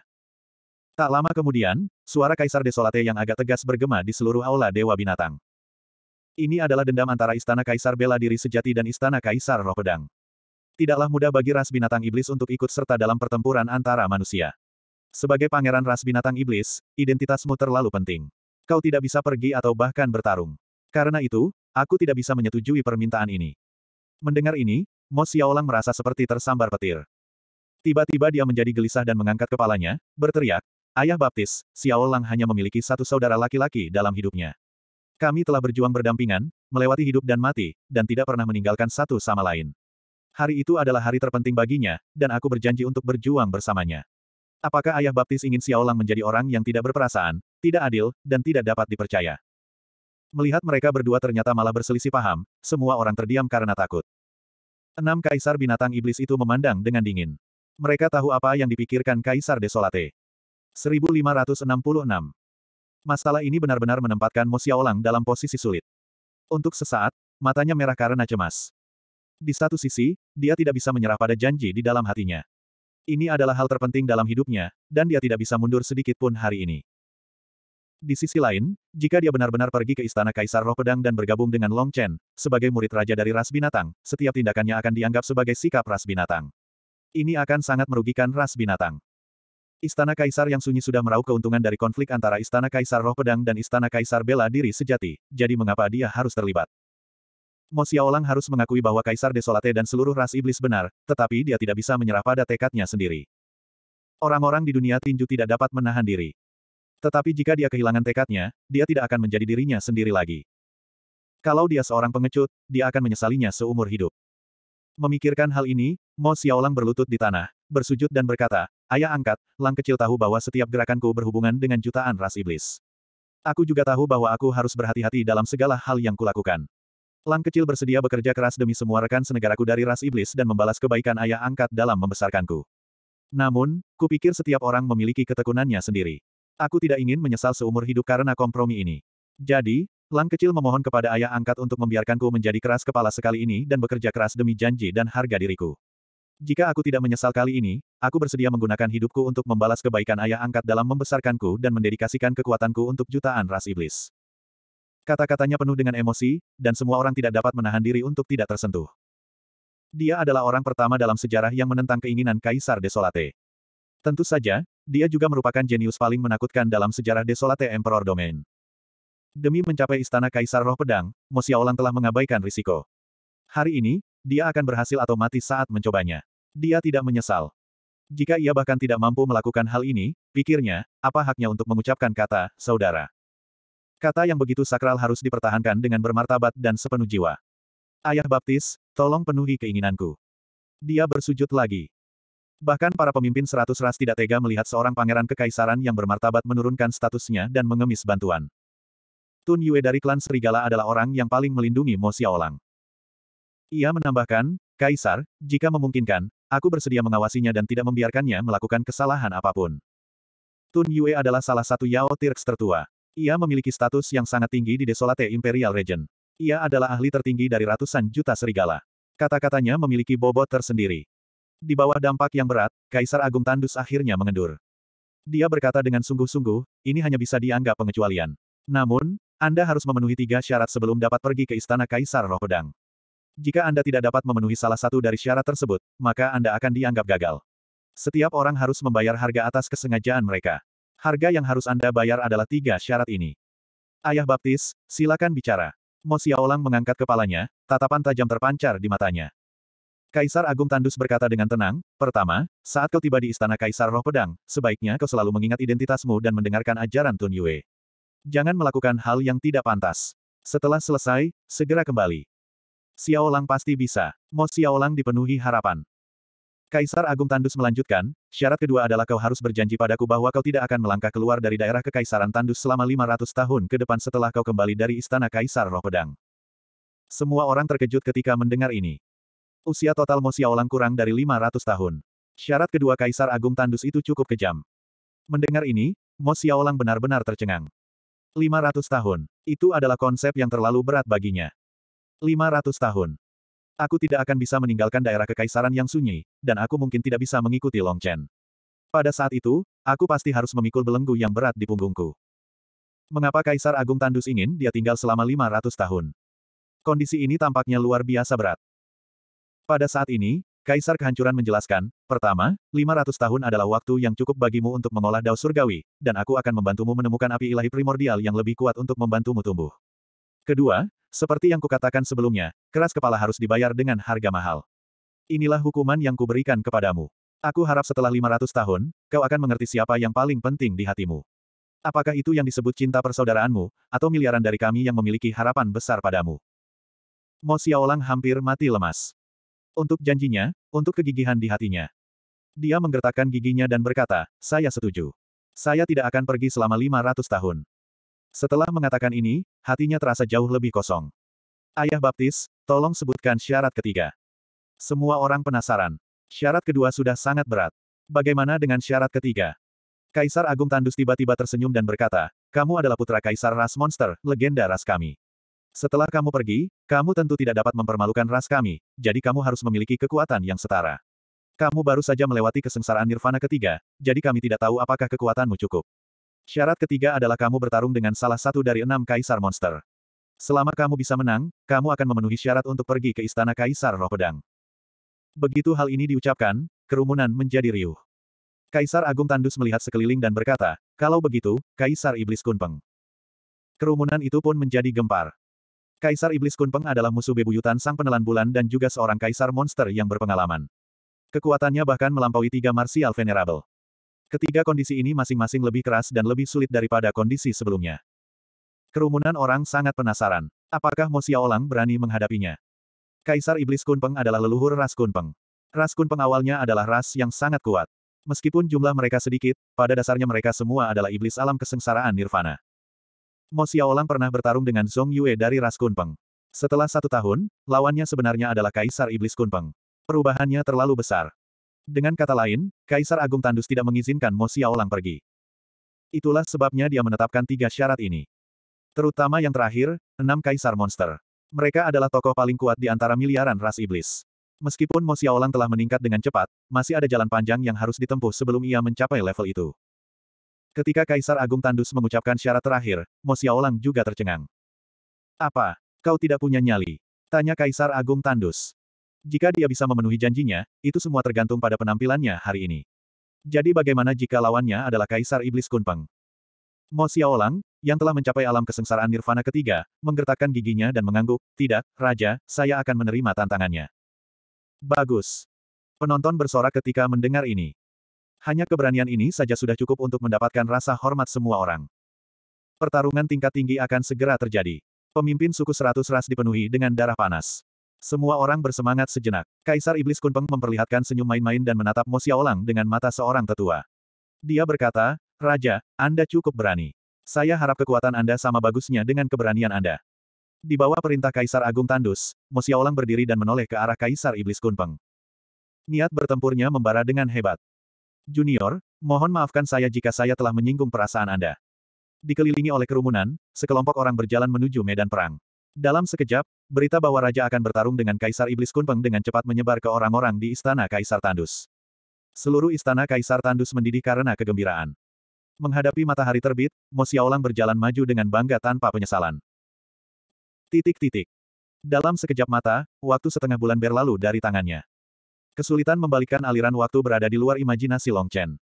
Tak lama kemudian, suara kaisar desolate yang agak tegas bergema di seluruh aula Dewa Binatang. Ini adalah dendam antara istana kaisar bela diri sejati dan istana kaisar roh pedang. Tidaklah mudah bagi ras binatang iblis untuk ikut serta dalam pertempuran antara manusia. Sebagai pangeran ras binatang iblis, identitasmu terlalu penting. Kau tidak bisa pergi atau bahkan bertarung. Karena itu, aku tidak bisa menyetujui permintaan ini. Mendengar ini, Mo Xiaolang merasa seperti tersambar petir. Tiba-tiba dia menjadi gelisah dan mengangkat kepalanya, berteriak, Ayah Baptis, Xiaolang hanya memiliki satu saudara laki-laki dalam hidupnya. Kami telah berjuang berdampingan, melewati hidup dan mati, dan tidak pernah meninggalkan satu sama lain. Hari itu adalah hari terpenting baginya, dan aku berjanji untuk berjuang bersamanya. Apakah ayah baptis ingin Xiaolang menjadi orang yang tidak berperasaan, tidak adil, dan tidak dapat dipercaya? Melihat mereka berdua ternyata malah berselisih paham, semua orang terdiam karena takut. Enam kaisar binatang iblis itu memandang dengan dingin. Mereka tahu apa yang dipikirkan Kaisar Desolate. 1566 Masalah ini benar-benar menempatkan Mo Xiaolang dalam posisi sulit. Untuk sesaat, matanya merah karena cemas. Di satu sisi, dia tidak bisa menyerah pada janji di dalam hatinya. Ini adalah hal terpenting dalam hidupnya, dan dia tidak bisa mundur sedikit pun hari ini. Di sisi lain, jika dia benar-benar pergi ke Istana Kaisar Roh Pedang dan bergabung dengan Long Chen, sebagai murid raja dari ras binatang, setiap tindakannya akan dianggap sebagai sikap ras binatang. Ini akan sangat merugikan ras binatang. Istana Kaisar yang sunyi sudah meraup keuntungan dari konflik antara Istana Kaisar Roh Pedang dan Istana Kaisar Bela Diri Sejati, jadi mengapa dia harus terlibat? Mo Xiaolang harus mengakui bahwa Kaisar Desolate dan seluruh ras iblis benar, tetapi dia tidak bisa menyerah pada tekadnya sendiri. Orang-orang di dunia tinju tidak dapat menahan diri. Tetapi jika dia kehilangan tekadnya, dia tidak akan menjadi dirinya sendiri lagi. Kalau dia seorang pengecut, dia akan menyesalinya seumur hidup. Memikirkan hal ini, Mo Xiaolang berlutut di tanah, bersujud dan berkata, Ayah angkat, Lang kecil tahu bahwa setiap gerakanku berhubungan dengan jutaan ras iblis. Aku juga tahu bahwa aku harus berhati-hati dalam segala hal yang kulakukan. Lang kecil bersedia bekerja keras demi semua rekan senegaraku dari ras iblis dan membalas kebaikan ayah angkat dalam membesarkanku. Namun, kupikir setiap orang memiliki ketekunannya sendiri. Aku tidak ingin menyesal seumur hidup karena kompromi ini. Jadi, Lang kecil memohon kepada ayah angkat untuk membiarkanku menjadi keras kepala sekali ini dan bekerja keras demi janji dan harga diriku. Jika aku tidak menyesal kali ini, aku bersedia menggunakan hidupku untuk membalas kebaikan ayah angkat dalam membesarkanku dan mendedikasikan kekuatanku untuk jutaan ras iblis. Kata-katanya penuh dengan emosi, dan semua orang tidak dapat menahan diri untuk tidak tersentuh. Dia adalah orang pertama dalam sejarah yang menentang keinginan Kaisar Desolate. Tentu saja, dia juga merupakan jenius paling menakutkan dalam sejarah Desolate Emperor Domain. Demi mencapai istana Kaisar Roh Pedang, Mo Xiaolang telah mengabaikan risiko. Hari ini, dia akan berhasil atau mati saat mencobanya. Dia tidak menyesal. Jika ia bahkan tidak mampu melakukan hal ini, pikirnya, apa haknya untuk mengucapkan kata, saudara. Kata yang begitu sakral harus dipertahankan dengan bermartabat dan sepenuh jiwa. Ayah baptis, tolong penuhi keinginanku. Dia bersujud lagi. Bahkan para pemimpin seratus ras tidak tega melihat seorang pangeran kekaisaran yang bermartabat menurunkan statusnya dan mengemis bantuan. Tun Yue dari klan Serigala adalah orang yang paling melindungi Mo Xiaolang. Ia menambahkan, Kaisar, jika memungkinkan, aku bersedia mengawasinya dan tidak membiarkannya melakukan kesalahan apapun. Tun Yue adalah salah satu Yao Tirks tertua. Ia memiliki status yang sangat tinggi di Desolate Imperial Region. Ia adalah ahli tertinggi dari ratusan juta serigala. Kata-katanya memiliki bobot tersendiri. Di bawah dampak yang berat, Kaisar Agung Tandus akhirnya mengendur. Dia berkata dengan sungguh-sungguh, ini hanya bisa dianggap pengecualian. Namun, Anda harus memenuhi tiga syarat sebelum dapat pergi ke Istana Kaisar Roh Pedang. Jika Anda tidak dapat memenuhi salah satu dari syarat tersebut, maka Anda akan dianggap gagal. Setiap orang harus membayar harga atas kesengajaan mereka. Harga yang harus Anda bayar adalah tiga syarat ini. Ayah Baptis, silakan bicara. Mo Xiaolang mengangkat kepalanya, tatapan tajam terpancar di matanya. Kaisar Agung Tandus berkata dengan tenang, pertama, saat kau tiba di Istana Kaisar Roh Pedang, sebaiknya kau selalu mengingat identitasmu dan mendengarkan ajaran Tun Yue. Jangan melakukan hal yang tidak pantas. Setelah selesai, segera kembali. Xiaolang pasti bisa. Mo Xiaolang dipenuhi harapan. Kaisar Agung Tandus melanjutkan, syarat kedua adalah kau harus berjanji padaku bahwa kau tidak akan melangkah keluar dari daerah Kekaisaran Tandus selama 500 tahun ke depan setelah kau kembali dari Istana Kaisar Roh Pedang. Semua orang terkejut ketika mendengar ini. Usia total Mo Xiaolang kurang dari 500 tahun. Syarat kedua Kaisar Agung Tandus itu cukup kejam. Mendengar ini, Mo Xiaolang benar-benar tercengang. 500 tahun. Itu adalah konsep yang terlalu berat baginya. 500 tahun. Aku tidak akan bisa meninggalkan daerah kekaisaran yang sunyi, dan aku mungkin tidak bisa mengikuti Long Chen. Pada saat itu, aku pasti harus memikul belenggu yang berat di punggungku. Mengapa Kaisar Agung Tandus ingin dia tinggal selama 500 tahun? Kondisi ini tampaknya luar biasa berat. Pada saat ini, Kaisar Kehancuran menjelaskan, pertama, 500 tahun adalah waktu yang cukup bagimu untuk mengolah dao surgawi, dan aku akan membantumu menemukan api ilahi primordial yang lebih kuat untuk membantumu tumbuh. Kedua, seperti yang kukatakan sebelumnya, keras kepala harus dibayar dengan harga mahal. Inilah hukuman yang kuberikan kepadamu. Aku harap setelah 500 tahun, kau akan mengerti siapa yang paling penting di hatimu. Apakah itu yang disebut cinta persaudaraanmu, atau miliaran dari kami yang memiliki harapan besar padamu? Mo Xiaolang hampir mati lemas. Untuk janjinya, untuk kegigihan di hatinya. Dia menggertakkan giginya dan berkata, saya setuju. Saya tidak akan pergi selama 500 tahun. Setelah mengatakan ini, hatinya terasa jauh lebih kosong. Ayah Baptis, tolong sebutkan syarat ketiga. Semua orang penasaran. Syarat kedua sudah sangat berat. Bagaimana dengan syarat ketiga? Kaisar Agung Tandus tiba-tiba tersenyum dan berkata, kamu adalah putra Kaisar Ras Monster, legenda ras kami. Setelah kamu pergi, kamu tentu tidak dapat mempermalukan ras kami, jadi kamu harus memiliki kekuatan yang setara. Kamu baru saja melewati kesengsaraan nirvana ketiga, jadi kami tidak tahu apakah kekuatanmu cukup. Syarat ketiga adalah kamu bertarung dengan salah satu dari enam kaisar monster. Selama kamu bisa menang, kamu akan memenuhi syarat untuk pergi ke istana kaisar roh pedang. Begitu hal ini diucapkan, kerumunan menjadi riuh. Kaisar Agung Tandus melihat sekeliling dan berkata, kalau begitu, Kaisar Iblis Kunpeng. Kerumunan itu pun menjadi gempar. Kaisar Iblis Kunpeng adalah musuh bebuyutan sang penelan bulan dan juga seorang kaisar monster yang berpengalaman. Kekuatannya bahkan melampaui tiga Martial venerable. Ketiga kondisi ini masing-masing lebih keras dan lebih sulit daripada kondisi sebelumnya. Kerumunan orang sangat penasaran. Apakah Mo Xiaolang berani menghadapinya? Kaisar Iblis Kunpeng adalah leluhur ras Kunpeng. Ras Kunpeng awalnya adalah ras yang sangat kuat. Meskipun jumlah mereka sedikit, pada dasarnya mereka semua adalah iblis alam kesengsaraan nirvana. Mo Xiaolang pernah bertarung dengan Zhong Yue dari ras Kunpeng. Setelah satu tahun, lawannya sebenarnya adalah Kaisar Iblis Kunpeng. Perubahannya terlalu besar. Dengan kata lain, Kaisar Agung Tandus tidak mengizinkan Mo Xiaolang pergi. Itulah sebabnya dia menetapkan tiga syarat ini. Terutama yang terakhir, enam Kaisar Monster. Mereka adalah tokoh paling kuat di antara miliaran ras iblis. Meskipun Mo Xiaolang telah meningkat dengan cepat, masih ada jalan panjang yang harus ditempuh sebelum ia mencapai level itu. Ketika Kaisar Agung Tandus mengucapkan syarat terakhir, Mo Xiaolang juga tercengang. Apa? Kau tidak punya nyali? Tanya Kaisar Agung Tandus. Jika dia bisa memenuhi janjinya, itu semua tergantung pada penampilannya hari ini. Jadi bagaimana jika lawannya adalah Kaisar Iblis Kunpeng? Mo Xiaolang, yang telah mencapai alam kesengsaraan nirvana ketiga, menggertakkan giginya dan mengangguk, tidak, Raja, saya akan menerima tantangannya. Bagus. Penonton bersorak ketika mendengar ini. Hanya keberanian ini saja sudah cukup untuk mendapatkan rasa hormat semua orang. Pertarungan tingkat tinggi akan segera terjadi. Pemimpin suku seratus ras dipenuhi dengan darah panas. Semua orang bersemangat sejenak. Kaisar Iblis Kunpeng memperlihatkan senyum main-main dan menatap Mo Xiaolang dengan mata seorang tetua. Dia berkata, Raja, Anda cukup berani. Saya harap kekuatan Anda sama bagusnya dengan keberanian Anda. Di bawah perintah Kaisar Agung Tandus, Mo Xiaolang berdiri dan menoleh ke arah Kaisar Iblis Kunpeng. Niat bertempurnya membara dengan hebat. Junior, mohon maafkan saya jika saya telah menyinggung perasaan Anda. Dikelilingi oleh kerumunan, sekelompok orang berjalan menuju medan perang. Dalam sekejap, berita bahwa raja akan bertarung dengan Kaisar Iblis Kunpeng dengan cepat menyebar ke orang-orang di istana Kaisar Tandus. Seluruh istana Kaisar Tandus mendidih karena kegembiraan. Menghadapi matahari terbit, Mo Xiaolang berjalan maju dengan bangga tanpa penyesalan. Titik-titik. Dalam sekejap mata, waktu setengah bulan berlalu dari tangannya. Kesulitan membalikkan aliran waktu berada di luar imajinasi Long Chen.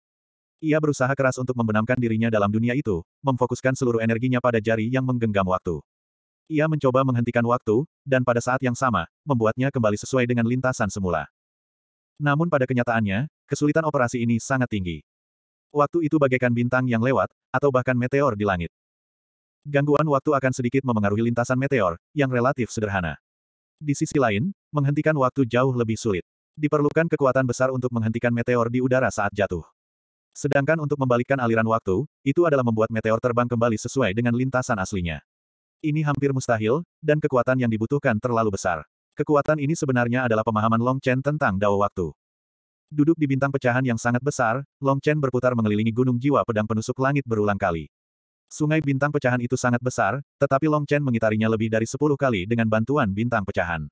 Ia berusaha keras untuk membenamkan dirinya dalam dunia itu, memfokuskan seluruh energinya pada jari yang menggenggam waktu. Ia mencoba menghentikan waktu, dan pada saat yang sama, membuatnya kembali sesuai dengan lintasan semula. Namun pada kenyataannya, kesulitan operasi ini sangat tinggi. Waktu itu bagaikan bintang yang lewat, atau bahkan meteor di langit. Gangguan waktu akan sedikit memengaruhi lintasan meteor, yang relatif sederhana. Di sisi lain, menghentikan waktu jauh lebih sulit. Diperlukan kekuatan besar untuk menghentikan meteor di udara saat jatuh. Sedangkan untuk membalikkan aliran waktu, itu adalah membuat meteor terbang kembali sesuai dengan lintasan aslinya. Ini hampir mustahil, dan kekuatan yang dibutuhkan terlalu besar. Kekuatan ini sebenarnya adalah pemahaman Long Chen tentang Dao Waktu. Duduk di bintang pecahan yang sangat besar, Long Chen berputar mengelilingi gunung jiwa pedang penusuk langit berulang kali. Sungai bintang pecahan itu sangat besar, tetapi Long Chen mengitarinya lebih dari sepuluh kali dengan bantuan bintang pecahan.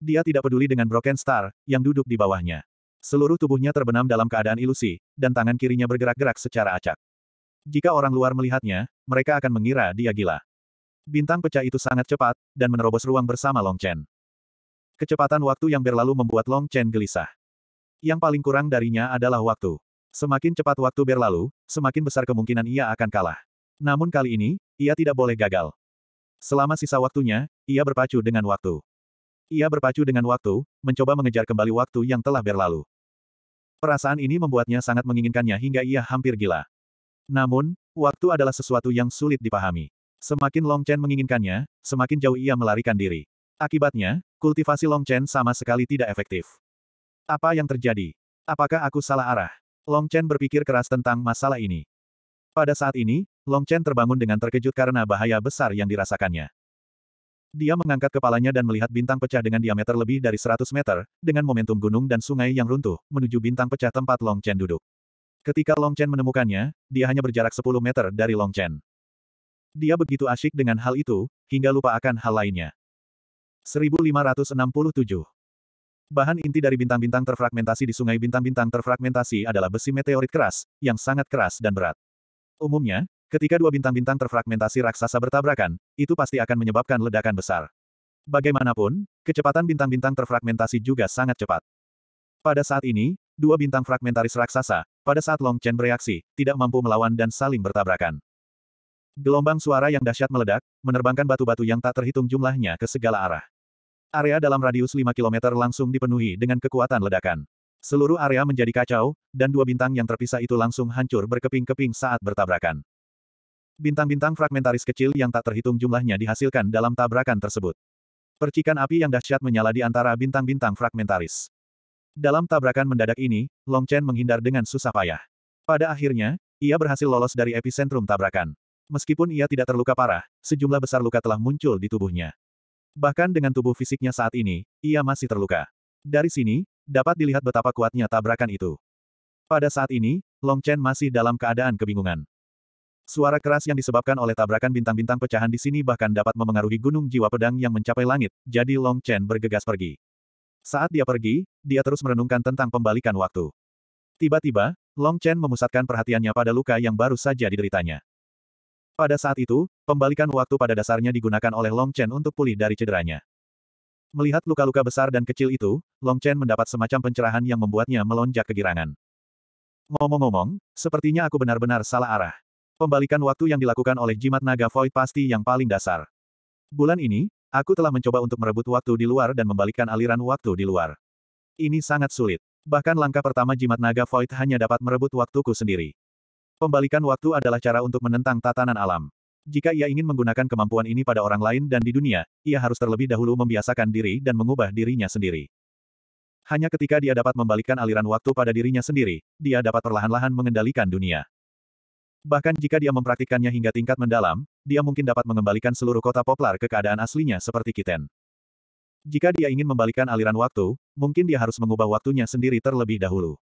Dia tidak peduli dengan Broken Star, yang duduk di bawahnya. Seluruh tubuhnya terbenam dalam keadaan ilusi, dan tangan kirinya bergerak-gerak secara acak. Jika orang luar melihatnya, mereka akan mengira dia gila. Bintang pecah itu sangat cepat, dan menerobos ruang bersama Long Chen. Kecepatan waktu yang berlalu membuat Long Chen gelisah. Yang paling kurang darinya adalah waktu. Semakin cepat waktu berlalu, semakin besar kemungkinan ia akan kalah. Namun kali ini, ia tidak boleh gagal. Selama sisa waktunya, ia berpacu dengan waktu. Ia berpacu dengan waktu, mencoba mengejar kembali waktu yang telah berlalu. Perasaan ini membuatnya sangat menginginkannya hingga ia hampir gila. Namun, waktu adalah sesuatu yang sulit dipahami. Semakin Long Chen menginginkannya, semakin jauh ia melarikan diri. Akibatnya, kultivasi Long Chen sama sekali tidak efektif. Apa yang terjadi? Apakah aku salah arah? Long Chen berpikir keras tentang masalah ini. Pada saat ini, Long Chen terbangun dengan terkejut karena bahaya besar yang dirasakannya. Dia mengangkat kepalanya dan melihat bintang pecah dengan diameter lebih dari 100 meter, dengan momentum gunung dan sungai yang runtuh, menuju bintang pecah tempat Long Chen duduk. Ketika Long Chen menemukannya, dia hanya berjarak 10 meter dari Long Chen. Dia begitu asyik dengan hal itu, hingga lupa akan hal lainnya. 1567 Bahan inti dari bintang-bintang terfragmentasi di sungai bintang-bintang terfragmentasi adalah besi meteorit keras, yang sangat keras dan berat. Umumnya, ketika dua bintang-bintang terfragmentasi raksasa bertabrakan, itu pasti akan menyebabkan ledakan besar. Bagaimanapun, kecepatan bintang-bintang terfragmentasi juga sangat cepat. Pada saat ini, dua bintang fragmentaris raksasa, pada saat Long Chen bereaksi, tidak mampu melawan dan saling bertabrakan. Gelombang suara yang dahsyat meledak, menerbangkan batu-batu yang tak terhitung jumlahnya ke segala arah. Area dalam radius 5 km langsung dipenuhi dengan kekuatan ledakan. Seluruh area menjadi kacau, dan dua bintang yang terpisah itu langsung hancur berkeping-keping saat bertabrakan. Bintang-bintang fragmentaris kecil yang tak terhitung jumlahnya dihasilkan dalam tabrakan tersebut. Percikan api yang dahsyat menyala di antara bintang-bintang fragmentaris. Dalam tabrakan mendadak ini, Long Chen menghindar dengan susah payah. Pada akhirnya, ia berhasil lolos dari epicentrum tabrakan. Meskipun ia tidak terluka parah, sejumlah besar luka telah muncul di tubuhnya. Bahkan dengan tubuh fisiknya saat ini, ia masih terluka. Dari sini, dapat dilihat betapa kuatnya tabrakan itu. Pada saat ini, Long Chen masih dalam keadaan kebingungan. Suara keras yang disebabkan oleh tabrakan bintang-bintang pecahan di sini bahkan dapat memengaruhi gunung jiwa pedang yang mencapai langit, jadi Long Chen bergegas pergi. Saat dia pergi, dia terus merenungkan tentang pembalikan waktu. Tiba-tiba, Long Chen memusatkan perhatiannya pada luka yang baru saja dideritanya. Pada saat itu, pembalikan waktu pada dasarnya digunakan oleh Long Chen untuk pulih dari cederanya. Melihat luka-luka besar dan kecil itu, Long Chen mendapat semacam pencerahan yang membuatnya melonjak kegirangan. Ngomong-ngomong, sepertinya aku benar-benar salah arah. Pembalikan waktu yang dilakukan oleh jimat naga void pasti yang paling dasar. Bulan ini, aku telah mencoba untuk merebut waktu di luar dan membalikan aliran waktu di luar. Ini sangat sulit. Bahkan langkah pertama jimat naga void hanya dapat merebut waktuku sendiri. Pembalikan waktu adalah cara untuk menentang tatanan alam. Jika ia ingin menggunakan kemampuan ini pada orang lain dan di dunia, ia harus terlebih dahulu membiasakan diri dan mengubah dirinya sendiri. Hanya ketika dia dapat membalikan aliran waktu pada dirinya sendiri, dia dapat perlahan-lahan mengendalikan dunia. Bahkan jika dia mempraktikkannya hingga tingkat mendalam, dia mungkin dapat mengembalikan seluruh kota poplar ke keadaan aslinya seperti Kiten. Jika dia ingin membalikan aliran waktu, mungkin dia harus mengubah waktunya sendiri terlebih dahulu.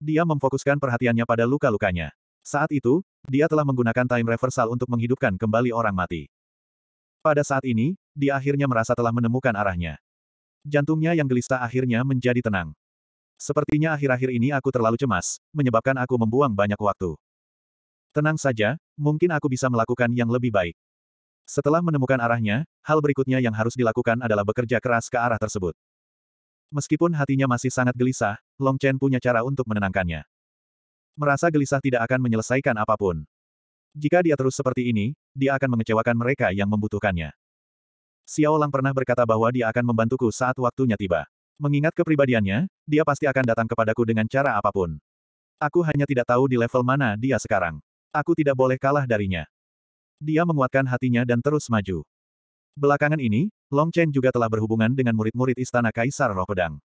Dia memfokuskan perhatiannya pada luka-lukanya. Saat itu, dia telah menggunakan time reversal untuk menghidupkan kembali orang mati. Pada saat ini, dia akhirnya merasa telah menemukan arahnya. Jantungnya yang gelisah akhirnya menjadi tenang. Sepertinya akhir-akhir ini aku terlalu cemas, menyebabkan aku membuang banyak waktu. Tenang saja, mungkin aku bisa melakukan yang lebih baik. Setelah menemukan arahnya, hal berikutnya yang harus dilakukan adalah bekerja keras ke arah tersebut. Meskipun hatinya masih sangat gelisah, Long Chen punya cara untuk menenangkannya. Merasa gelisah tidak akan menyelesaikan apapun. Jika dia terus seperti ini, dia akan mengecewakan mereka yang membutuhkannya. Xiao Lang pernah berkata bahwa dia akan membantuku saat waktunya tiba. Mengingat kepribadiannya, dia pasti akan datang kepadaku dengan cara apapun. Aku hanya tidak tahu di level mana dia sekarang. Aku tidak boleh kalah darinya. Dia menguatkan hatinya dan terus maju. Belakangan ini, Long Chen juga telah berhubungan dengan murid-murid Istana Kaisar Roh Pedang.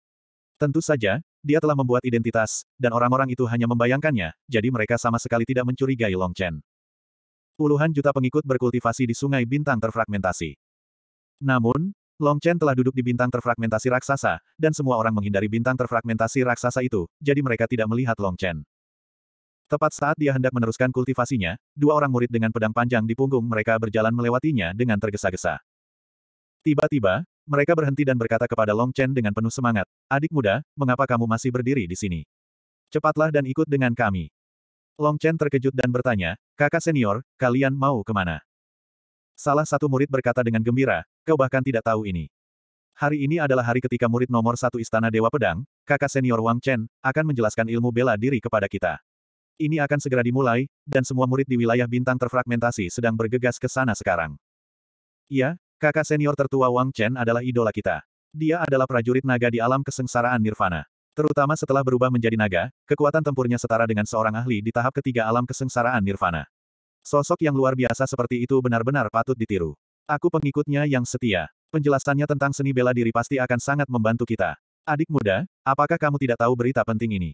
Tentu saja, dia telah membuat identitas, dan orang-orang itu hanya membayangkannya, jadi mereka sama sekali tidak mencurigai Long Chen. Puluhan juta pengikut berkultivasi di sungai bintang terfragmentasi. Namun, Long Chen telah duduk di bintang terfragmentasi raksasa, dan semua orang menghindari bintang terfragmentasi raksasa itu, jadi mereka tidak melihat Long Chen. Tepat saat dia hendak meneruskan kultivasinya, dua orang murid dengan pedang panjang di punggung mereka berjalan melewatinya dengan tergesa-gesa. Tiba-tiba, mereka berhenti dan berkata kepada Long Chen dengan penuh semangat, Adik muda, mengapa kamu masih berdiri di sini? Cepatlah dan ikut dengan kami. Long Chen terkejut dan bertanya, kakak senior, kalian mau kemana? Salah satu murid berkata dengan gembira, kau bahkan tidak tahu ini. Hari ini adalah hari ketika murid nomor satu Istana Dewa Pedang, kakak senior Wang Chen, akan menjelaskan ilmu bela diri kepada kita. Ini akan segera dimulai, dan semua murid di wilayah bintang terfragmentasi sedang bergegas ke sana sekarang. Iya, Kakak senior tertua Wang Chen adalah idola kita. Dia adalah prajurit naga di alam kesengsaraan nirvana. Terutama setelah berubah menjadi naga, kekuatan tempurnya setara dengan seorang ahli di tahap ketiga alam kesengsaraan nirvana. Sosok yang luar biasa seperti itu benar-benar patut ditiru. Aku pengikutnya yang setia. Penjelasannya tentang seni bela diri pasti akan sangat membantu kita. Adik muda, apakah kamu tidak tahu berita penting ini?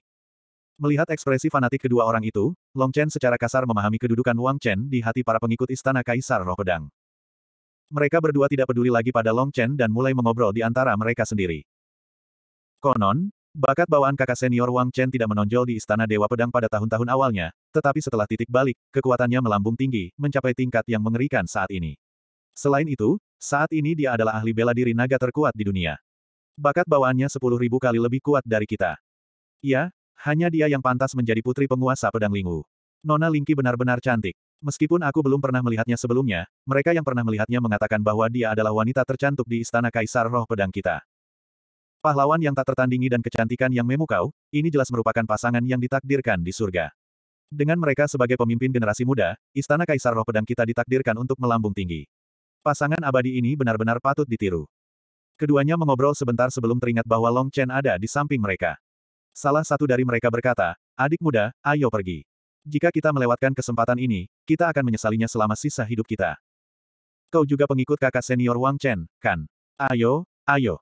Melihat ekspresi fanatik kedua orang itu, Long Chen secara kasar memahami kedudukan Wang Chen di hati para pengikut istana Kaisar Roh Pedang. Mereka berdua tidak peduli lagi pada Long Chen dan mulai mengobrol di antara mereka sendiri. Konon, bakat bawaan kakak senior Wang Chen tidak menonjol di Istana Dewa Pedang pada tahun-tahun awalnya, tetapi setelah titik balik, kekuatannya melambung tinggi, mencapai tingkat yang mengerikan saat ini. Selain itu, saat ini dia adalah ahli bela diri naga terkuat di dunia. Bakat bawaannya 10.000 kali lebih kuat dari kita. Ya, hanya dia yang pantas menjadi putri penguasa pedang lingu. Nona Lingki benar-benar cantik. Meskipun aku belum pernah melihatnya sebelumnya, mereka yang pernah melihatnya mengatakan bahwa dia adalah wanita tercantik di istana kaisar roh pedang kita. Pahlawan yang tak tertandingi dan kecantikan yang memukau, ini jelas merupakan pasangan yang ditakdirkan di surga. Dengan mereka sebagai pemimpin generasi muda, istana kaisar roh pedang kita ditakdirkan untuk melambung tinggi. Pasangan abadi ini benar-benar patut ditiru. Keduanya mengobrol sebentar sebelum teringat bahwa Long Chen ada di samping mereka. Salah satu dari mereka berkata, adik muda, ayo pergi. Jika kita melewatkan kesempatan ini, kita akan menyesalinya selama sisa hidup kita. Kau juga pengikut kakak senior Wang Chen, kan? Ayo, ayo.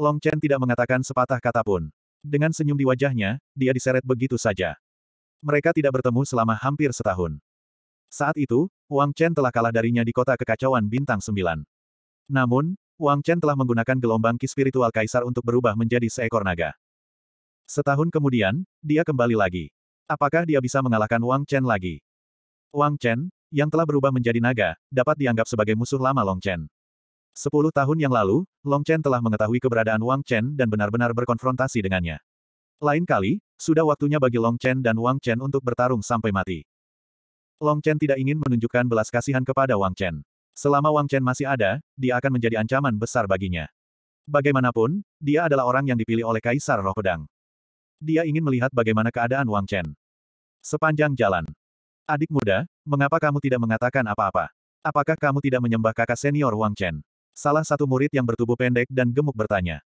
Long Chen tidak mengatakan sepatah kata pun. Dengan senyum di wajahnya, dia diseret begitu saja. Mereka tidak bertemu selama hampir setahun. Saat itu, Wang Chen telah kalah darinya di kota kekacauan bintang sembilan. Namun, Wang Chen telah menggunakan gelombang ki spiritual kaisar untuk berubah menjadi seekor naga. Setahun kemudian, dia kembali lagi. Apakah dia bisa mengalahkan Wang Chen lagi? Wang Chen, yang telah berubah menjadi naga, dapat dianggap sebagai musuh lama Long Chen. Sepuluh tahun yang lalu, Long Chen telah mengetahui keberadaan Wang Chen dan benar-benar berkonfrontasi dengannya. Lain kali, sudah waktunya bagi Long Chen dan Wang Chen untuk bertarung sampai mati. Long Chen tidak ingin menunjukkan belas kasihan kepada Wang Chen. Selama Wang Chen masih ada, dia akan menjadi ancaman besar baginya. Bagaimanapun, dia adalah orang yang dipilih oleh Kaisar Roh Pedang. Dia ingin melihat bagaimana keadaan Wang Chen. Sepanjang jalan. Adik muda, mengapa kamu tidak mengatakan apa-apa? Apakah kamu tidak menyembah kakak senior Wang Chen? Salah satu murid yang bertubuh pendek dan gemuk bertanya.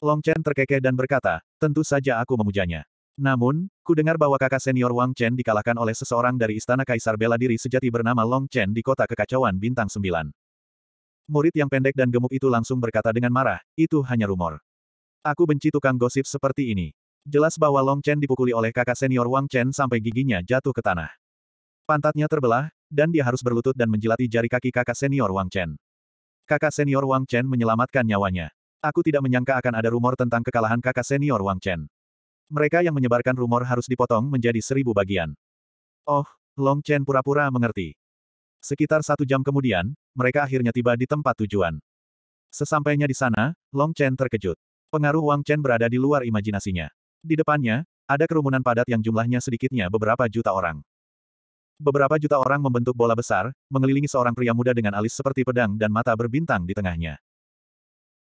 Long Chen terkekeh dan berkata, tentu saja aku memujanya. Namun, ku dengar bahwa kakak senior Wang Chen dikalahkan oleh seseorang dari istana Kaisar Bela Diri sejati bernama Long Chen di kota kekacauan bintang sembilan. Murid yang pendek dan gemuk itu langsung berkata dengan marah, itu hanya rumor. Aku benci tukang gosip seperti ini. Jelas bahwa Long Chen dipukuli oleh kakak senior Wang Chen sampai giginya jatuh ke tanah. Pantatnya terbelah, dan dia harus berlutut dan menjilati jari kaki kakak senior Wang Chen. Kakak senior Wang Chen menyelamatkan nyawanya. Aku tidak menyangka akan ada rumor tentang kekalahan kakak senior Wang Chen. Mereka yang menyebarkan rumor harus dipotong menjadi seribu bagian. Oh, Long Chen pura-pura mengerti. Sekitar satu jam kemudian, mereka akhirnya tiba di tempat tujuan. Sesampainya di sana, Long Chen terkejut. Pengaruh Wang Chen berada di luar imajinasinya. Di depannya, ada kerumunan padat yang jumlahnya sedikitnya beberapa juta orang. Beberapa juta orang membentuk bola besar, mengelilingi seorang pria muda dengan alis seperti pedang dan mata berbintang di tengahnya.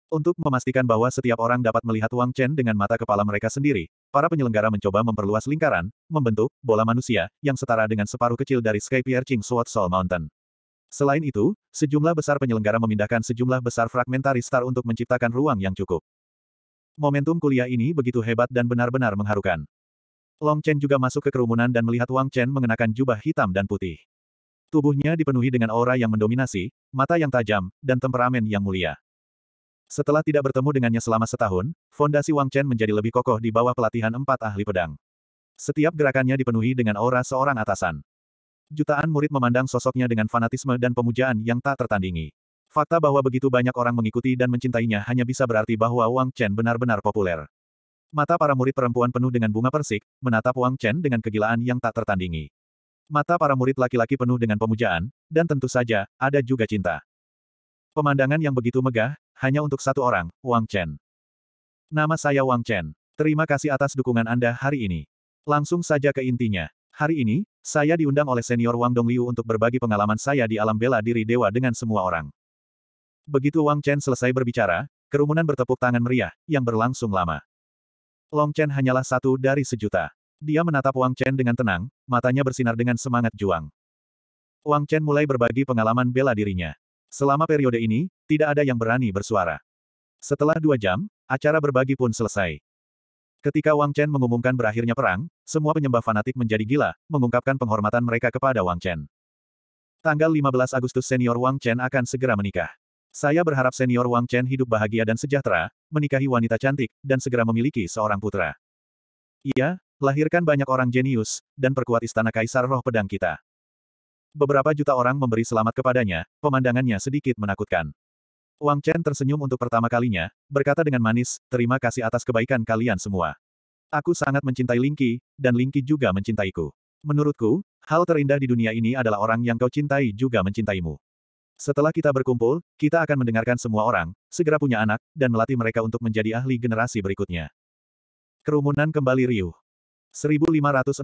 Untuk memastikan bahwa setiap orang dapat melihat Wang Chen dengan mata kepala mereka sendiri, para penyelenggara mencoba memperluas lingkaran, membentuk bola manusia yang setara dengan separuh kecil dari Sky Piercing Sword Soul Mountain. Selain itu, sejumlah besar penyelenggara memindahkan sejumlah besar fragmentari star untuk menciptakan ruang yang cukup. Momentum kuliah ini begitu hebat dan benar-benar mengharukan. Long Chen juga masuk ke kerumunan dan melihat Wang Chen mengenakan jubah hitam dan putih. Tubuhnya dipenuhi dengan aura yang mendominasi, mata yang tajam, dan temperamen yang mulia. Setelah tidak bertemu dengannya selama setahun, fondasi Wang Chen menjadi lebih kokoh di bawah pelatihan empat ahli pedang. Setiap gerakannya dipenuhi dengan aura seorang atasan. Jutaan murid memandang sosoknya dengan fanatisme dan pemujaan yang tak tertandingi. Fakta bahwa begitu banyak orang mengikuti dan mencintainya hanya bisa berarti bahwa Wang Chen benar-benar populer. Mata para murid perempuan penuh dengan bunga persik, menatap Wang Chen dengan kegilaan yang tak tertandingi. Mata para murid laki-laki penuh dengan pemujaan, dan tentu saja, ada juga cinta. Pemandangan yang begitu megah, hanya untuk satu orang, Wang Chen. Nama saya Wang Chen. Terima kasih atas dukungan Anda hari ini. Langsung saja ke intinya. Hari ini, saya diundang oleh senior Wang Dongliu untuk berbagi pengalaman saya di alam bela diri dewa dengan semua orang. Begitu Wang Chen selesai berbicara, kerumunan bertepuk tangan meriah, yang berlangsung lama. Long Chen hanyalah satu dari sejuta. Dia menatap Wang Chen dengan tenang, matanya bersinar dengan semangat juang. Wang Chen mulai berbagi pengalaman bela dirinya. Selama periode ini, tidak ada yang berani bersuara. Setelah dua jam, acara berbagi pun selesai. Ketika Wang Chen mengumumkan berakhirnya perang, semua penyembah fanatik menjadi gila, mengungkapkan penghormatan mereka kepada Wang Chen. Tanggal 15 Agustus senior Wang Chen akan segera menikah. Saya berharap senior Wang Chen hidup bahagia dan sejahtera, menikahi wanita cantik, dan segera memiliki seorang putra. Ia, lahirkan banyak orang jenius, dan perkuat istana kaisar roh pedang kita. Beberapa juta orang memberi selamat kepadanya, pemandangannya sedikit menakutkan. Wang Chen tersenyum untuk pertama kalinya, berkata dengan manis, terima kasih atas kebaikan kalian semua. Aku sangat mencintai Lingqi, dan Lingqi juga mencintaiku. Menurutku, hal terindah di dunia ini adalah orang yang kau cintai juga mencintaimu. Setelah kita berkumpul, kita akan mendengarkan semua orang, segera punya anak, dan melatih mereka untuk menjadi ahli generasi berikutnya. Kerumunan kembali riuh. 1568.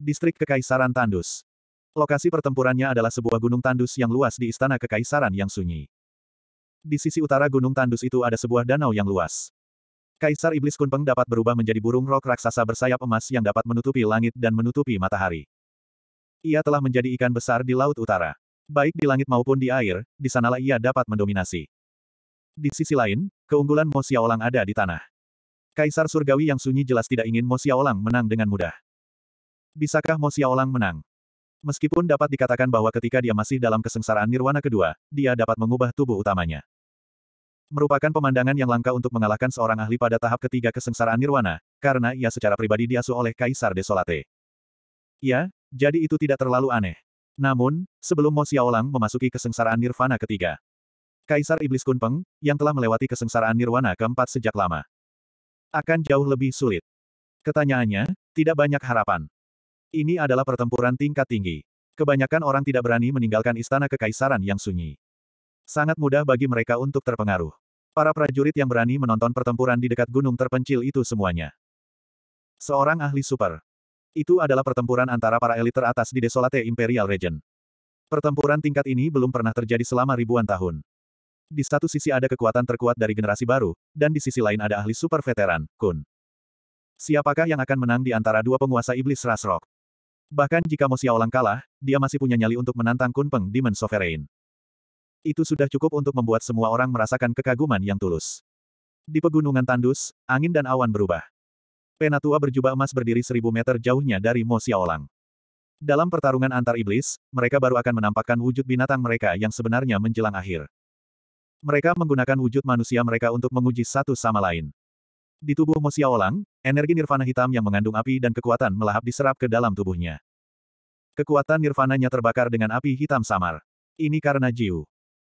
Distrik Kekaisaran Tandus. Lokasi pertempurannya adalah sebuah gunung tandus yang luas di istana kekaisaran yang sunyi. Di sisi utara gunung tandus itu ada sebuah danau yang luas. Kaisar Iblis Kunpeng dapat berubah menjadi burung rok raksasa bersayap emas yang dapat menutupi langit dan menutupi matahari. Ia telah menjadi ikan besar di Laut Utara. Baik di langit maupun di air, di sanalah ia dapat mendominasi. Di sisi lain, keunggulan Mo Xiaolang ada di tanah. Kaisar Surgawi yang sunyi jelas tidak ingin Mo Xiaolang menang dengan mudah. Bisakah Mo Xiaolang menang? Meskipun dapat dikatakan bahwa ketika dia masih dalam kesengsaraan nirwana kedua, dia dapat mengubah tubuh utamanya. Merupakan pemandangan yang langka untuk mengalahkan seorang ahli pada tahap ketiga kesengsaraan nirwana, karena ia secara pribadi diasuh oleh Kaisar Desolate. Ya, jadi itu tidak terlalu aneh. Namun, sebelum Mo Xiaolang memasuki kesengsaraan nirvana ketiga, Kaisar Iblis Kunpeng, yang telah melewati kesengsaraan nirwana keempat sejak lama, akan jauh lebih sulit. Ketanyaannya, tidak banyak harapan. Ini adalah pertempuran tingkat tinggi. Kebanyakan orang tidak berani meninggalkan istana kekaisaran yang sunyi. Sangat mudah bagi mereka untuk terpengaruh. Para prajurit yang berani menonton pertempuran di dekat gunung terpencil itu semuanya. Seorang ahli super, itu adalah pertempuran antara para elit teratas di Desolate Imperial Region. Pertempuran tingkat ini belum pernah terjadi selama ribuan tahun. Di satu sisi ada kekuatan terkuat dari generasi baru, dan di sisi lain ada ahli super veteran, Kun. Siapakah yang akan menang di antara dua penguasa iblis Rasrok? Bahkan jika Mosiaolang kalah, dia masih punya nyali untuk menantang Kun Peng Demon Sovereign. Itu sudah cukup untuk membuat semua orang merasakan kekaguman yang tulus. Di pegunungan tandus, angin dan awan berubah. Penatua berjubah emas berdiri seribu meter jauhnya dari Mo Xiaolang. Dalam pertarungan antar iblis, mereka baru akan menampakkan wujud binatang mereka yang sebenarnya menjelang akhir. Mereka menggunakan wujud manusia mereka untuk menguji satu sama lain. Di tubuh Mo Xiaolang, energi nirvana hitam yang mengandung api dan kekuatan melahap diserap ke dalam tubuhnya. Kekuatan nirvananya terbakar dengan api hitam samar. Ini karena Jiu.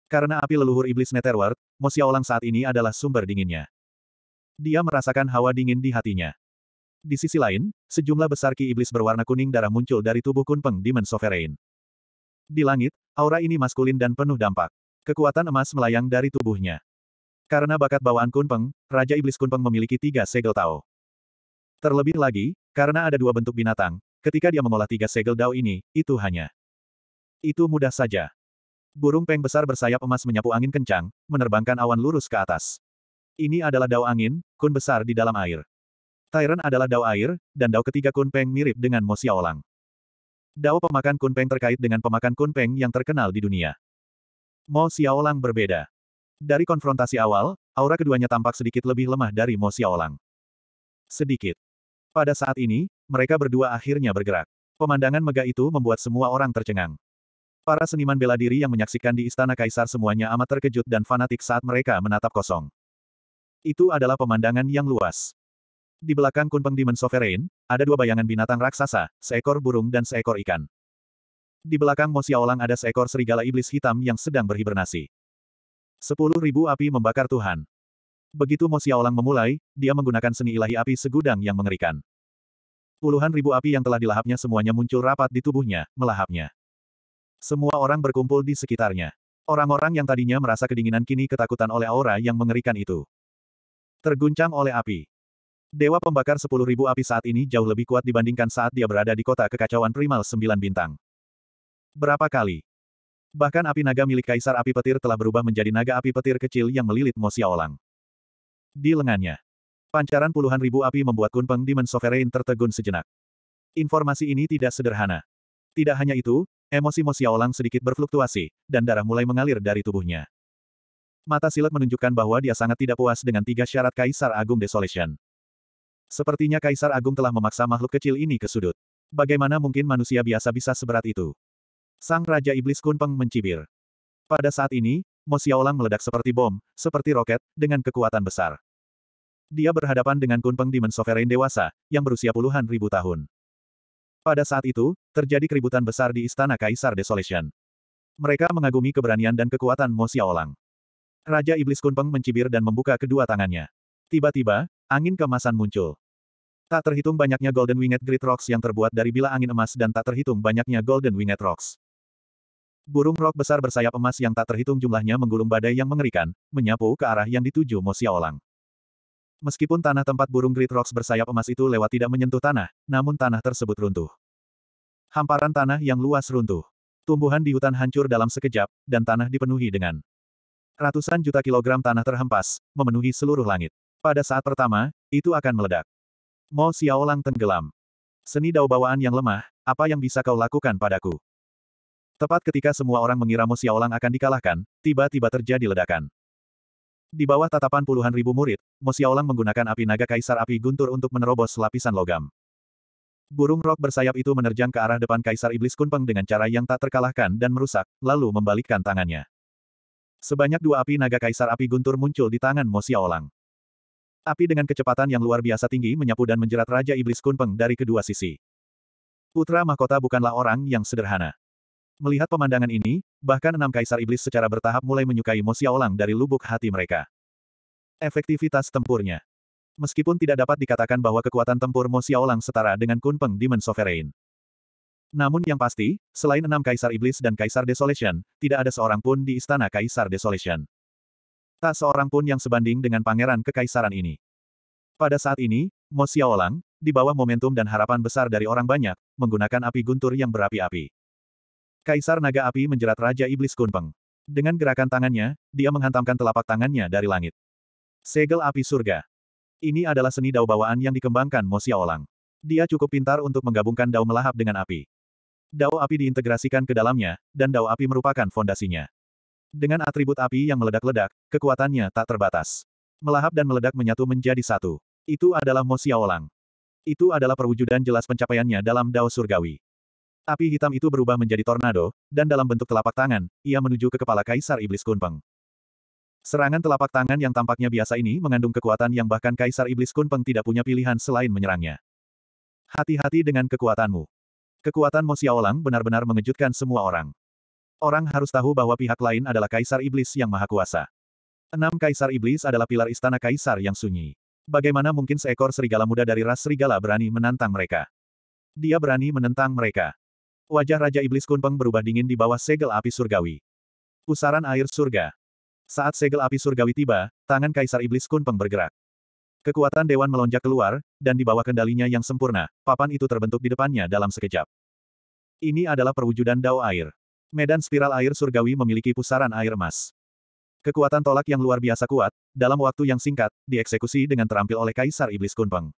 Karena api leluhur iblis Netherworld, Mo Xiaolang saat ini adalah sumber dinginnya. Dia merasakan hawa dingin di hatinya. Di sisi lain, sejumlah besar ki iblis berwarna kuning darah muncul dari tubuh Kunpeng Demon Sovereign. Di langit, aura ini maskulin dan penuh dampak. Kekuatan emas melayang dari tubuhnya. Karena bakat bawaan Kunpeng, Raja Iblis Kunpeng memiliki tiga segel Tao. Terlebih lagi, karena ada dua bentuk binatang, ketika dia mengolah tiga segel Tao ini, itu hanya. Itu mudah saja. Burung peng besar bersayap emas menyapu angin kencang, menerbangkan awan lurus ke atas. Ini adalah dao angin, kun besar di dalam air. Tyrant adalah Dao air, dan Dao ketiga Kunpeng mirip dengan Mo Xiaolang. Dao pemakan Kunpeng terkait dengan pemakan Kunpeng yang terkenal di dunia. Mo Xiaolang berbeda. Dari konfrontasi awal, aura keduanya tampak sedikit lebih lemah dari Mo Xiaolang. Sedikit. Pada saat ini, mereka berdua akhirnya bergerak. Pemandangan megah itu membuat semua orang tercengang. Para seniman bela diri yang menyaksikan di Istana Kaisar semuanya amat terkejut dan fanatik saat mereka menatap kosong. Itu adalah pemandangan yang luas. Di belakang Kunpeng Demon Sovereign, ada dua bayangan binatang raksasa, seekor burung dan seekor ikan. Di belakang Mo Xiaolang ada seekor serigala iblis hitam yang sedang berhibernasi. Sepuluh ribu api membakar Tuhan. Begitu Mo Xiaolang memulai, dia menggunakan seni ilahi api segudang yang mengerikan. Puluhan ribu api yang telah dilahapnya semuanya muncul rapat di tubuhnya, melahapnya. Semua orang berkumpul di sekitarnya. Orang-orang yang tadinya merasa kedinginan kini ketakutan oleh aura yang mengerikan itu. Terguncang oleh api. Dewa pembakar 10.000 api saat ini jauh lebih kuat dibandingkan saat dia berada di kota kekacauan primal 9 bintang. Berapa kali? Bahkan api naga milik Kaisar Api Petir telah berubah menjadi naga api petir kecil yang melilit Mosia Olang. Di lengannya. Pancaran puluhan ribu api membuat Kunpeng Demon Sovereign tertegun sejenak. Informasi ini tidak sederhana. Tidak hanya itu, emosi Mosia Olang sedikit berfluktuasi, dan darah mulai mengalir dari tubuhnya. Mata silat menunjukkan bahwa dia sangat tidak puas dengan tiga syarat Kaisar Agung Desolation. Sepertinya Kaisar Agung telah memaksa makhluk kecil ini ke sudut. Bagaimana mungkin manusia biasa bisa seberat itu? Sang Raja Iblis Kunpeng mencibir. Pada saat ini, Mo Xiaolang meledak seperti bom, seperti roket, dengan kekuatan besar. Dia berhadapan dengan Kunpeng Demon Sovereign dewasa, yang berusia puluhan ribu tahun. Pada saat itu, terjadi keributan besar di Istana Kaisar Desolation. Mereka mengagumi keberanian dan kekuatan Mo Xiaolang. Raja Iblis Kunpeng mencibir dan membuka kedua tangannya. Tiba-tiba, angin kemasan muncul. Tak terhitung banyaknya Golden Winged Great Rocks yang terbuat dari bila angin emas dan tak terhitung banyaknya Golden Winged Rocks. Burung rok besar bersayap emas yang tak terhitung jumlahnya menggulung badai yang mengerikan, menyapu ke arah yang dituju Mo Xiaolang. Meskipun tanah tempat burung Great Rocks bersayap emas itu lewat tidak menyentuh tanah, namun tanah tersebut runtuh. Hamparan tanah yang luas runtuh. Tumbuhan di hutan hancur dalam sekejap, dan tanah dipenuhi dengan ratusan juta kilogram tanah terhempas, memenuhi seluruh langit. Pada saat pertama, itu akan meledak. Mo Xiaolang tenggelam. Seni dao bawaan yang lemah, apa yang bisa kau lakukan padaku? Tepat ketika semua orang mengira Mo Xiaolang akan dikalahkan, tiba-tiba terjadi ledakan. Di bawah tatapan puluhan ribu murid, Mo Xiaolang menggunakan api naga kaisar api guntur untuk menerobos lapisan logam. Burung rok bersayap itu menerjang ke arah depan Kaisar Iblis Kunpeng dengan cara yang tak terkalahkan dan merusak, lalu membalikkan tangannya. Sebanyak dua api naga Kaisar Api Guntur muncul di tangan Mo Xiaolang. Api dengan kecepatan yang luar biasa tinggi menyapu dan menjerat Raja Iblis Kunpeng dari kedua sisi. Putra mahkota bukanlah orang yang sederhana. Melihat pemandangan ini, bahkan enam kaisar iblis secara bertahap mulai menyukai Mo Xiaolang dari lubuk hati mereka. Efektivitas tempurnya. Meskipun tidak dapat dikatakan bahwa kekuatan tempur Mo Xiaolang setara dengan Kunpeng Demon Sovereign. Namun yang pasti, selain enam kaisar iblis dan kaisar Desolation, tidak ada seorang pun di istana kaisar Desolation. Tak seorang pun yang sebanding dengan pangeran kekaisaran ini. Pada saat ini, Mo Xiaolang, di bawah momentum dan harapan besar dari orang banyak, menggunakan api guntur yang berapi-api. Kaisar Naga Api menjerat Raja Iblis Kunpeng. Dengan gerakan tangannya, dia menghantamkan telapak tangannya dari langit. Segel api surga. Ini adalah seni dao bawaan yang dikembangkan Mo Xiaolang. Dia cukup pintar untuk menggabungkan dao melahap dengan api. Dao api diintegrasikan ke dalamnya, dan dao api merupakan fondasinya. Dengan atribut api yang meledak-ledak, kekuatannya tak terbatas. Melahap dan meledak menyatu menjadi satu. Itu adalah Mo Xiaolang. Itu adalah perwujudan jelas pencapaiannya dalam Dao Surgawi. Api hitam itu berubah menjadi tornado, dan dalam bentuk telapak tangan, ia menuju ke kepala Kaisar Iblis Kunpeng. Serangan telapak tangan yang tampaknya biasa ini mengandung kekuatan yang bahkan Kaisar Iblis Kunpeng tidak punya pilihan selain menyerangnya. Hati-hati dengan kekuatanmu. Kekuatan Mo Xiaolang benar-benar mengejutkan semua orang. Orang harus tahu bahwa pihak lain adalah Kaisar Iblis yang Maha Kuasa. Enam Kaisar Iblis adalah pilar istana Kaisar yang sunyi. Bagaimana mungkin seekor serigala muda dari ras serigala berani menantang mereka? Dia berani menentang mereka. Wajah Raja Iblis Kunpeng berubah dingin di bawah segel api surgawi. Pusaran air surga. Saat segel api surgawi tiba, tangan Kaisar Iblis Kunpeng bergerak. Kekuatan Dewan melonjak keluar, dan di bawah kendalinya yang sempurna, papan itu terbentuk di depannya dalam sekejap. Ini adalah perwujudan Dao Air. Medan spiral air surgawi memiliki pusaran air emas. Kekuatan tolak yang luar biasa kuat, dalam waktu yang singkat, dieksekusi dengan terampil oleh Kaisar Iblis Kunpeng.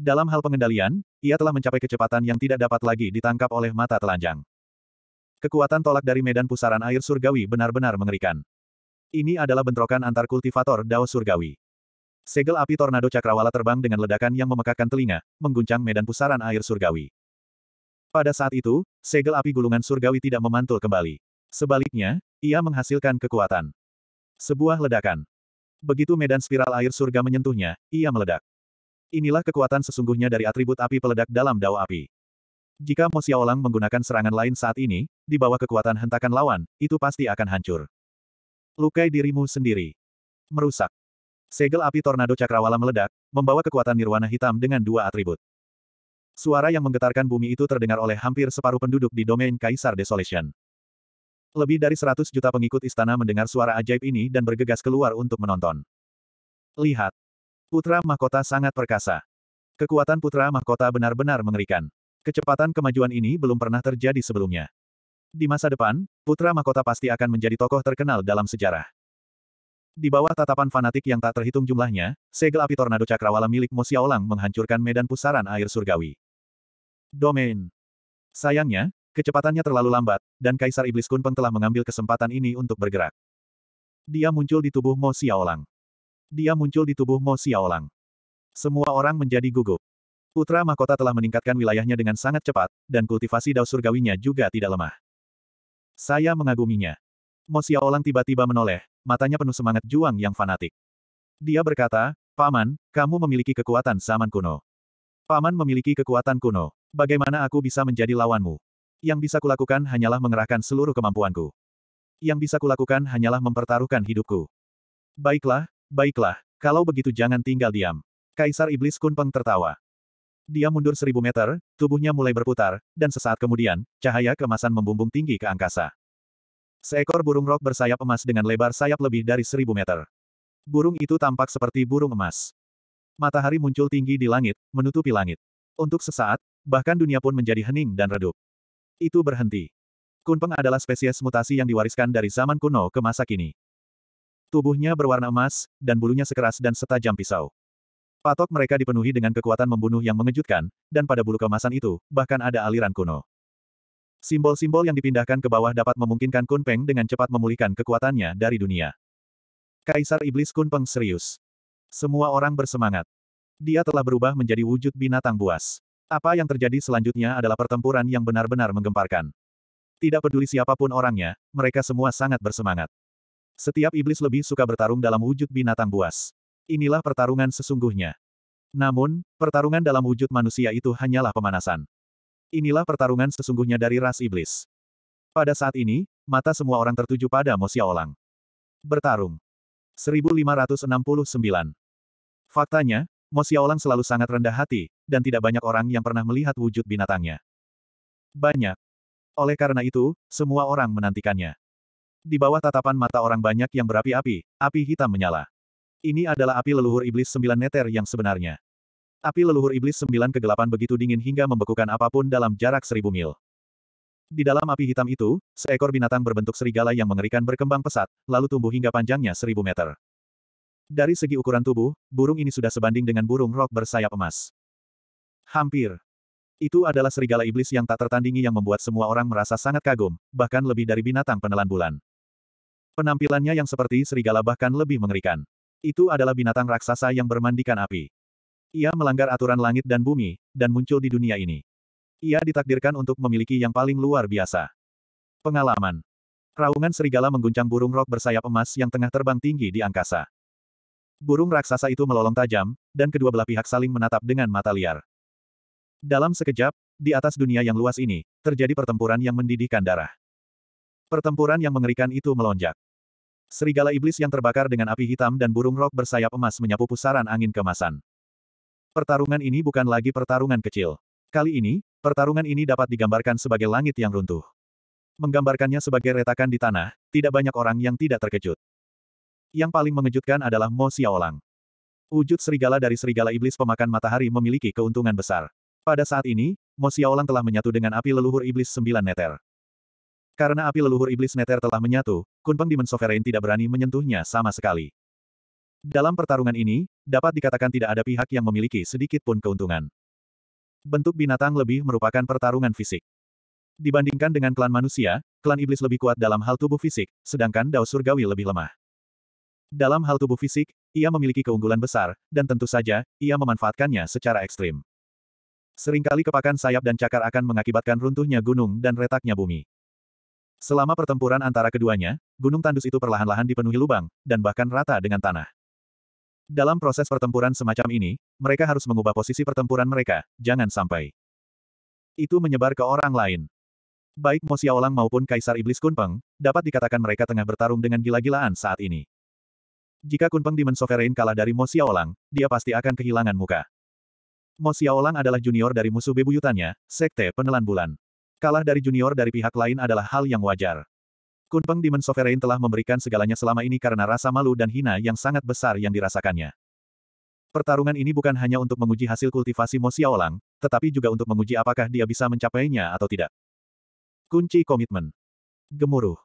Dalam hal pengendalian, ia telah mencapai kecepatan yang tidak dapat lagi ditangkap oleh mata telanjang. Kekuatan tolak dari medan pusaran air surgawi benar-benar mengerikan. Ini adalah bentrokan antar kultivator Dao surgawi. Segel api tornado cakrawala terbang dengan ledakan yang memekakan telinga, mengguncang medan pusaran air surgawi. Pada saat itu, segel api gulungan surgawi tidak memantul kembali. Sebaliknya, ia menghasilkan kekuatan. Sebuah ledakan. Begitu medan spiral air surga menyentuhnya, ia meledak. Inilah kekuatan sesungguhnya dari atribut api peledak dalam dao api. Jika Mo Xiaolang menggunakan serangan lain saat ini, di bawah kekuatan hentakan lawan, itu pasti akan hancur. Lukai dirimu sendiri. Merusak. Segel api tornado cakrawala meledak, membawa kekuatan nirwana hitam dengan dua atribut. Suara yang menggetarkan bumi itu terdengar oleh hampir separuh penduduk di domain Kaisar Desolation. Lebih dari 100 juta pengikut istana mendengar suara ajaib ini dan bergegas keluar untuk menonton. Lihat. Putra Mahkota sangat perkasa. Kekuatan Putra Mahkota benar-benar mengerikan. Kecepatan kemajuan ini belum pernah terjadi sebelumnya. Di masa depan, Putra Mahkota pasti akan menjadi tokoh terkenal dalam sejarah. Di bawah tatapan fanatik yang tak terhitung jumlahnya, segel api tornado cakrawala milik Mo Xiaolang menghancurkan medan pusaran air surgawi domain. Sayangnya, kecepatannya terlalu lambat, dan Kaisar Iblis Kunpeng telah mengambil kesempatan ini untuk bergerak. Dia muncul di tubuh Mo Xiaolang. Dia muncul di tubuh Mo Xiaolang. Semua orang menjadi gugup. Putra Mahkota telah meningkatkan wilayahnya dengan sangat cepat, dan kultivasi dao surgawinya juga tidak lemah. Saya mengaguminya. Mo Xiaolang tiba-tiba menoleh, matanya penuh semangat juang yang fanatik. Dia berkata, Paman, kamu memiliki kekuatan zaman kuno. Paman memiliki kekuatan kuno. Bagaimana aku bisa menjadi lawanmu? Yang bisa kulakukan hanyalah mengerahkan seluruh kemampuanku. Yang bisa kulakukan hanyalah mempertaruhkan hidupku. Baiklah, baiklah, kalau begitu jangan tinggal diam. Kaisar Iblis Kunpeng tertawa. Dia mundur seribu meter, tubuhnya mulai berputar, dan sesaat kemudian, cahaya kemasan membumbung tinggi ke angkasa. Seekor burung rok bersayap emas dengan lebar sayap lebih dari seribu meter. Burung itu tampak seperti burung emas. Matahari muncul tinggi di langit, menutupi langit. Untuk sesaat, Bahkan dunia pun menjadi hening dan redup. Itu berhenti. Kunpeng adalah spesies mutasi yang diwariskan dari zaman kuno ke masa kini. Tubuhnya berwarna emas, dan bulunya sekeras dan setajam pisau. Patok mereka dipenuhi dengan kekuatan membunuh yang mengejutkan, dan pada bulu kemasan itu, bahkan ada aliran kuno. Simbol-simbol yang dipindahkan ke bawah dapat memungkinkan Kunpeng dengan cepat memulihkan kekuatannya dari dunia. Kaisar Iblis Kunpeng serius. Semua orang bersemangat. Dia telah berubah menjadi wujud binatang buas. Apa yang terjadi selanjutnya adalah pertempuran yang benar-benar menggemparkan. Tidak peduli siapapun orangnya, mereka semua sangat bersemangat. Setiap iblis lebih suka bertarung dalam wujud binatang buas. Inilah pertarungan sesungguhnya. Namun, pertarungan dalam wujud manusia itu hanyalah pemanasan. Inilah pertarungan sesungguhnya dari ras iblis. Pada saat ini, mata semua orang tertuju pada Mosia Olang. Bertarung. 1569. Faktanya, Mo Xiaolang selalu sangat rendah hati, dan tidak banyak orang yang pernah melihat wujud binatangnya. Banyak. Oleh karena itu, semua orang menantikannya. Di bawah tatapan mata orang banyak yang berapi-api, api hitam menyala. Ini adalah api leluhur iblis sembilan neter yang sebenarnya. Api leluhur iblis sembilan kegelapan begitu dingin hingga membekukan apapun dalam jarak seribu mil. Di dalam api hitam itu, seekor binatang berbentuk serigala yang mengerikan berkembang pesat, lalu tumbuh hingga panjangnya seribu meter. Dari segi ukuran tubuh, burung ini sudah sebanding dengan burung rok bersayap emas. Hampir. Itu adalah serigala iblis yang tak tertandingi yang membuat semua orang merasa sangat kagum, bahkan lebih dari binatang penelan bulan. Penampilannya yang seperti serigala bahkan lebih mengerikan. Itu adalah binatang raksasa yang bermandikan api. Ia melanggar aturan langit dan bumi, dan muncul di dunia ini. Ia ditakdirkan untuk memiliki yang paling luar biasa. Pengalaman. Raungan serigala mengguncang burung rok bersayap emas yang tengah terbang tinggi di angkasa. Burung raksasa itu melolong tajam, dan kedua belah pihak saling menatap dengan mata liar. Dalam sekejap, di atas dunia yang luas ini, terjadi pertempuran yang mendidihkan darah. Pertempuran yang mengerikan itu melonjak. Serigala iblis yang terbakar dengan api hitam dan burung rok bersayap emas menyapu pusaran angin kemasan. Pertarungan ini bukan lagi pertarungan kecil. Kali ini, pertarungan ini dapat digambarkan sebagai langit yang runtuh. Menggambarkannya sebagai retakan di tanah, tidak banyak orang yang tidak terkejut. Yang paling mengejutkan adalah Mo Xiaolang. Wujud serigala dari serigala iblis pemakan matahari memiliki keuntungan besar. Pada saat ini, Mo Xiaolang telah menyatu dengan api leluhur iblis sembilan neter. Karena api leluhur iblis neter telah menyatu, Kunpeng Demon Sovereign tidak berani menyentuhnya sama sekali. Dalam pertarungan ini, dapat dikatakan tidak ada pihak yang memiliki sedikit pun keuntungan. Bentuk binatang lebih merupakan pertarungan fisik. Dibandingkan dengan klan manusia, klan iblis lebih kuat dalam hal tubuh fisik, sedangkan Dao Surgawi lebih lemah. Dalam hal tubuh fisik, ia memiliki keunggulan besar, dan tentu saja, ia memanfaatkannya secara ekstrim. Seringkali kepakan sayap dan cakar akan mengakibatkan runtuhnya gunung dan retaknya bumi. Selama pertempuran antara keduanya, gunung tandus itu perlahan-lahan dipenuhi lubang, dan bahkan rata dengan tanah. Dalam proses pertempuran semacam ini, mereka harus mengubah posisi pertempuran mereka, jangan sampai. Itu menyebar ke orang lain. Baik Mosiaolang maupun Kaisar Iblis Kunpeng, dapat dikatakan mereka tengah bertarung dengan gila-gilaan saat ini. Jika Kunpeng Demon Sovereign kalah dari Mo Xiaolang, dia pasti akan kehilangan muka. Mo Xiaolang adalah junior dari musuh bebuyutannya, Sekte Penelan Bulan. Kalah dari junior dari pihak lain adalah hal yang wajar. Kunpeng Demon Sovereign telah memberikan segalanya selama ini karena rasa malu dan hina yang sangat besar yang dirasakannya. Pertarungan ini bukan hanya untuk menguji hasil kultivasi Mo Xiaolang, tetapi juga untuk menguji apakah dia bisa mencapainya atau tidak. Kunci komitmen. Gemuruh.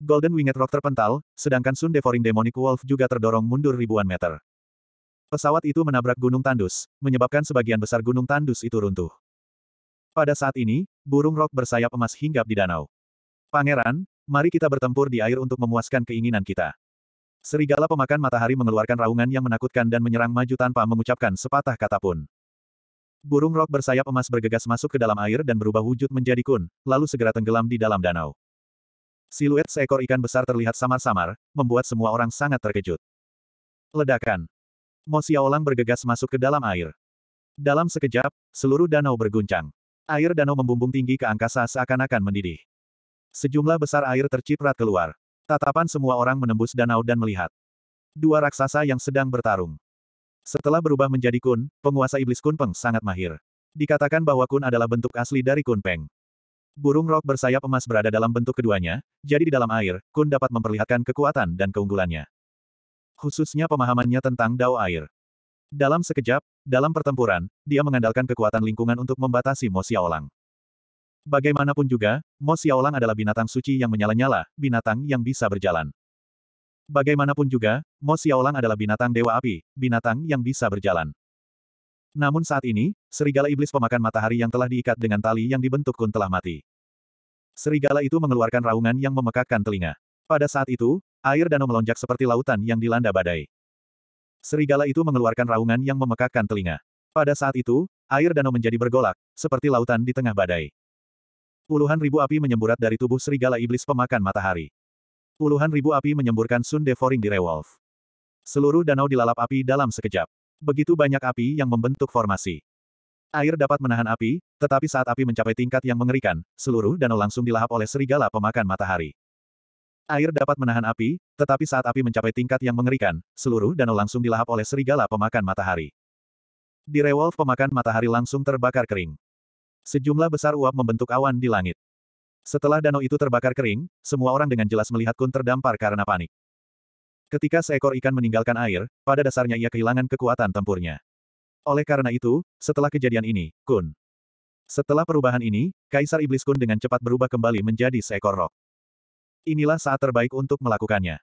Golden Winged Rock terpental, sedangkan Sun Devouring Demonic Wolf juga terdorong mundur ribuan meter. Pesawat itu menabrak gunung tandus, menyebabkan sebagian besar gunung tandus itu runtuh. Pada saat ini, burung rok bersayap emas hinggap di danau. Pangeran, mari kita bertempur di air untuk memuaskan keinginan kita. Serigala pemakan matahari mengeluarkan raungan yang menakutkan dan menyerang maju tanpa mengucapkan sepatah kata pun. Burung rok bersayap emas bergegas masuk ke dalam air dan berubah wujud menjadi kun, lalu segera tenggelam di dalam danau. Siluet seekor ikan besar terlihat samar-samar, membuat semua orang sangat terkejut. Ledakan. Mo Xiaolang bergegas masuk ke dalam air. Dalam sekejap, seluruh danau berguncang. Air danau membumbung tinggi ke angkasa seakan-akan mendidih. Sejumlah besar air terciprat keluar. Tatapan semua orang menembus danau dan melihat. Dua raksasa yang sedang bertarung. Setelah berubah menjadi Kun, penguasa iblis Kunpeng sangat mahir. Dikatakan bahwa Kun adalah bentuk asli dari Kun Peng. Burung rok bersayap emas berada dalam bentuk keduanya, jadi di dalam air, Kun dapat memperlihatkan kekuatan dan keunggulannya. Khususnya pemahamannya tentang dao air. Dalam sekejap, dalam pertempuran, dia mengandalkan kekuatan lingkungan untuk membatasi Mo Xiaolang. Bagaimanapun juga, Mo Xiaolang adalah binatang suci yang menyala-nyala, binatang yang bisa berjalan. Bagaimanapun juga, Mo Xiaolang adalah binatang dewa api, binatang yang bisa berjalan. Namun saat ini, serigala iblis pemakan matahari yang telah diikat dengan tali yang dibentuk kun telah mati. Serigala itu mengeluarkan raungan yang memekakkan telinga. Pada saat itu, air danau melonjak seperti lautan yang dilanda badai. Serigala itu mengeluarkan raungan yang memekakkan telinga. Pada saat itu, air danau menjadi bergolak, seperti lautan di tengah badai. Puluhan ribu api menyemburat dari tubuh serigala iblis pemakan matahari. Puluhan ribu api menyemburkan Sun Devouring Direwolf. Seluruh danau dilalap api dalam sekejap. Begitu banyak api yang membentuk formasi. Air dapat menahan api, tetapi saat api mencapai tingkat yang mengerikan, seluruh danau langsung dilahap oleh serigala pemakan matahari. Air dapat menahan api, tetapi saat api mencapai tingkat yang mengerikan, seluruh danau langsung dilahap oleh serigala pemakan matahari. Di Rewolf pemakan matahari langsung terbakar kering. Sejumlah besar uap membentuk awan di langit. Setelah danau itu terbakar kering, semua orang dengan jelas melihat Kun terdampar karena panik. Ketika seekor ikan meninggalkan air, pada dasarnya ia kehilangan kekuatan tempurnya. Oleh karena itu, setelah kejadian ini, Kun. Setelah perubahan ini, Kaisar Iblis Kun dengan cepat berubah kembali menjadi seekor rok. Inilah saat terbaik untuk melakukannya.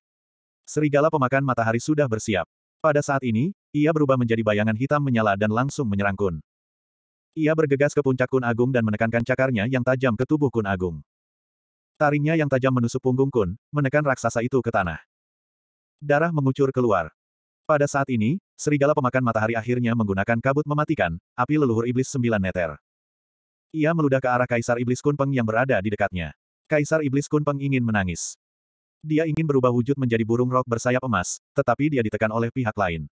Serigala pemakan matahari sudah bersiap. Pada saat ini, ia berubah menjadi bayangan hitam menyala dan langsung menyerang Kun. Ia bergegas ke puncak Kun Agung dan menekankan cakarnya yang tajam ke tubuh Kun Agung. Taringnya yang tajam menusuk punggung Kun, menekan raksasa itu ke tanah. Darah mengucur keluar. Pada saat ini, serigala pemakan matahari akhirnya menggunakan kabut mematikan, api leluhur iblis sembilan neter. Ia meludah ke arah Kaisar Iblis Kunpeng yang berada di dekatnya. Kaisar Iblis Kunpeng ingin menangis. Dia ingin berubah wujud menjadi burung rok bersayap emas, tetapi dia ditekan oleh pihak lain.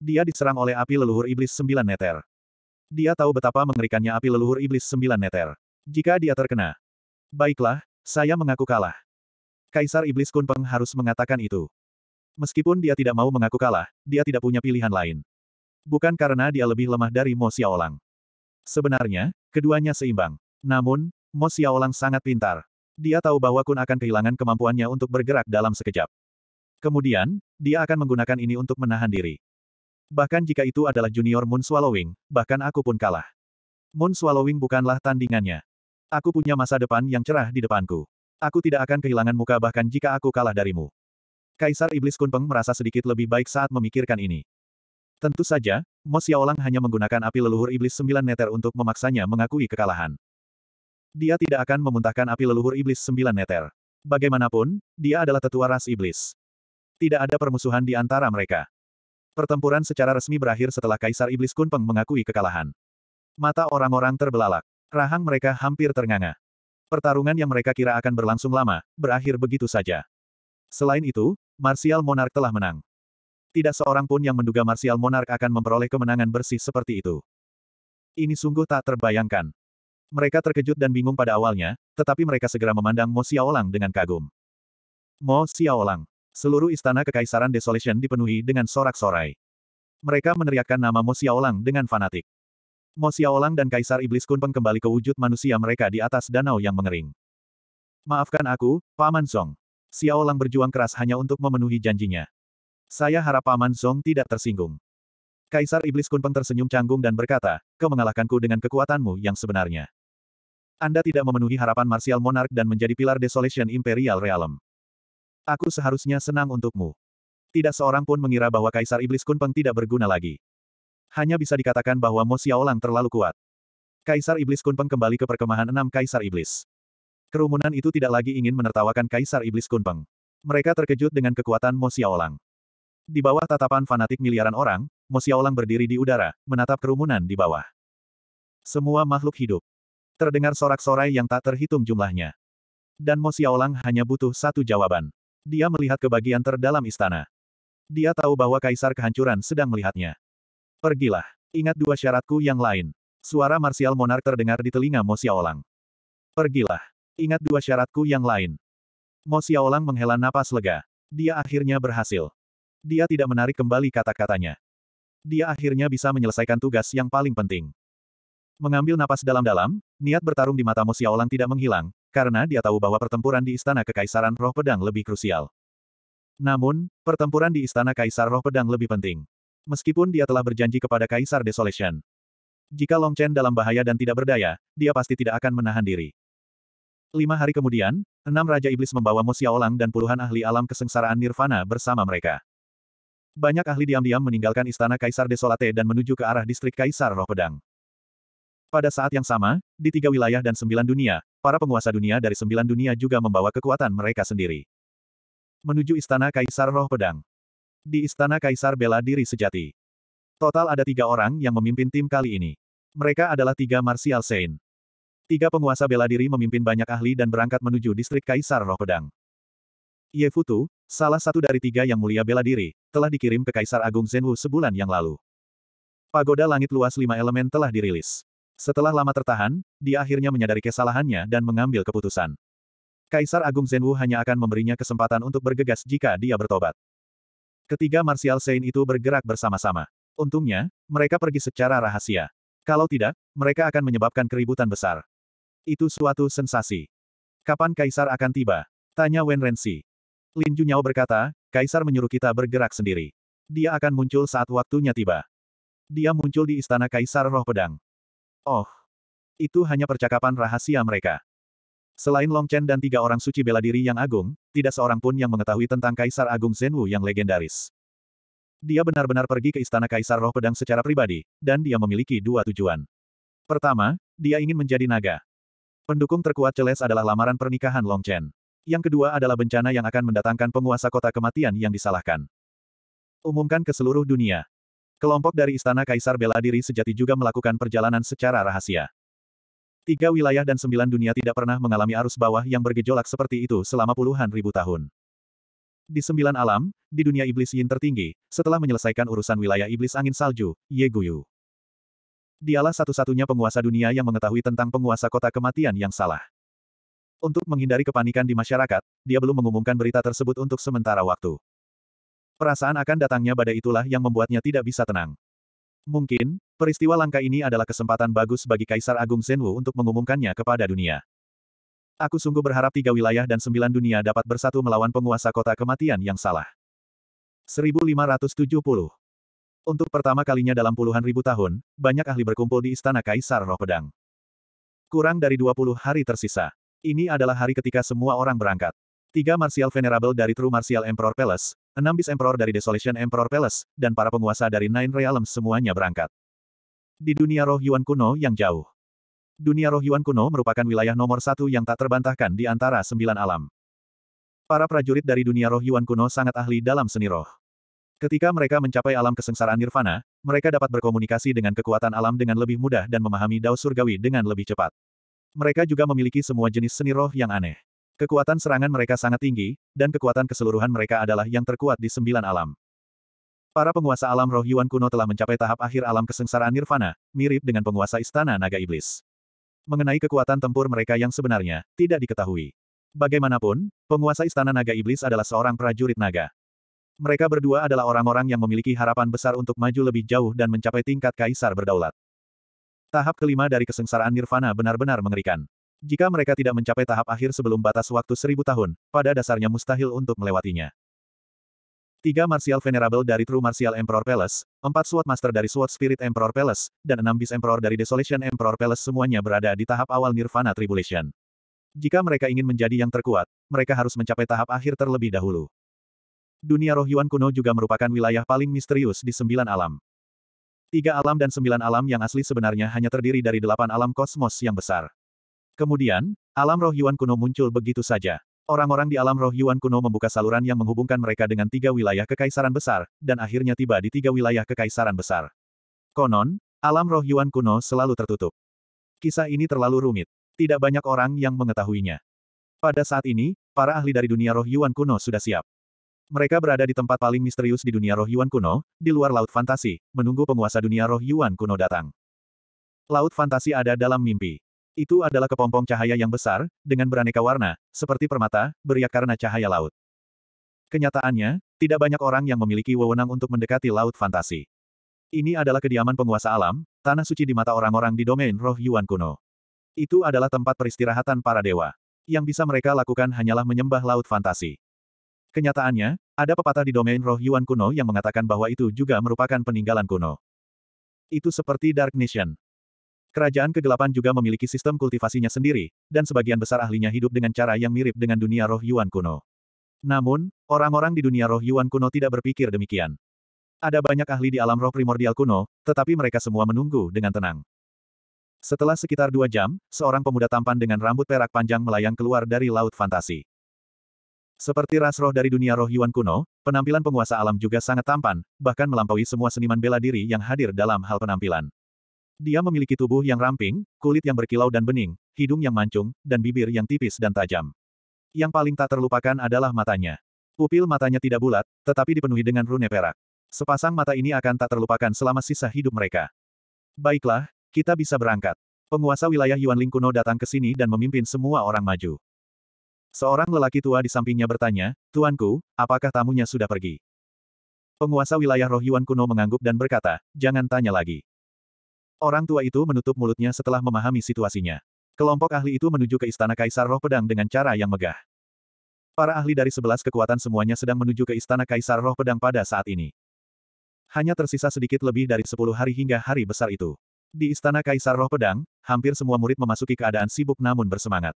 Dia diserang oleh api leluhur iblis sembilan neter. Dia tahu betapa mengerikannya api leluhur iblis sembilan neter. Jika dia terkena. Baiklah, saya mengaku kalah. Kaisar Iblis Kunpeng harus mengatakan itu. Meskipun dia tidak mau mengaku kalah, dia tidak punya pilihan lain. Bukan karena dia lebih lemah dari Mo Xiaolang. Sebenarnya, keduanya seimbang. Namun, Mo Xiaolang sangat pintar. Dia tahu bahwa Kun akan kehilangan kemampuannya untuk bergerak dalam sekejap. Kemudian, dia akan menggunakan ini untuk menahan diri. Bahkan jika itu adalah junior Moon Swallowing, bahkan aku pun kalah. Moon Swallowing bukanlah tandingannya. Aku punya masa depan yang cerah di depanku. Aku tidak akan kehilangan muka bahkan jika aku kalah darimu. Kaisar Iblis Kunpeng merasa sedikit lebih baik saat memikirkan ini. Tentu saja, Mo Xiaolang hanya menggunakan api leluhur Iblis Sembilan Neter untuk memaksanya mengakui kekalahan. Dia tidak akan memuntahkan api leluhur Iblis Sembilan Neter. Bagaimanapun, dia adalah tetua ras Iblis. Tidak ada permusuhan di antara mereka. Pertempuran secara resmi berakhir setelah Kaisar Iblis Kunpeng mengakui kekalahan. Mata orang-orang terbelalak. Rahang mereka hampir ternganga. Pertarungan yang mereka kira akan berlangsung lama, berakhir begitu saja. Selain itu, Martial Monarch telah menang. Tidak seorang pun yang menduga Martial Monarch akan memperoleh kemenangan bersih seperti itu. Ini sungguh tak terbayangkan. Mereka terkejut dan bingung pada awalnya, tetapi mereka segera memandang Mo Xiaolang dengan kagum. Mo Xiaolang. Seluruh istana kekaisaran Desolation dipenuhi dengan sorak-sorai. Mereka meneriakkan nama Mo Xiaolang dengan fanatik. Mo Xiaolang dan Kaisar Iblis Kunpeng kembali ke wujud manusia mereka di atas danau yang mengering. Maafkan aku, Paman Song. Xiao Lang berjuang keras hanya untuk memenuhi janjinya. Saya harap Paman Zong tidak tersinggung. Kaisar Iblis Kunpeng tersenyum canggung dan berkata, kau mengalahkanku dengan kekuatanmu yang sebenarnya. Anda tidak memenuhi harapan Martial Monarch dan menjadi pilar Desolation Imperial Realm. Aku seharusnya senang untukmu. Tidak seorang pun mengira bahwa Kaisar Iblis Kunpeng tidak berguna lagi. Hanya bisa dikatakan bahwa Mo Xiaolang terlalu kuat. Kaisar Iblis Kunpeng kembali ke perkemahan enam Kaisar Iblis. Kerumunan itu tidak lagi ingin menertawakan Kaisar Iblis Kunpeng. Mereka terkejut dengan kekuatan Mo Xiaolang. Di bawah tatapan fanatik miliaran orang, Mo Xiaolang berdiri di udara, menatap kerumunan di bawah. Semua makhluk hidup. Terdengar sorak-sorai yang tak terhitung jumlahnya. Dan Mo Xiaolang hanya butuh satu jawaban. Dia melihat ke bagian terdalam istana. Dia tahu bahwa Kaisar Kehancuran sedang melihatnya. Pergilah. Ingat dua syaratku yang lain. Suara Marsial Monark terdengar di telinga Mo Xiaolang. Pergilah. Ingat dua syaratku yang lain. Mo Xiaolang menghela napas lega. Dia akhirnya berhasil. Dia tidak menarik kembali kata-katanya. Dia akhirnya bisa menyelesaikan tugas yang paling penting. Mengambil napas dalam-dalam, niat bertarung di mata Mo Xiaolang tidak menghilang, karena dia tahu bahwa pertempuran di Istana Kekaisaran Roh Pedang lebih krusial. Namun, pertempuran di Istana Kaisar Roh Pedang lebih penting. Meskipun dia telah berjanji kepada Kaisar Desolation. Jika Long Chen dalam bahaya dan tidak berdaya, dia pasti tidak akan menahan diri. Lima hari kemudian, enam Raja Iblis membawa Mosia Olang dan puluhan ahli alam kesengsaraan Nirvana bersama mereka. Banyak ahli diam-diam meninggalkan istana Kaisar Desolate dan menuju ke arah distrik Kaisar Roh Pedang. Pada saat yang sama, di tiga wilayah dan sembilan dunia, para penguasa dunia dari sembilan dunia juga membawa kekuatan mereka sendiri. Menuju istana Kaisar Roh Pedang. Di istana Kaisar Bela Diri Sejati. Total ada tiga orang yang memimpin tim kali ini. Mereka adalah tiga Martial Saint. Tiga penguasa bela diri memimpin banyak ahli dan berangkat menuju distrik Kaisar Roh Pedang. Ye Futu, salah satu dari tiga yang mulia bela diri, telah dikirim ke Kaisar Agung Zhenwu sebulan yang lalu. Pagoda langit luas lima elemen telah dirilis. Setelah lama tertahan, dia akhirnya menyadari kesalahannya dan mengambil keputusan. Kaisar Agung Zhenwu hanya akan memberinya kesempatan untuk bergegas jika dia bertobat. Ketiga Martial Saint itu bergerak bersama-sama. Untungnya, mereka pergi secara rahasia. Kalau tidak, mereka akan menyebabkan keributan besar. Itu suatu sensasi. Kapan Kaisar akan tiba? Tanya Wen Renzi. Lin Junyao berkata, Kaisar menyuruh kita bergerak sendiri. Dia akan muncul saat waktunya tiba. Dia muncul di istana Kaisar Roh Pedang. Oh. Itu hanya percakapan rahasia mereka. Selain Long Chen dan tiga orang suci bela diri yang agung, tidak seorang pun yang mengetahui tentang Kaisar Agung Zhenwu yang legendaris. Dia benar-benar pergi ke Istana Kaisar Roh Pedang secara pribadi, dan dia memiliki dua tujuan. Pertama, dia ingin menjadi naga. Pendukung terkuat Celes adalah lamaran pernikahan Long Chen. Yang kedua adalah bencana yang akan mendatangkan penguasa kota kematian yang disalahkan. Umumkan ke seluruh dunia. Kelompok dari Istana Kaisar Bela Diri sejati juga melakukan perjalanan secara rahasia. Tiga wilayah dan sembilan dunia tidak pernah mengalami arus bawah yang bergejolak seperti itu selama puluhan ribu tahun. Di sembilan alam, di dunia iblis yin tertinggi, setelah menyelesaikan urusan wilayah iblis angin salju, Ye Guyu. Dialah satu-satunya penguasa dunia yang mengetahui tentang penguasa kota kematian yang salah. Untuk menghindari kepanikan di masyarakat, dia belum mengumumkan berita tersebut untuk sementara waktu. Perasaan akan datangnya badai itulah yang membuatnya tidak bisa tenang. Mungkin, peristiwa langka ini adalah kesempatan bagus bagi Kaisar Agung Senwu untuk mengumumkannya kepada dunia. Aku sungguh berharap tiga wilayah dan sembilan dunia dapat bersatu melawan penguasa kota kematian yang salah. 1570 untuk pertama kalinya dalam puluhan ribu tahun, banyak ahli berkumpul di Istana Kaisar Roh Pedang. Kurang dari 20 hari tersisa. Ini adalah hari ketika semua orang berangkat. Tiga Martial Venerable dari True Martial Emperor Palace, enam Bis Emperor dari Desolation Emperor Palace, dan para penguasa dari Nine Realms semuanya berangkat. Di dunia roh Yuan kuno yang jauh. Dunia roh Yuan kuno merupakan wilayah nomor satu yang tak terbantahkan di antara sembilan alam. Para prajurit dari dunia roh Yuan kuno sangat ahli dalam seni roh. Ketika mereka mencapai alam kesengsaraan nirvana, mereka dapat berkomunikasi dengan kekuatan alam dengan lebih mudah dan memahami dao surgawi dengan lebih cepat. Mereka juga memiliki semua jenis seni roh yang aneh. Kekuatan serangan mereka sangat tinggi, dan kekuatan keseluruhan mereka adalah yang terkuat di sembilan alam. Para penguasa alam roh Yuan kuno telah mencapai tahap akhir alam kesengsaraan nirvana, mirip dengan penguasa istana naga iblis. Mengenai kekuatan tempur mereka yang sebenarnya, tidak diketahui. Bagaimanapun, penguasa istana naga iblis adalah seorang prajurit naga. Mereka berdua adalah orang-orang yang memiliki harapan besar untuk maju lebih jauh dan mencapai tingkat kaisar berdaulat. Tahap kelima dari kesengsaraan nirvana benar-benar mengerikan. Jika mereka tidak mencapai tahap akhir sebelum batas waktu seribu tahun, pada dasarnya mustahil untuk melewatinya. Tiga Martial Venerable dari True Martial Emperor Palace, empat Sword Master dari Sword Spirit Emperor Palace, dan enam Beast Emperor dari Desolation Emperor Palace semuanya berada di tahap awal Nirvana Tribulation. Jika mereka ingin menjadi yang terkuat, mereka harus mencapai tahap akhir terlebih dahulu. Dunia roh Yuan kuno juga merupakan wilayah paling misterius di sembilan alam. Tiga alam dan sembilan alam yang asli sebenarnya hanya terdiri dari delapan alam kosmos yang besar. Kemudian, alam roh Yuan kuno muncul begitu saja. Orang-orang di alam roh Yuan kuno membuka saluran yang menghubungkan mereka dengan tiga wilayah kekaisaran besar, dan akhirnya tiba di tiga wilayah kekaisaran besar. Konon, alam roh Yuan kuno selalu tertutup. Kisah ini terlalu rumit. Tidak banyak orang yang mengetahuinya. Pada saat ini, para ahli dari dunia roh Yuan kuno sudah siap. Mereka berada di tempat paling misterius di dunia roh Yuan kuno, di luar Laut Fantasi, menunggu penguasa dunia roh Yuan kuno datang. Laut Fantasi ada dalam mimpi. Itu adalah kepompong cahaya yang besar, dengan beraneka warna, seperti permata, beriak karena cahaya laut. Kenyataannya, tidak banyak orang yang memiliki wewenang untuk mendekati Laut Fantasi. Ini adalah kediaman penguasa alam, tanah suci di mata orang-orang di domain roh Yuan kuno. Itu adalah tempat peristirahatan para dewa. Yang bisa mereka lakukan hanyalah menyembah Laut Fantasi. Kenyataannya, ada pepatah di domain roh Yuan kuno yang mengatakan bahwa itu juga merupakan peninggalan kuno. Itu seperti Dark Nation. Kerajaan kegelapan juga memiliki sistem kultivasinya sendiri, dan sebagian besar ahlinya hidup dengan cara yang mirip dengan dunia roh Yuan kuno. Namun, orang-orang di dunia roh Yuan kuno tidak berpikir demikian. Ada banyak ahli di alam roh primordial kuno, tetapi mereka semua menunggu dengan tenang. Setelah sekitar dua jam, seorang pemuda tampan dengan rambut perak panjang melayang keluar dari laut fantasi. Seperti ras roh dari dunia roh Yuan kuno, penampilan penguasa alam juga sangat tampan, bahkan melampaui semua seniman bela diri yang hadir dalam hal penampilan. Dia memiliki tubuh yang ramping, kulit yang berkilau dan bening, hidung yang mancung, dan bibir yang tipis dan tajam. Yang paling tak terlupakan adalah matanya. Pupil matanya tidak bulat, tetapi dipenuhi dengan rune perak. Sepasang mata ini akan tak terlupakan selama sisa hidup mereka. Baiklah, kita bisa berangkat. Penguasa wilayah Yuan Ling kuno datang ke sini dan memimpin semua orang maju. Seorang lelaki tua di sampingnya bertanya, Tuanku, apakah tamunya sudah pergi? Penguasa wilayah roh Yuan kuno mengangguk dan berkata, jangan tanya lagi. Orang tua itu menutup mulutnya setelah memahami situasinya. Kelompok ahli itu menuju ke istana kaisar roh pedang dengan cara yang megah. Para ahli dari sebelas kekuatan semuanya sedang menuju ke istana kaisar roh pedang pada saat ini. Hanya tersisa sedikit lebih dari sepuluh hari hingga hari besar itu. Di istana kaisar roh pedang, hampir semua murid memasuki keadaan sibuk namun bersemangat.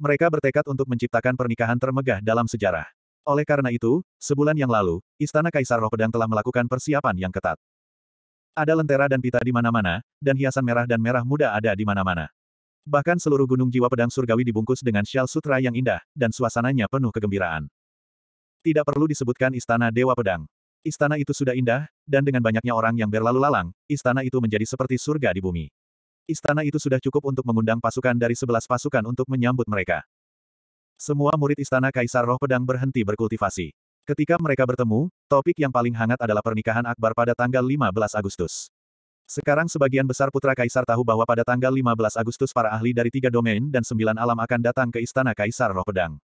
Mereka bertekad untuk menciptakan pernikahan termegah dalam sejarah. Oleh karena itu, sebulan yang lalu, Istana Kaisar Roh Pedang telah melakukan persiapan yang ketat. Ada lentera dan pita di mana-mana, dan hiasan merah dan merah muda ada di mana-mana. Bahkan seluruh gunung jiwa pedang surgawi dibungkus dengan syal sutra yang indah, dan suasananya penuh kegembiraan. Tidak perlu disebutkan Istana Dewa Pedang. Istana itu sudah indah, dan dengan banyaknya orang yang berlalu lalang, istana itu menjadi seperti surga di bumi. Istana itu sudah cukup untuk mengundang pasukan dari sebelas pasukan untuk menyambut mereka. Semua murid istana Kaisar Roh Pedang berhenti berkultivasi. Ketika mereka bertemu, topik yang paling hangat adalah pernikahan Akbar pada tanggal 15 Agustus. Sekarang sebagian besar putra kaisar tahu bahwa pada tanggal 15 Agustus para ahli dari tiga domain dan sembilan alam akan datang ke istana kaisar roh pedang.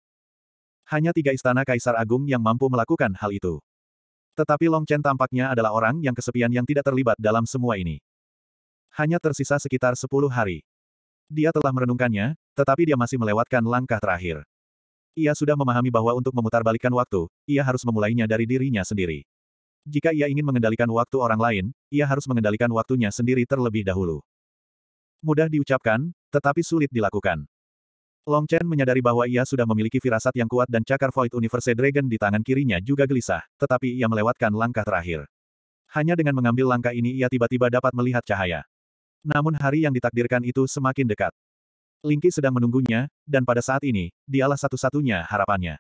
Hanya tiga istana kaisar agung yang mampu melakukan hal itu. Tetapi Long Chen tampaknya adalah orang yang kesepian yang tidak terlibat dalam semua ini hanya tersisa sekitar 10 hari. Dia telah merenungkannya, tetapi dia masih melewatkan langkah terakhir. Ia sudah memahami bahwa untuk memutarbalikkan waktu, ia harus memulainya dari dirinya sendiri. Jika ia ingin mengendalikan waktu orang lain, ia harus mengendalikan waktunya sendiri terlebih dahulu. Mudah diucapkan, tetapi sulit dilakukan. Long Chen menyadari bahwa ia sudah memiliki firasat yang kuat dan cakar Void Universe Dragon di tangan kirinya juga gelisah, tetapi ia melewatkan langkah terakhir. Hanya dengan mengambil langkah ini ia tiba-tiba dapat melihat cahaya. Namun hari yang ditakdirkan itu semakin dekat. Lingki sedang menunggunya, dan pada saat ini, dialah satu-satunya harapannya.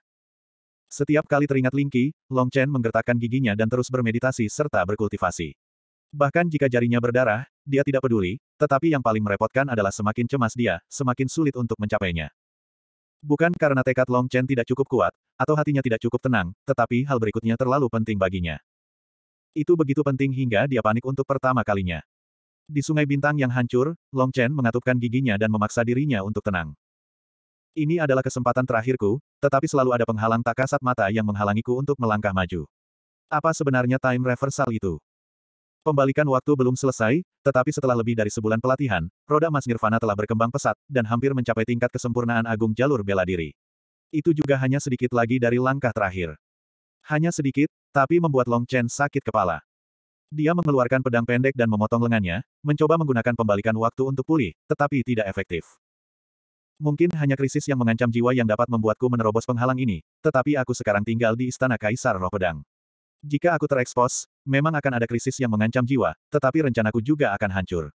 Setiap kali teringat Lingki, Long Chen menggertakkan giginya dan terus bermeditasi serta berkultivasi. Bahkan jika jarinya berdarah, dia tidak peduli, tetapi yang paling merepotkan adalah semakin cemas dia, semakin sulit untuk mencapainya. Bukan karena tekad Long Chen tidak cukup kuat, atau hatinya tidak cukup tenang, tetapi hal berikutnya terlalu penting baginya. Itu begitu penting hingga dia panik untuk pertama kalinya. Di sungai bintang yang hancur, Long Chen mengatupkan giginya dan memaksa dirinya untuk tenang. Ini adalah kesempatan terakhirku, tetapi selalu ada penghalang tak kasat mata yang menghalangiku untuk melangkah maju. Apa sebenarnya time reversal itu? Pembalikan waktu belum selesai, tetapi setelah lebih dari sebulan pelatihan, roda emas Nirvana telah berkembang pesat, dan hampir mencapai tingkat kesempurnaan agung jalur bela diri. Itu juga hanya sedikit lagi dari langkah terakhir. Hanya sedikit, tapi membuat Long Chen sakit kepala. Dia mengeluarkan pedang pendek dan memotong lengannya, mencoba menggunakan pembalikan waktu untuk pulih, tetapi tidak efektif. Mungkin hanya krisis yang mengancam jiwa yang dapat membuatku menerobos penghalang ini, tetapi aku sekarang tinggal di Istana Kaisar Roh Pedang. Jika aku terekspos, memang akan ada krisis yang mengancam jiwa, tetapi rencanaku juga akan hancur.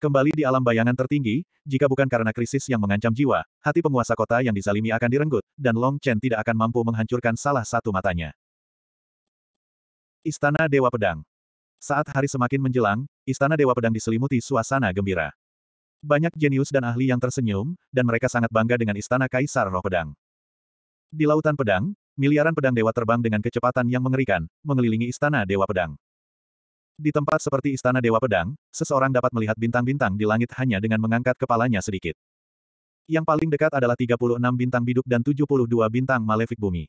Kembali di alam bayangan tertinggi, jika bukan karena krisis yang mengancam jiwa, hati penguasa kota yang dizalimi akan direnggut, dan Long Chen tidak akan mampu menghancurkan salah satu matanya. Istana Dewa Pedang Saat hari semakin menjelang, Istana Dewa Pedang diselimuti suasana gembira. Banyak jenius dan ahli yang tersenyum, dan mereka sangat bangga dengan Istana Kaisar Roh Pedang. Di Lautan Pedang, miliaran pedang dewa terbang dengan kecepatan yang mengerikan, mengelilingi Istana Dewa Pedang. Di tempat seperti Istana Dewa Pedang, seseorang dapat melihat bintang-bintang di langit hanya dengan mengangkat kepalanya sedikit. Yang paling dekat adalah 36 bintang biduk dan 72 bintang malefik bumi.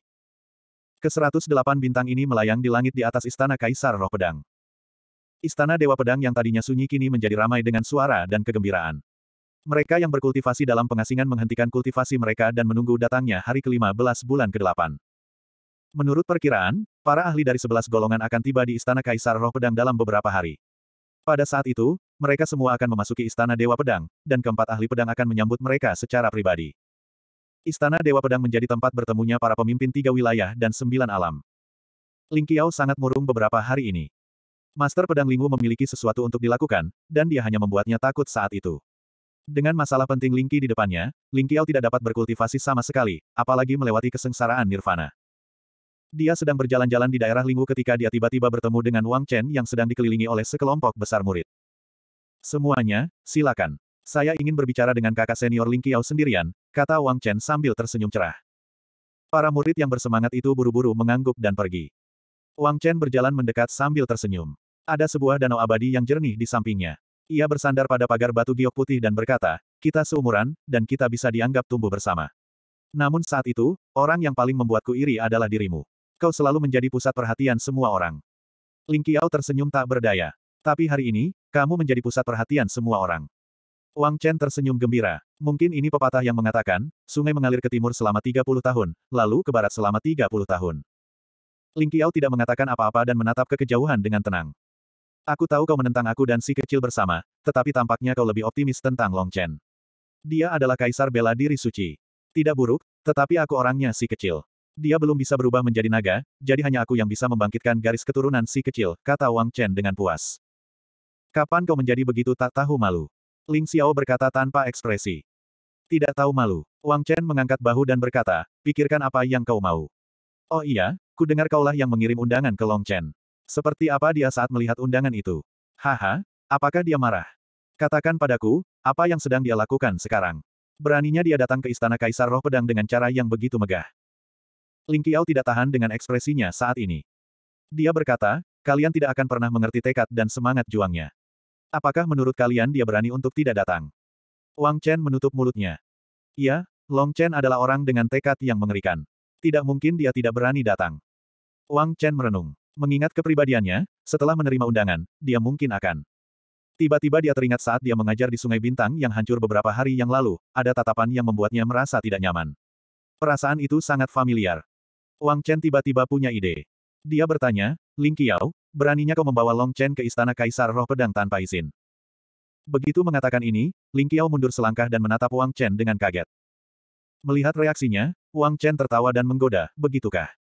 Ke-108 bintang ini melayang di langit di atas istana Kaisar Roh Pedang. Istana Dewa Pedang yang tadinya sunyi kini menjadi ramai dengan suara dan kegembiraan. Mereka yang berkultivasi dalam pengasingan menghentikan kultivasi mereka dan menunggu datangnya hari kelima belas bulan ke-8. Menurut perkiraan, para ahli dari sebelas golongan akan tiba di Istana Kaisar Roh Pedang dalam beberapa hari. Pada saat itu, mereka semua akan memasuki Istana Dewa Pedang, dan keempat ahli pedang akan menyambut mereka secara pribadi. Istana Dewa Pedang menjadi tempat bertemunya para pemimpin tiga wilayah dan sembilan alam. Ling Qiao sangat murung beberapa hari ini. Master Pedang Lingwu memiliki sesuatu untuk dilakukan, dan dia hanya membuatnya takut saat itu. Dengan masalah penting Ling Qi di depannya, Ling Qiao tidak dapat berkultivasi sama sekali, apalagi melewati kesengsaraan nirvana. Dia sedang berjalan-jalan di daerah Lingwu ketika dia tiba-tiba bertemu dengan Wang Chen yang sedang dikelilingi oleh sekelompok besar murid. Semuanya, silakan. Saya ingin berbicara dengan kakak senior Ling Qiao sendirian, kata Wang Chen sambil tersenyum cerah. Para murid yang bersemangat itu buru-buru mengangguk dan pergi. Wang Chen berjalan mendekat sambil tersenyum. Ada sebuah danau abadi yang jernih di sampingnya. Ia bersandar pada pagar batu giok putih dan berkata, kita seumuran, dan kita bisa dianggap tumbuh bersama. Namun saat itu, orang yang paling membuatku iri adalah dirimu. Kau selalu menjadi pusat perhatian semua orang. Ling Qiao tersenyum tak berdaya. Tapi hari ini, kamu menjadi pusat perhatian semua orang. Wang Chen tersenyum gembira. Mungkin ini pepatah yang mengatakan, sungai mengalir ke timur selama 30 tahun, lalu ke barat selama 30 tahun. Ling Qiao tidak mengatakan apa-apa dan menatap ke kejauhan dengan tenang. Aku tahu kau menentang aku dan si kecil bersama, tetapi tampaknya kau lebih optimis tentang Long Chen. Dia adalah kaisar bela diri suci. Tidak buruk, tetapi aku orangnya si kecil. Dia belum bisa berubah menjadi naga, jadi hanya aku yang bisa membangkitkan garis keturunan si kecil, kata Wang Chen dengan puas. Kapan kau menjadi begitu tak tahu malu? Ling Xiao berkata tanpa ekspresi. Tidak tahu malu. Wang Chen mengangkat bahu dan berkata, pikirkan apa yang kau mau. Oh iya, ku dengar kaulah yang mengirim undangan ke Long Chen. Seperti apa dia saat melihat undangan itu? Haha, apakah dia marah? Katakan padaku, apa yang sedang dia lakukan sekarang? Beraninya dia datang ke istana Kaisar Roh Pedang dengan cara yang begitu megah. Ling Xiao tidak tahan dengan ekspresinya saat ini. Dia berkata, kalian tidak akan pernah mengerti tekad dan semangat juangnya. Apakah menurut kalian dia berani untuk tidak datang? Wang Chen menutup mulutnya. Iya, Long Chen adalah orang dengan tekad yang mengerikan. Tidak mungkin dia tidak berani datang. Wang Chen merenung. Mengingat kepribadiannya, setelah menerima undangan, dia mungkin akan. Tiba-tiba dia teringat saat dia mengajar di Sungai Bintang yang hancur beberapa hari yang lalu, ada tatapan yang membuatnya merasa tidak nyaman. Perasaan itu sangat familiar. Wang Chen tiba-tiba punya ide. Dia bertanya, Ling Qiao, Beraninya kau membawa Long Chen ke istana Kaisar Roh Pedang tanpa izin. Begitu mengatakan ini, Ling Qiao mundur selangkah dan menatap Wang Chen dengan kaget. Melihat reaksinya, Wang Chen tertawa dan menggoda, begitukah?